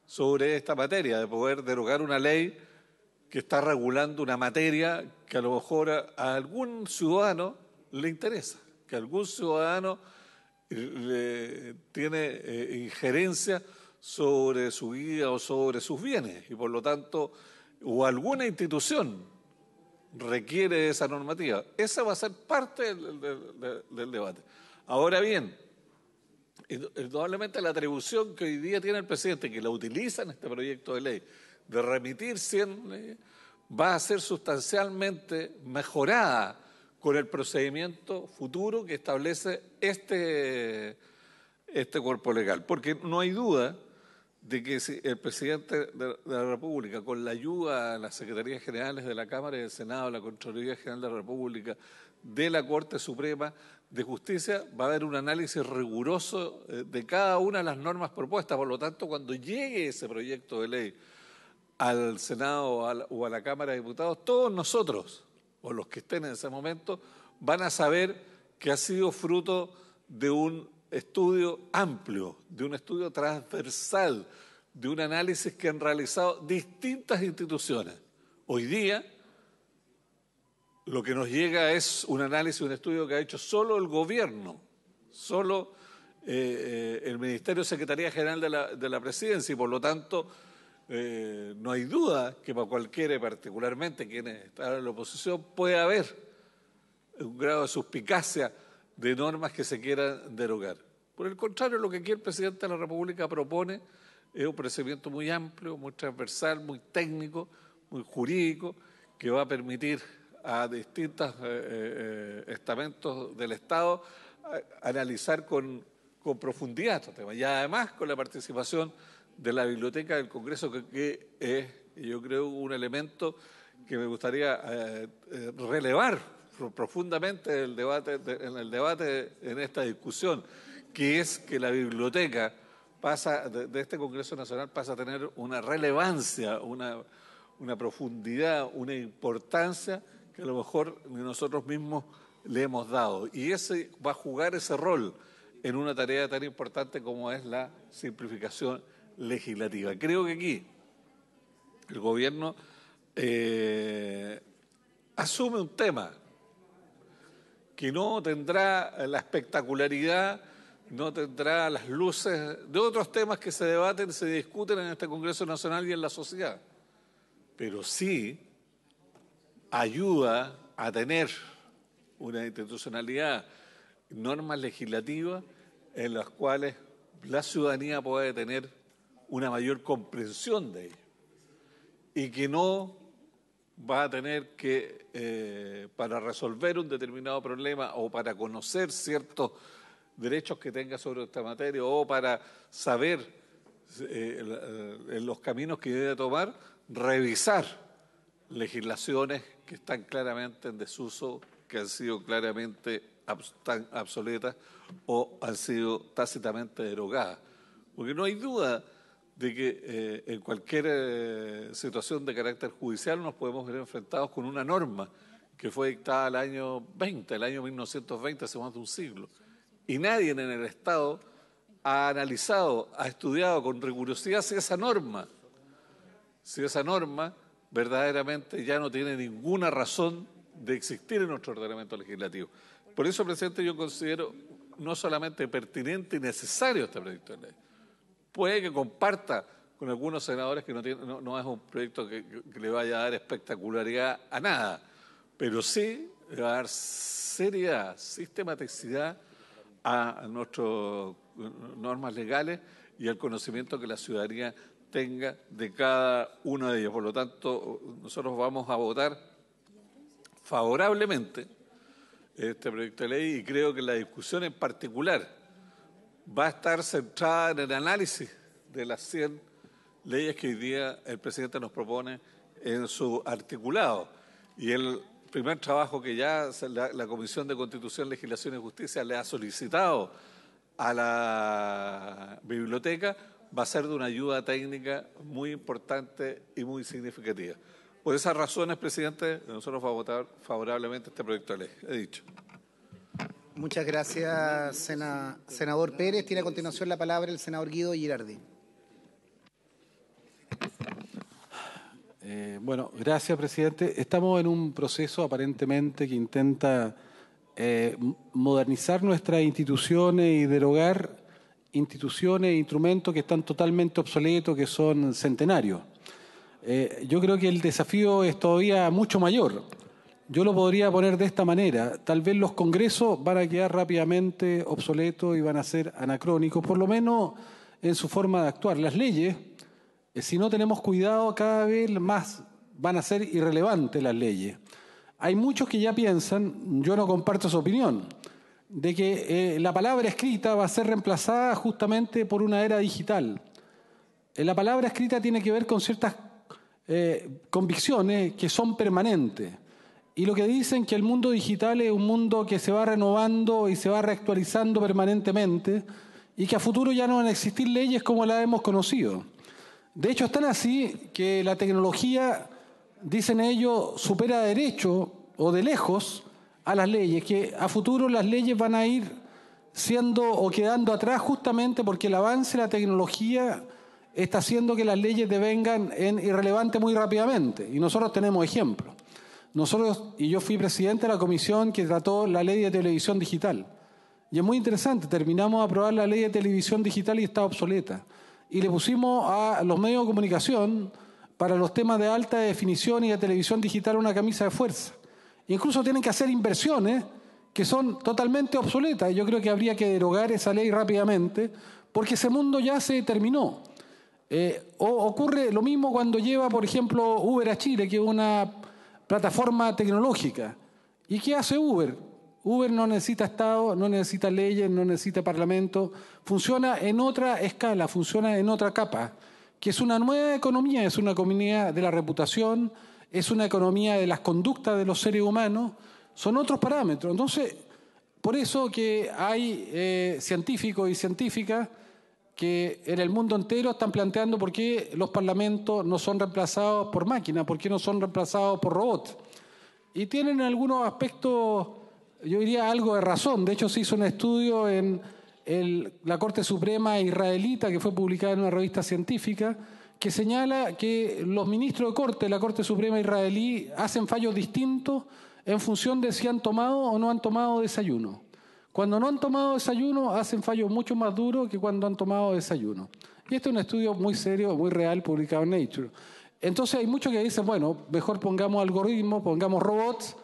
sobre esta materia, de poder derogar una ley que está regulando una materia que a lo mejor a, algún ciudadano le interesa, que algún ciudadano le tiene eh, injerencia sobre su vida o sobre sus bienes y por lo tanto o alguna institución requiere esa normativa. Esa va a ser parte del, debate. Ahora bien, indudablemente la atribución que hoy día tiene el presidente, que la utiliza en este proyecto de ley, de remitir 100 leyes, va a ser sustancialmente mejorada con el procedimiento futuro que establece este, este cuerpo legal. Porque no hay duda de que el presidente de la República, con la ayuda de las Secretarías Generales de la Cámara y del Senado, la Contraloría General de la República, de la Corte Suprema de Justicia, va a haber un análisis riguroso eh, de cada una de las normas propuestas. Por lo tanto, cuando llegue ese proyecto de ley al Senado o a la Cámara de Diputados, todos nosotros, o los que estén en ese momento, van a saber que ha sido fruto de un estudio amplio, de un estudio transversal, de un análisis que han realizado distintas instituciones. Hoy día, lo que nos llega es un análisis, un estudio que ha hecho solo el gobierno, solo eh, eh, el Ministerio Secretaría General de la, Presidencia, y por lo tanto, eh, no hay duda que para cualquiera, particularmente quienes está en la oposición, puede haber un grado de suspicacia de normas que se quieran derogar. Por el contrario, lo que aquí el presidente de la República propone es un procedimiento muy amplio, muy transversal, muy técnico, muy jurídico, que va a permitir a distintos eh, eh, estamentos del Estado eh, analizar con, profundidad estos temas. Y además con la participación de la Biblioteca del Congreso, que, es, yo creo, un elemento que me gustaría relevar profundamente el debate, en el debate, en esta discusión, que es que la biblioteca pasa, de, este Congreso Nacional pasa a tener una relevancia, una, una profundidad, una importancia que a lo mejor nosotros mismos le hemos dado. Y ese va a jugar ese rol en una tarea tan importante como es la simplificación legislativa. Creo que aquí el gobierno eh, asume un tema que no tendrá la espectacularidad, no tendrá las luces de otros temas que se debaten, se discuten en este Congreso Nacional y en la sociedad, pero sí ayuda a tener una institucionalidad, normas legislativas en las cuales la ciudadanía puede tener una mayor comprensión de ello y que no va a tener que, eh, para resolver un determinado problema o para conocer ciertos derechos que tenga sobre esta materia o para saber eh, eh, los caminos que debe tomar, revisar legislaciones que están claramente en desuso, que han sido claramente tan obsoletas o han sido tácitamente derogadas. Porque no hay duda de que eh, en cualquier eh, situación de carácter judicial nos podemos ver enfrentados con una norma que fue dictada el año 20, el año 1920, hace más de un siglo. Y nadie en el Estado ha analizado, ha estudiado con rigurosidad si esa norma, si esa norma verdaderamente ya no tiene ninguna razón de existir en nuestro ordenamiento legislativo. Por eso, presidente, yo considero no solamente pertinente y necesario este proyecto de ley, puede que comparta con algunos senadores que no, no, es un proyecto que, le vaya a dar espectacularidad a nada, pero sí le va a dar seriedad, sistematicidad a, a nuestras eh, normas legales y al conocimiento que la ciudadanía tenga de cada uno de ellos. Por lo tanto, nosotros vamos a votar favorablemente este proyecto de ley y creo que la discusión en particular va a estar centrada en el análisis de las 100 leyes que hoy día el presidente nos propone en su articulado. Y el primer trabajo que ya la, Comisión de Constitución, Legislación y Justicia le ha solicitado a la biblioteca va a ser de una ayuda técnica muy importante y muy significativa. Por esas razones, presidente, nosotros vamos a votar favorablemente este proyecto de ley. He dicho. Muchas gracias, senador Pérez. Tiene a continuación la palabra el senador Guido Girardi. Eh, bueno, gracias, presidente. Estamos en un proceso aparentemente que intenta eh, modernizar nuestras instituciones y derogar instituciones e instrumentos que están totalmente obsoletos, que son centenarios. Eh, yo creo que el desafío es todavía mucho mayor yo lo podría poner de esta manera. Tal vez los congresos van a quedar rápidamente obsoletos y van a ser anacrónicos, por lo menos en su forma de actuar. Las leyes, eh, si no tenemos cuidado, cada vez más van a ser irrelevantes las leyes. Hay muchos que ya piensan, yo no comparto su opinión, de que eh, la palabra escrita va a ser reemplazada justamente por una era digital. Eh, la palabra escrita tiene que ver con ciertas convicciones que son permanentes. Y lo que dicen que el mundo digital es un mundo que se va renovando y se va reactualizando permanentemente y que a futuro ya no van a existir leyes como las hemos conocido. De hecho, están así que la tecnología, dicen ellos, supera derecho o de lejos a las leyes, que a futuro las leyes van a ir siendo o quedando atrás justamente porque el avance de la tecnología está haciendo que las leyes devengan en irrelevante muy rápidamente. Y nosotros tenemos ejemplos. Nosotros, y yo fui presidente de la comisión que trató la ley de televisión digital. Y es muy interesante, terminamos de aprobar la ley de televisión digital y está obsoleta. Y le pusimos a los medios de comunicación, para los temas de alta definición y de televisión digital, una camisa de fuerza. Incluso tienen que hacer inversiones que son totalmente obsoletas. Yo creo que habría que derogar esa ley rápidamente, porque ese mundo ya se terminó. Eh, o ocurre lo mismo cuando lleva, por ejemplo, Uber a Chile, que es una plataforma tecnológica. ¿Y qué hace Uber? Uber no necesita Estado, no necesita leyes, no necesita Parlamento, funciona en otra escala, funciona en otra capa, que es una nueva economía, es una economía de la reputación, es una economía de las conductas de los seres humanos, son otros parámetros. Entonces, por eso que hay eh, científicos y científicas que en el mundo entero están planteando por qué los parlamentos no son reemplazados por máquinas, por qué no son reemplazados por robots. Y tienen algunos aspectos, yo diría algo de razón. De hecho, se hizo un estudio en la Corte Suprema israelita que fue publicada en una revista científica que señala que los ministros de corte de la Corte Suprema israelí hacen fallos distintos en función de si han tomado o no han tomado desayuno. Cuando no han tomado desayuno, hacen fallos mucho más duros que cuando han tomado desayuno. Y este es un estudio muy serio, muy real, publicado en Nature. Entonces hay muchos que dicen, bueno, mejor pongamos algoritmos, pongamos robots,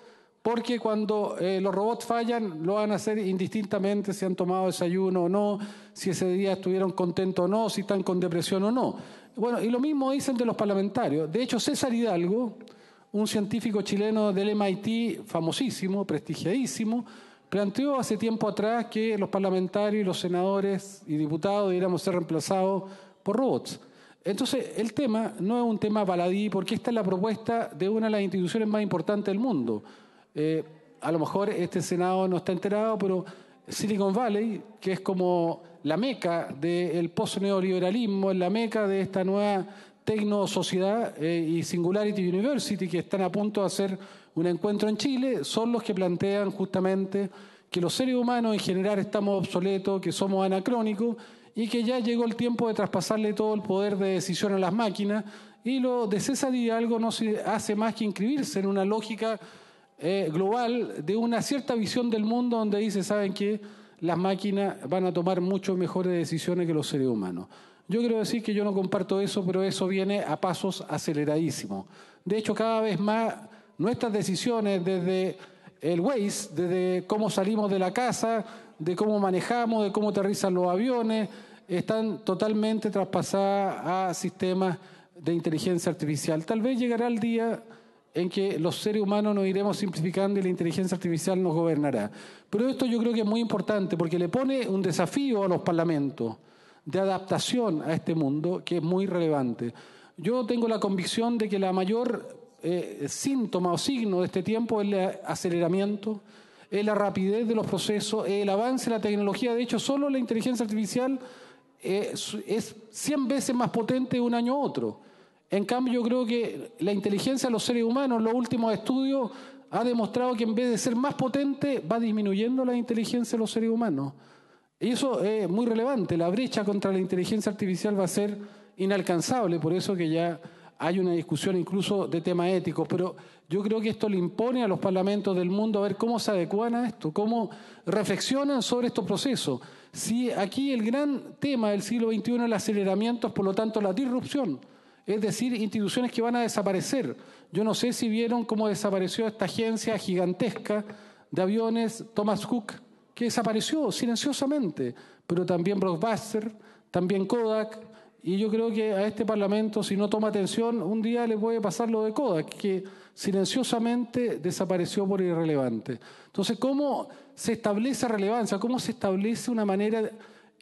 porque cuando eh, los robots fallan, lo van a hacer indistintamente si han tomado desayuno o no, si ese día estuvieron contentos o no, si están con depresión o no. Bueno, y lo mismo dicen de los parlamentarios. De hecho, César Hidalgo, un científico chileno del MIT famosísimo, prestigiadísimo, planteó hace tiempo atrás que los parlamentarios, los senadores y diputados debiéramos ser reemplazados por robots. Entonces, el tema no es un tema baladí, porque esta es la propuesta de una de las instituciones más importantes del mundo. Eh, a lo mejor este Senado no está enterado, pero Silicon Valley, que es como la meca del post-neoliberalismo, la meca de esta nueva tecno-sociedad eh, y Singularity University, que están a punto de hacer un encuentro en Chile son los que plantean justamente que los seres humanos en general estamos obsoletos, que somos anacrónicos y que ya llegó el tiempo de traspasarle todo el poder de decisión a las máquinas y lo de César y algo no se hace más que inscribirse en una lógica eh, global de una cierta visión del mundo donde dice, ¿saben que Las máquinas van a tomar mucho mejores decisiones que los seres humanos. Yo quiero decir que yo no comparto eso, pero eso viene a pasos aceleradísimos. De hecho, cada vez más nuestras decisiones desde el Waze, desde cómo salimos de la casa, de cómo manejamos, de cómo aterrizan los aviones, están totalmente traspasadas a sistemas de inteligencia artificial. Tal vez llegará el día en que los seres humanos nos iremos simplificando y la inteligencia artificial nos gobernará. Pero esto yo creo que es muy importante porque le pone un desafío a los parlamentos de adaptación a este mundo que es muy relevante. Yo tengo la convicción de que la mayor eh, síntoma o signo de este tiempo es el aceleramiento, es la rapidez de los procesos, el avance de la tecnología. De hecho, solo la inteligencia artificial eh, es, cien 100 veces más potente un año u otro. En cambio, yo creo que la inteligencia de los seres humanos, los últimos estudios, ha demostrado que en vez de ser más potente, va disminuyendo la inteligencia de los seres humanos. Y eso es muy relevante. La brecha contra la inteligencia artificial va a ser inalcanzable, por eso que ya hay una discusión incluso de tema ético, pero yo creo que esto le impone a los parlamentos del mundo a ver cómo se adecuan a esto, cómo reflexionan sobre estos procesos. Si aquí el gran tema del siglo XXI es el aceleramiento, es por lo tanto la disrupción, es decir, instituciones que van a desaparecer. Yo no sé si vieron cómo desapareció esta agencia gigantesca de aviones, Thomas Cook, que desapareció silenciosamente, pero también Blockbuster, también Kodak, y yo creo que a este Parlamento, si no toma atención, un día le puede pasar lo de coda que silenciosamente desapareció por irrelevante. Entonces, ¿cómo se establece relevancia? ¿Cómo se establece una manera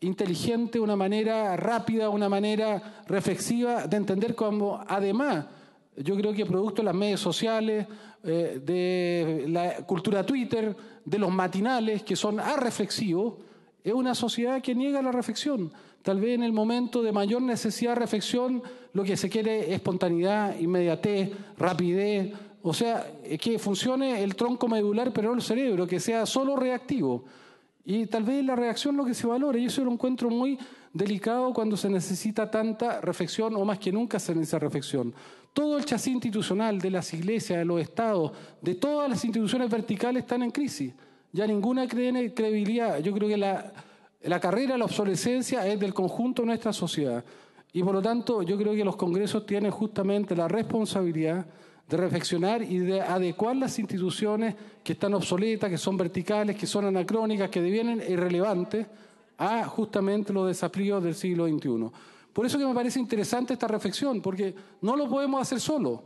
inteligente, una manera rápida, una manera reflexiva de entender cómo, además, yo creo que producto de las redes sociales, eh, de la cultura Twitter, de los matinales que son arreflexivos, es una sociedad que niega la reflexión. Tal vez en el momento de mayor necesidad de reflexión, lo que se quiere es espontaneidad, inmediatez, rapidez. O sea, eh, que funcione el tronco medular, pero no el cerebro, que sea solo reactivo. Y tal vez la reacción lo que se valore. Y eso lo encuentro muy delicado cuando se necesita tanta reflexión o más que nunca se necesita reflexión. Todo el chasis institucional de las iglesias, de los estados, de todas las instituciones verticales están en crisis. Ya ninguna cree en credibilidad. Yo creo que la la carrera a la obsolescencia es del conjunto de nuestra sociedad. Y por lo tanto, yo creo que los congresos tienen justamente la responsabilidad de reflexionar y de adecuar las instituciones que están obsoletas, que son verticales, que son anacrónicas, que devienen irrelevantes a justamente los desafíos del siglo XXI. Por eso que me parece interesante esta reflexión, porque no lo podemos hacer solo.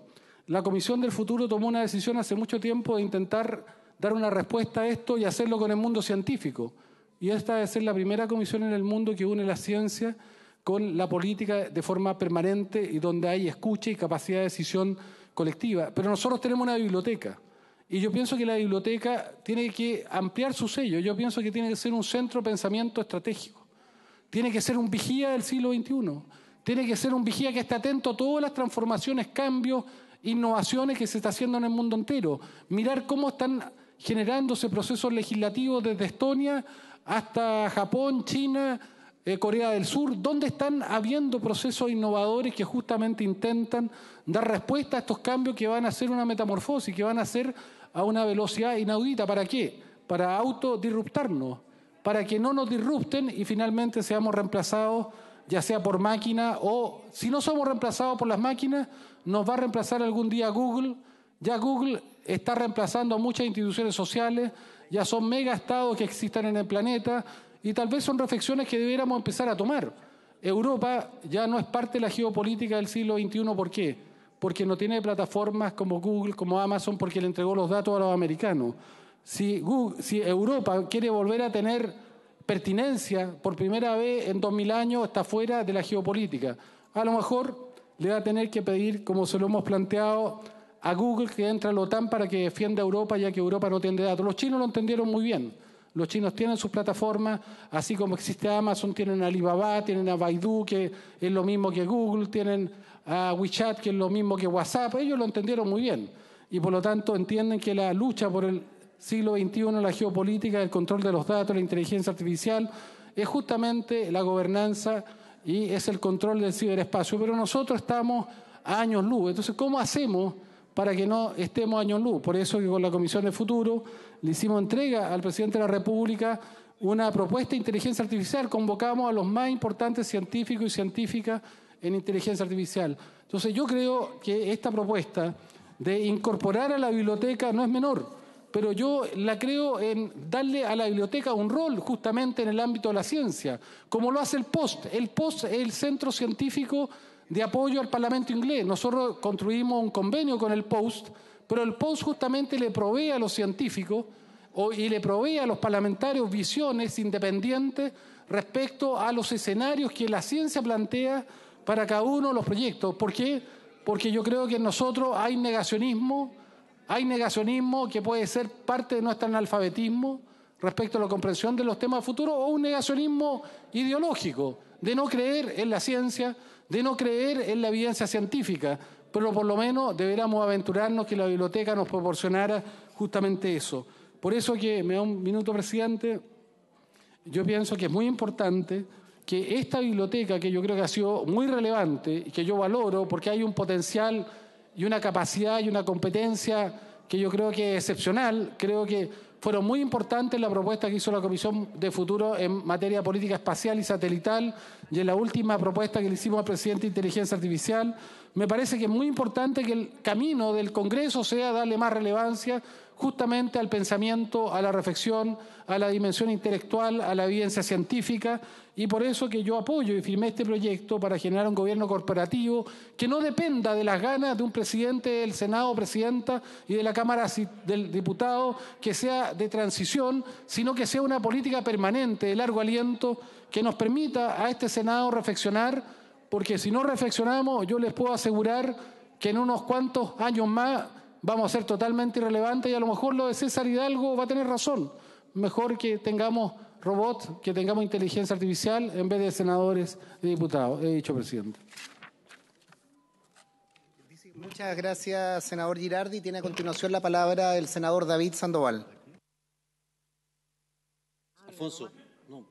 La Comisión del Futuro tomó una decisión hace mucho tiempo de intentar dar una respuesta a esto y hacerlo con el mundo científico. Y esta ser la primera comisión en el mundo que une la ciencia con la política de forma permanente y donde hay escucha y capacidad de decisión colectiva. Pero nosotros tenemos una biblioteca y yo pienso que la biblioteca tiene que ampliar su sello. Yo pienso que tiene que ser un centro de pensamiento estratégico. Tiene que ser un vigía del siglo XXI. Tiene que ser un vigía que esté atento a todas las transformaciones, cambios, innovaciones que se está haciendo en el mundo entero. Mirar cómo están generándose procesos legislativos desde Estonia hasta Japón, China, eh, Corea del Sur, donde están habiendo procesos innovadores que justamente intentan dar respuesta a estos cambios que van a ser una metamorfosis, que van a ser a una velocidad inaudita. ¿Para qué? Para autodirruptarnos, para que no nos disrupten y finalmente seamos reemplazados ya sea por máquina o si no somos reemplazados por las máquinas, nos va a reemplazar algún día Google. Ya Google está reemplazando a muchas instituciones sociales, ya son mega estados que existen en el planeta y tal vez son reflexiones que debiéramos empezar a tomar. Europa ya no es parte de la geopolítica del siglo XXI, ¿por qué? Porque no tiene plataformas como Google, como Amazon, porque le entregó los datos a los americanos. Si, si Europa quiere volver a tener pertinencia por primera vez en 2000 años, está fuera de la geopolítica. A lo mejor le va a tener que pedir, como se lo hemos planteado, a Google que entra a la OTAN para que defienda Europa, ya que Europa no tiene datos. Los chinos lo entendieron muy bien. Los chinos tienen sus plataformas, así como existe Amazon, tienen Alibaba, tienen a Baidu, que es lo mismo que Google, tienen a WeChat, que es lo mismo que WhatsApp. Ellos lo entendieron muy bien. Y por lo tanto entienden que la lucha por el siglo XXI, la geopolítica, el control de los datos, la inteligencia artificial, es justamente la gobernanza y es el control del ciberespacio. Pero nosotros estamos a años luz. Entonces, ¿cómo hacemos? para que no estemos año luz. Por eso que con la Comisión de Futuro le hicimos entrega al presidente de la República una propuesta de inteligencia artificial. Convocamos a los más importantes científicos y científicas en inteligencia artificial. Entonces yo creo que esta propuesta de incorporar a la biblioteca no es menor, pero yo la creo en darle a la biblioteca un rol justamente en el ámbito de la ciencia, como lo hace el POST. El POST es el Centro Científico de apoyo al Parlamento inglés. Nosotros construimos un convenio con el Post, pero el Post justamente le provee a los científicos y le provee a los parlamentarios visiones independientes respecto a los escenarios que la ciencia plantea para cada uno de los proyectos. ¿Por qué? Porque yo creo que en nosotros hay negacionismo, hay negacionismo que puede ser parte de nuestro analfabetismo respecto a la comprensión de los temas futuros o un negacionismo ideológico de no creer en la ciencia, de no creer en la evidencia científica, pero por lo menos deberíamos aventurarnos que la biblioteca nos proporcionara justamente eso. Por eso que, me da un minuto, presidente, yo pienso que es muy importante que esta biblioteca, que yo creo que ha sido muy relevante y que yo valoro, porque hay un potencial y una capacidad y una competencia que yo creo que es excepcional, creo que fueron muy importantes la propuesta que hizo la Comisión de Futuro en materia de política espacial y satelital y en la última propuesta que le hicimos al presidente de Inteligencia Artificial. Me parece que es muy importante que el camino del Congreso sea darle más relevancia justamente al pensamiento, a la reflexión, a la dimensión intelectual, a la evidencia científica y por eso que yo apoyo y firmé este proyecto para generar un gobierno corporativo que no dependa de las ganas de un presidente del Senado, presidenta y de la Cámara del Diputado que sea de transición, sino que sea una política permanente, de largo aliento, que nos permita a este Senado reflexionar, porque si no reflexionamos, yo les puedo asegurar que en unos cuantos años más vamos a ser totalmente irrelevantes y a lo mejor lo de César Hidalgo va a tener razón. Mejor que tengamos robot, que tengamos inteligencia artificial en vez de senadores y diputados. He dicho, presidente. Muchas gracias, senador Girardi. Tiene a continuación la palabra el senador David Sandoval. Alfonso. No.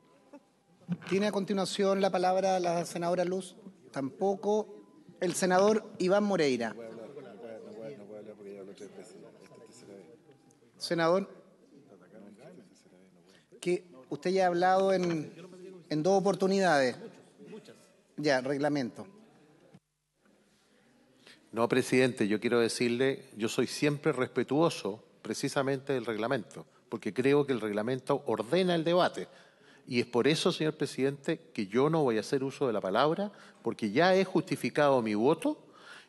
Tiene a continuación la palabra la senadora Luz. Tampoco. El senador Iván Moreira. Senador. Que usted ya ha hablado en, en dos oportunidades. Ya, reglamento. No, presidente, yo quiero decirle, yo soy siempre respetuoso precisamente del reglamento, porque creo que el reglamento ordena el debate. Y es por eso, señor presidente, que yo no voy a hacer uso de la palabra, porque ya he justificado mi voto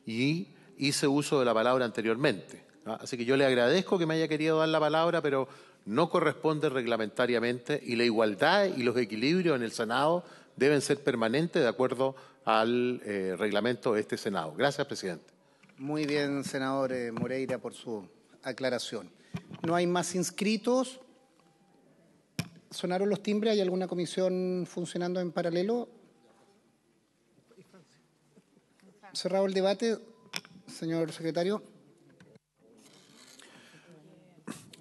y hice uso de la palabra anteriormente. Así que yo le agradezco que me haya querido dar la palabra, pero no corresponde reglamentariamente y la igualdad y los equilibrios en el Senado deben ser permanentes de acuerdo al eh, reglamento de este Senado. Gracias, presidente. Muy bien, senador eh, Moreira, por su aclaración. No hay más inscritos. ¿Sonaron los timbres? ¿Hay alguna comisión funcionando en paralelo? Cerrado el debate, señor secretario.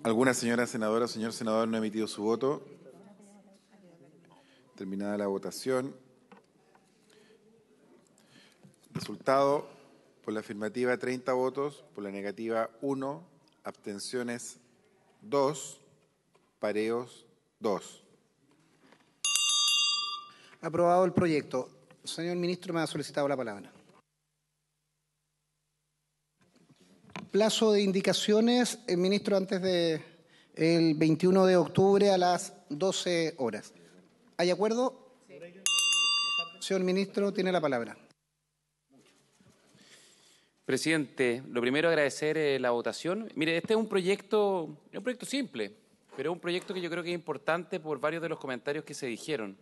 ¿Alguna señora senadora o señor senador no ha emitido su voto? Terminada la votación. Resultado, por la afirmativa 30 votos, por la negativa 1, abstenciones 2, pareos 2. Aprobado el proyecto. Señor ministro, me ha solicitado la palabra. Plazo de indicaciones, el eh, ministro, antes del el 21 de octubre a las 12 horas. ¿Hay acuerdo? Señor ministro, tiene la palabra. Presidente, lo primero agradecer eh, la votación. Mire, este es un proyecto, es un proyecto simple, pero es un proyecto que yo creo que es importante por varios de los comentarios que se dijeron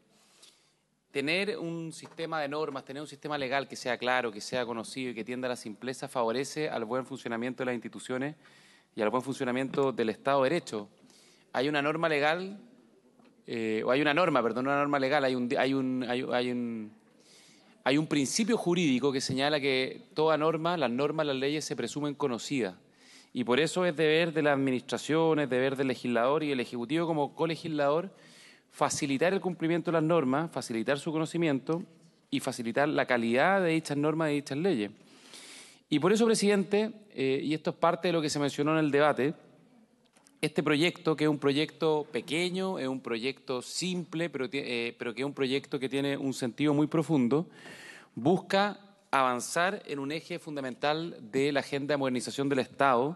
tener un sistema de normas, tener un sistema legal que sea claro, que sea conocido y que tienda a la simpleza favorece al buen funcionamiento de las instituciones y al buen funcionamiento del Estado de Derecho. Hay una norma legal, eh, o hay una norma, perdón, una norma legal, hay un, hay un, hay, un, hay un principio jurídico que señala que toda norma, las normas, las leyes se presumen conocidas. Y por eso es deber de las administraciones, deber del legislador y el ejecutivo como colegislador facilitar el cumplimiento de las normas, facilitar su conocimiento y facilitar la calidad de dichas normas y dichas leyes. Y por eso, presidente, eh, y esto es parte de lo que se mencionó en el debate, este proyecto, que es un proyecto pequeño, es un proyecto simple, pero, eh, pero que es un proyecto que tiene un sentido muy profundo, busca avanzar en un eje fundamental de la agenda de modernización del Estado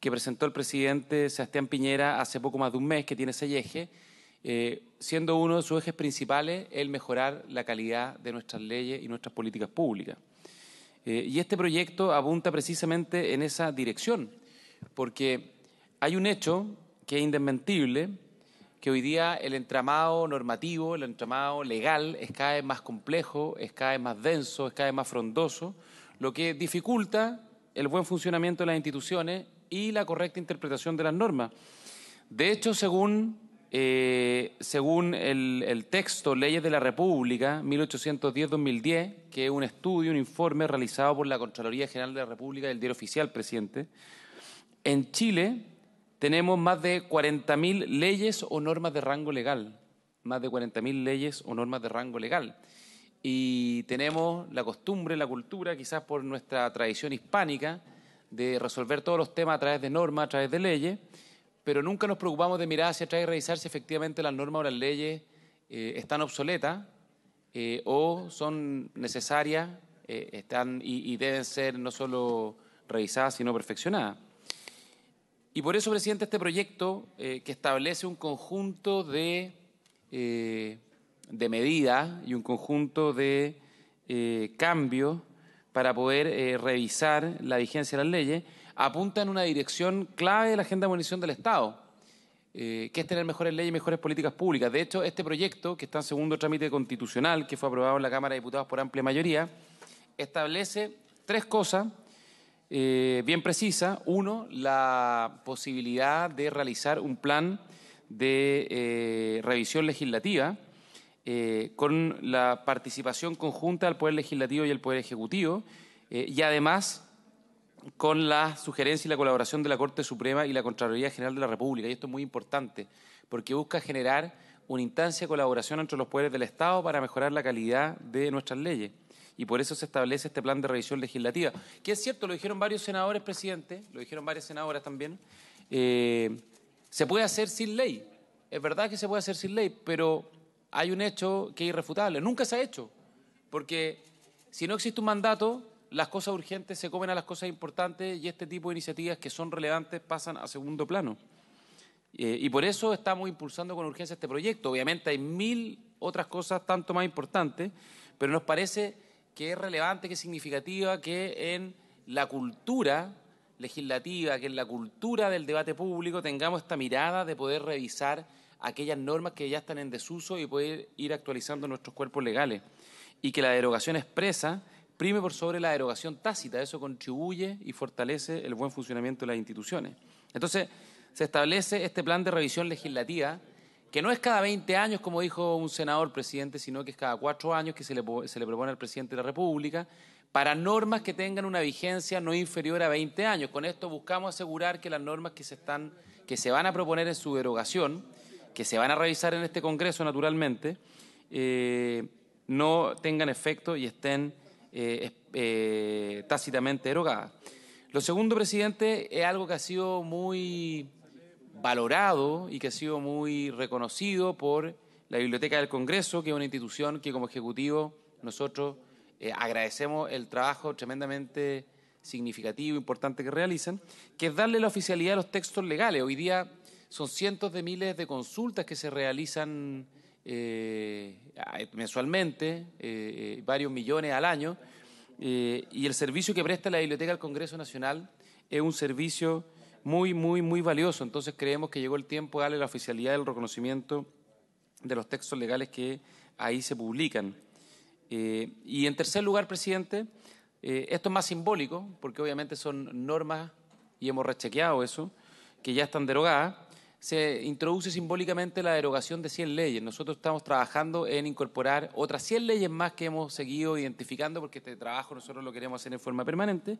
que presentó el presidente Sebastián Piñera hace poco más de un mes, que tiene ese eje eh, siendo uno de sus ejes principales el mejorar la calidad de nuestras leyes y nuestras políticas públicas. Eh, y este proyecto apunta precisamente en esa dirección, porque hay un hecho que es indesmentible, que hoy día el entramado normativo, el entramado legal es cada vez más complejo, es cada vez más denso, es cada vez más frondoso, lo que dificulta el buen funcionamiento de las instituciones y la correcta interpretación de las normas. De hecho, según eh, según el, el, texto Leyes de la República 1810-2010, que es un estudio, un informe realizado por la Contraloría General de la República del Diario Oficial, presidente, en Chile tenemos más de 40.000 leyes o normas de rango legal, más de 40.000 leyes o normas de rango legal. Y tenemos la costumbre, la cultura, quizás por nuestra tradición hispánica, de resolver todos los temas a través de normas, a través de leyes pero nunca nos preocupamos de mirar hacia atrás y revisar si efectivamente las normas o las leyes eh, están obsoletas eh, o son necesarias eh, están, y, deben ser no solo revisadas, sino perfeccionadas. Y por eso, presidente, este proyecto que establece un conjunto de, de medidas y un conjunto de cambios para poder revisar la vigencia de las leyes, apunta en una dirección clave de la agenda de munición del Estado, eh, que es tener mejores leyes y mejores políticas públicas. De hecho, este proyecto, que está en segundo trámite constitucional, que fue aprobado en la Cámara de Diputados por amplia mayoría, establece tres cosas eh, bien precisas. Uno, la posibilidad de realizar un plan de eh, revisión legislativa con la participación conjunta del Poder Legislativo y el Poder Ejecutivo y además con la sugerencia y la colaboración de la Corte Suprema y la Contraloría General de la República. Y esto es muy importante, porque busca generar una instancia de colaboración entre los poderes del Estado para mejorar la calidad de nuestras leyes. Y por eso se establece este plan de revisión legislativa. Que es cierto, lo dijeron varios senadores, presidente, lo dijeron varias senadoras también. Eh, se puede hacer sin ley. Es verdad que se puede hacer sin ley, pero hay un hecho que es irrefutable. Nunca se ha hecho. Porque si no existe un mandato, las cosas urgentes se comen a las cosas importantes y este tipo de iniciativas que son relevantes pasan a segundo plano. Eh, y por eso estamos impulsando con urgencia este proyecto. Obviamente hay mil otras cosas tanto más importantes, pero nos parece que es relevante, que es significativa, que en la cultura legislativa, que en la cultura del debate público tengamos esta mirada de poder revisar aquellas normas que ya están en desuso y poder ir actualizando nuestros cuerpos legales. Y que la derogación expresa prime por sobre la derogación tácita. Eso contribuye y fortalece el buen funcionamiento de las instituciones. Entonces, se establece este plan de revisión legislativa, que no es cada 20 años, como dijo un senador presidente, sino que es cada cuatro años que se le, propone al presidente de la República, para normas que tengan una vigencia no inferior a 20 años. Con esto buscamos asegurar que las normas que se, están, que se van a proponer en su derogación, que se van a revisar en este Congreso naturalmente, eh, no tengan efecto y estén eh, eh, tácitamente erogada. Lo segundo, presidente, es algo que ha sido muy valorado y que ha sido muy reconocido por la Biblioteca del Congreso, que es una institución que como Ejecutivo nosotros eh, agradecemos el trabajo tremendamente significativo, e importante que realizan, que es darle la oficialidad a los textos legales. Hoy día son cientos de miles de consultas que se realizan eh, mensualmente, eh, eh, varios millones al año, y el servicio que presta la Biblioteca al Congreso Nacional es un servicio muy, muy, muy valioso. Entonces creemos que llegó el tiempo de darle la oficialidad del reconocimiento de los textos legales que ahí se publican. y en tercer lugar, presidente, esto es más simbólico, porque obviamente son normas, y hemos rechequeado eso, que ya están derogadas, se introduce simbólicamente la derogación de 100 leyes. Nosotros estamos trabajando en incorporar otras 100 leyes más que hemos seguido identificando, porque este trabajo nosotros lo queremos hacer en forma permanente,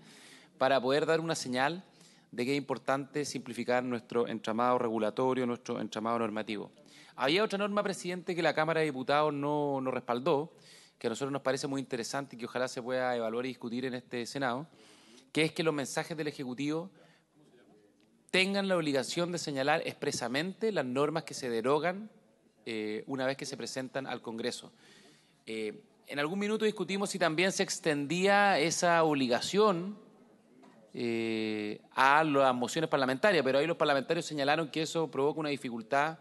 para poder dar una señal de que es importante simplificar nuestro entramado regulatorio, nuestro entramado normativo. Había otra norma, presidente, que la Cámara de Diputados no, no respaldó, que a nosotros nos parece muy interesante y que ojalá se pueda evaluar y discutir en este Senado, que es que los mensajes del Ejecutivo tengan la obligación de señalar expresamente las normas que se derogan eh, una vez que se presentan al Congreso. Eh, en algún minuto discutimos si también se extendía esa obligación eh, a las mociones parlamentarias, pero ahí los parlamentarios señalaron que eso provoca una dificultad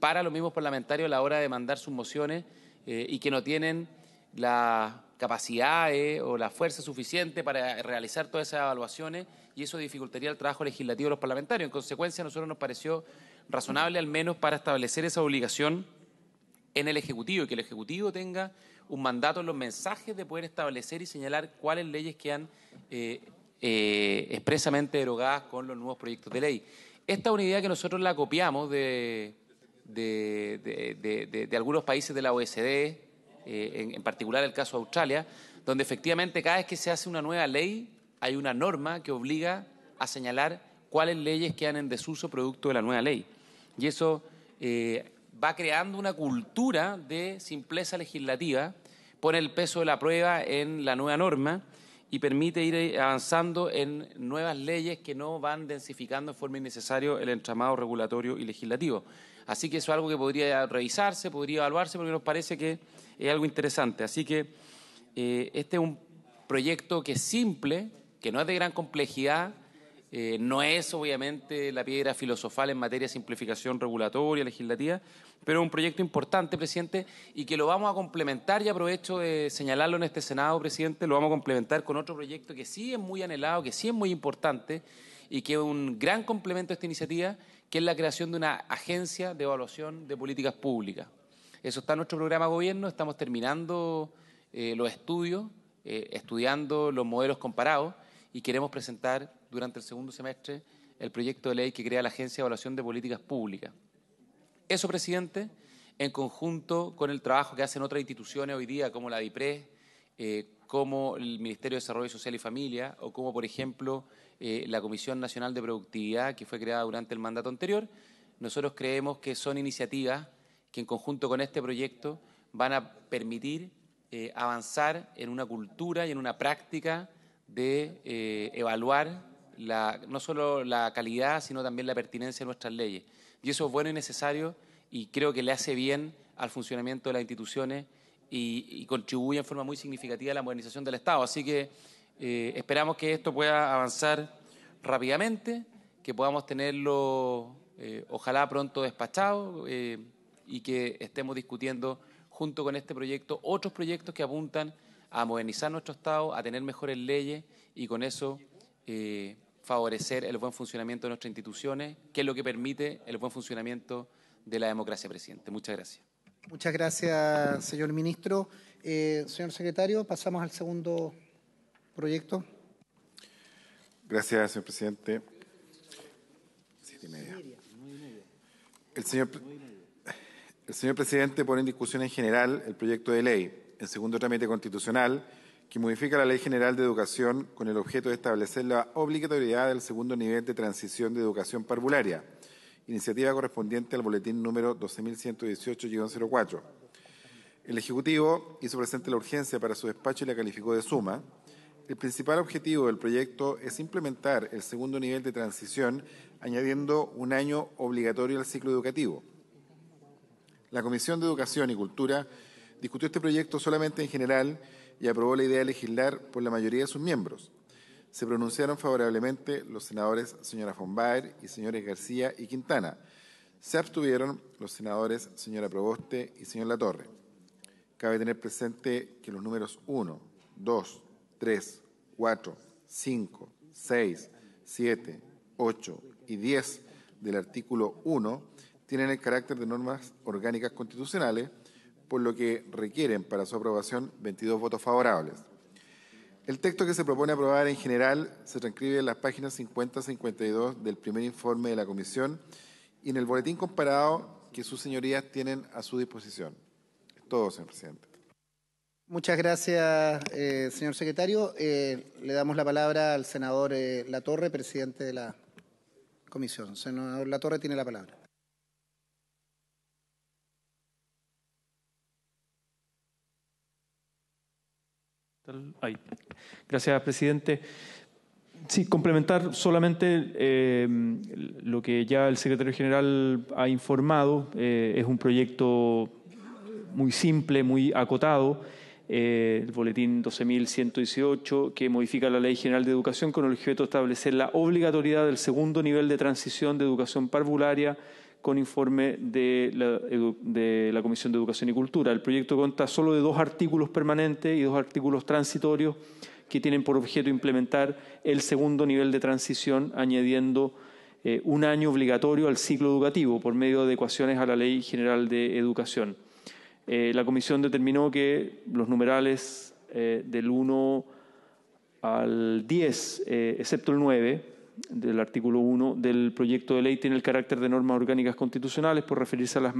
para los mismos parlamentarios a la hora de mandar sus mociones y que no tienen la capacidad o la fuerza suficiente para realizar todas esas evaluaciones y eso dificultaría el trabajo legislativo de los parlamentarios. En consecuencia, a nosotros nos pareció razonable al menos para establecer esa obligación en el Ejecutivo y que el Ejecutivo tenga un mandato en los mensajes de poder establecer y señalar cuáles leyes quedan eh, eh, expresamente derogadas con los nuevos proyectos de ley. Esta es una idea que nosotros la copiamos de, algunos países de la OECD, eh, en, particular el caso de Australia, donde efectivamente cada vez que se hace una nueva ley hay una norma que obliga a señalar cuáles leyes quedan en desuso producto de la nueva ley. Y eso eh, va creando una cultura de simpleza legislativa, pone el peso de la prueba en la nueva norma y permite ir eh, avanzando en nuevas leyes que no van densificando en forma innecesaria el entramado regulatorio y legislativo. Así que eso es algo que podría revisarse, podría evaluarse, porque nos parece que es algo interesante. Así que eh, este es un proyecto que es simple, que no es de gran complejidad, eh, no es obviamente la piedra filosofal en materia de simplificación regulatoria, legislativa, pero es un proyecto importante, presidente, y que lo vamos a complementar, y aprovecho de señalarlo en este Senado, presidente, lo vamos a complementar con otro proyecto que sí es muy anhelado, que sí es muy importante y que es un gran complemento a esta iniciativa, que es la creación de una agencia de evaluación de políticas públicas. Eso está en nuestro programa de gobierno, estamos terminando eh, los estudios, eh, estudiando los modelos comparados y queremos presentar durante el segundo semestre el proyecto de ley que crea la Agencia de Evaluación de Políticas Públicas. Eso, presidente, en conjunto con el trabajo que hacen otras instituciones hoy día, como la DIPRES, eh, como el Ministerio de Desarrollo Social y Familia, o como, por ejemplo, eh, la Comisión Nacional de Productividad, que fue creada durante el mandato anterior, nosotros creemos que son iniciativas que, en conjunto con este proyecto, van a permitir eh, avanzar en una cultura y en una práctica de eh, evaluar la, no solo la calidad, sino también la pertinencia de nuestras leyes. Y eso es bueno y necesario y creo que le hace bien al funcionamiento de las instituciones y, contribuye en forma muy significativa a la modernización del Estado. Así que eh, esperamos que esto pueda avanzar rápidamente, que podamos tenerlo eh, ojalá pronto despachado y que estemos discutiendo junto con este proyecto otros proyectos que apuntan a modernizar nuestro Estado, a tener mejores leyes y con eso eh, favorecer el buen funcionamiento de nuestras instituciones, que es lo que permite el buen funcionamiento de la democracia, presidente. Muchas gracias. Muchas gracias, señor ministro. Eh, señor secretario, pasamos al segundo proyecto. Gracias, señor presidente. El señor, el señor presidente pone en discusión en general el proyecto de ley el segundo trámite constitucional que modifica la Ley General de Educación con el objeto de establecer la obligatoriedad del segundo nivel de transición de educación parvularia, iniciativa correspondiente al boletín número 12.118-04. El Ejecutivo hizo presente la urgencia para su despacho y la calificó de suma. El principal objetivo del proyecto es implementar el segundo nivel de transición añadiendo un año obligatorio al ciclo educativo. La Comisión de Educación y Cultura discutió este proyecto solamente en general y aprobó la idea de legislar por la mayoría de sus miembros. Se pronunciaron favorablemente los senadores señora von y señores García y Quintana. Se abstuvieron los senadores señora Proboste y señor Latorre. Cabe tener presente que los números 1, 2, 3, 4, 5, 6, 7, 8 y 10 del artículo 1 tienen el carácter de normas orgánicas constitucionales por lo que requieren para su aprobación 22 votos favorables. El texto que se propone aprobar en general se transcribe en las páginas 50-52 del primer informe de la Comisión y en el boletín comparado que sus señorías tienen a su disposición. Es todo, señor presidente. Muchas gracias, eh, señor secretario. Eh, le damos la palabra al senador La eh, Latorre, presidente de la Comisión. Senador Latorre tiene la palabra. Gracias, presidente. Sí, complementar solamente em, lo que ya el secretario general ha informado. Eh, es un proyecto muy simple, muy acotado. Eh, el boletín 12.118, que modifica la Ley General de Educación con el objeto de establecer la obligatoriedad del segundo nivel de transición de educación parvularia con informe de la, Comisión de Educación y Cultura. El proyecto consta solo de dos artículos permanentes y dos artículos transitorios que tienen por objeto implementar el segundo nivel de transición, añadiendo eh, un año obligatorio al ciclo educativo por medio de adecuaciones a la Ley General de Educación. Eh, la Comisión determinó que los numerales eh, del 1 al 10, excepto el 9, del artículo 1 del proyecto de ley tiene el carácter de normas orgánicas constitucionales por referirse a las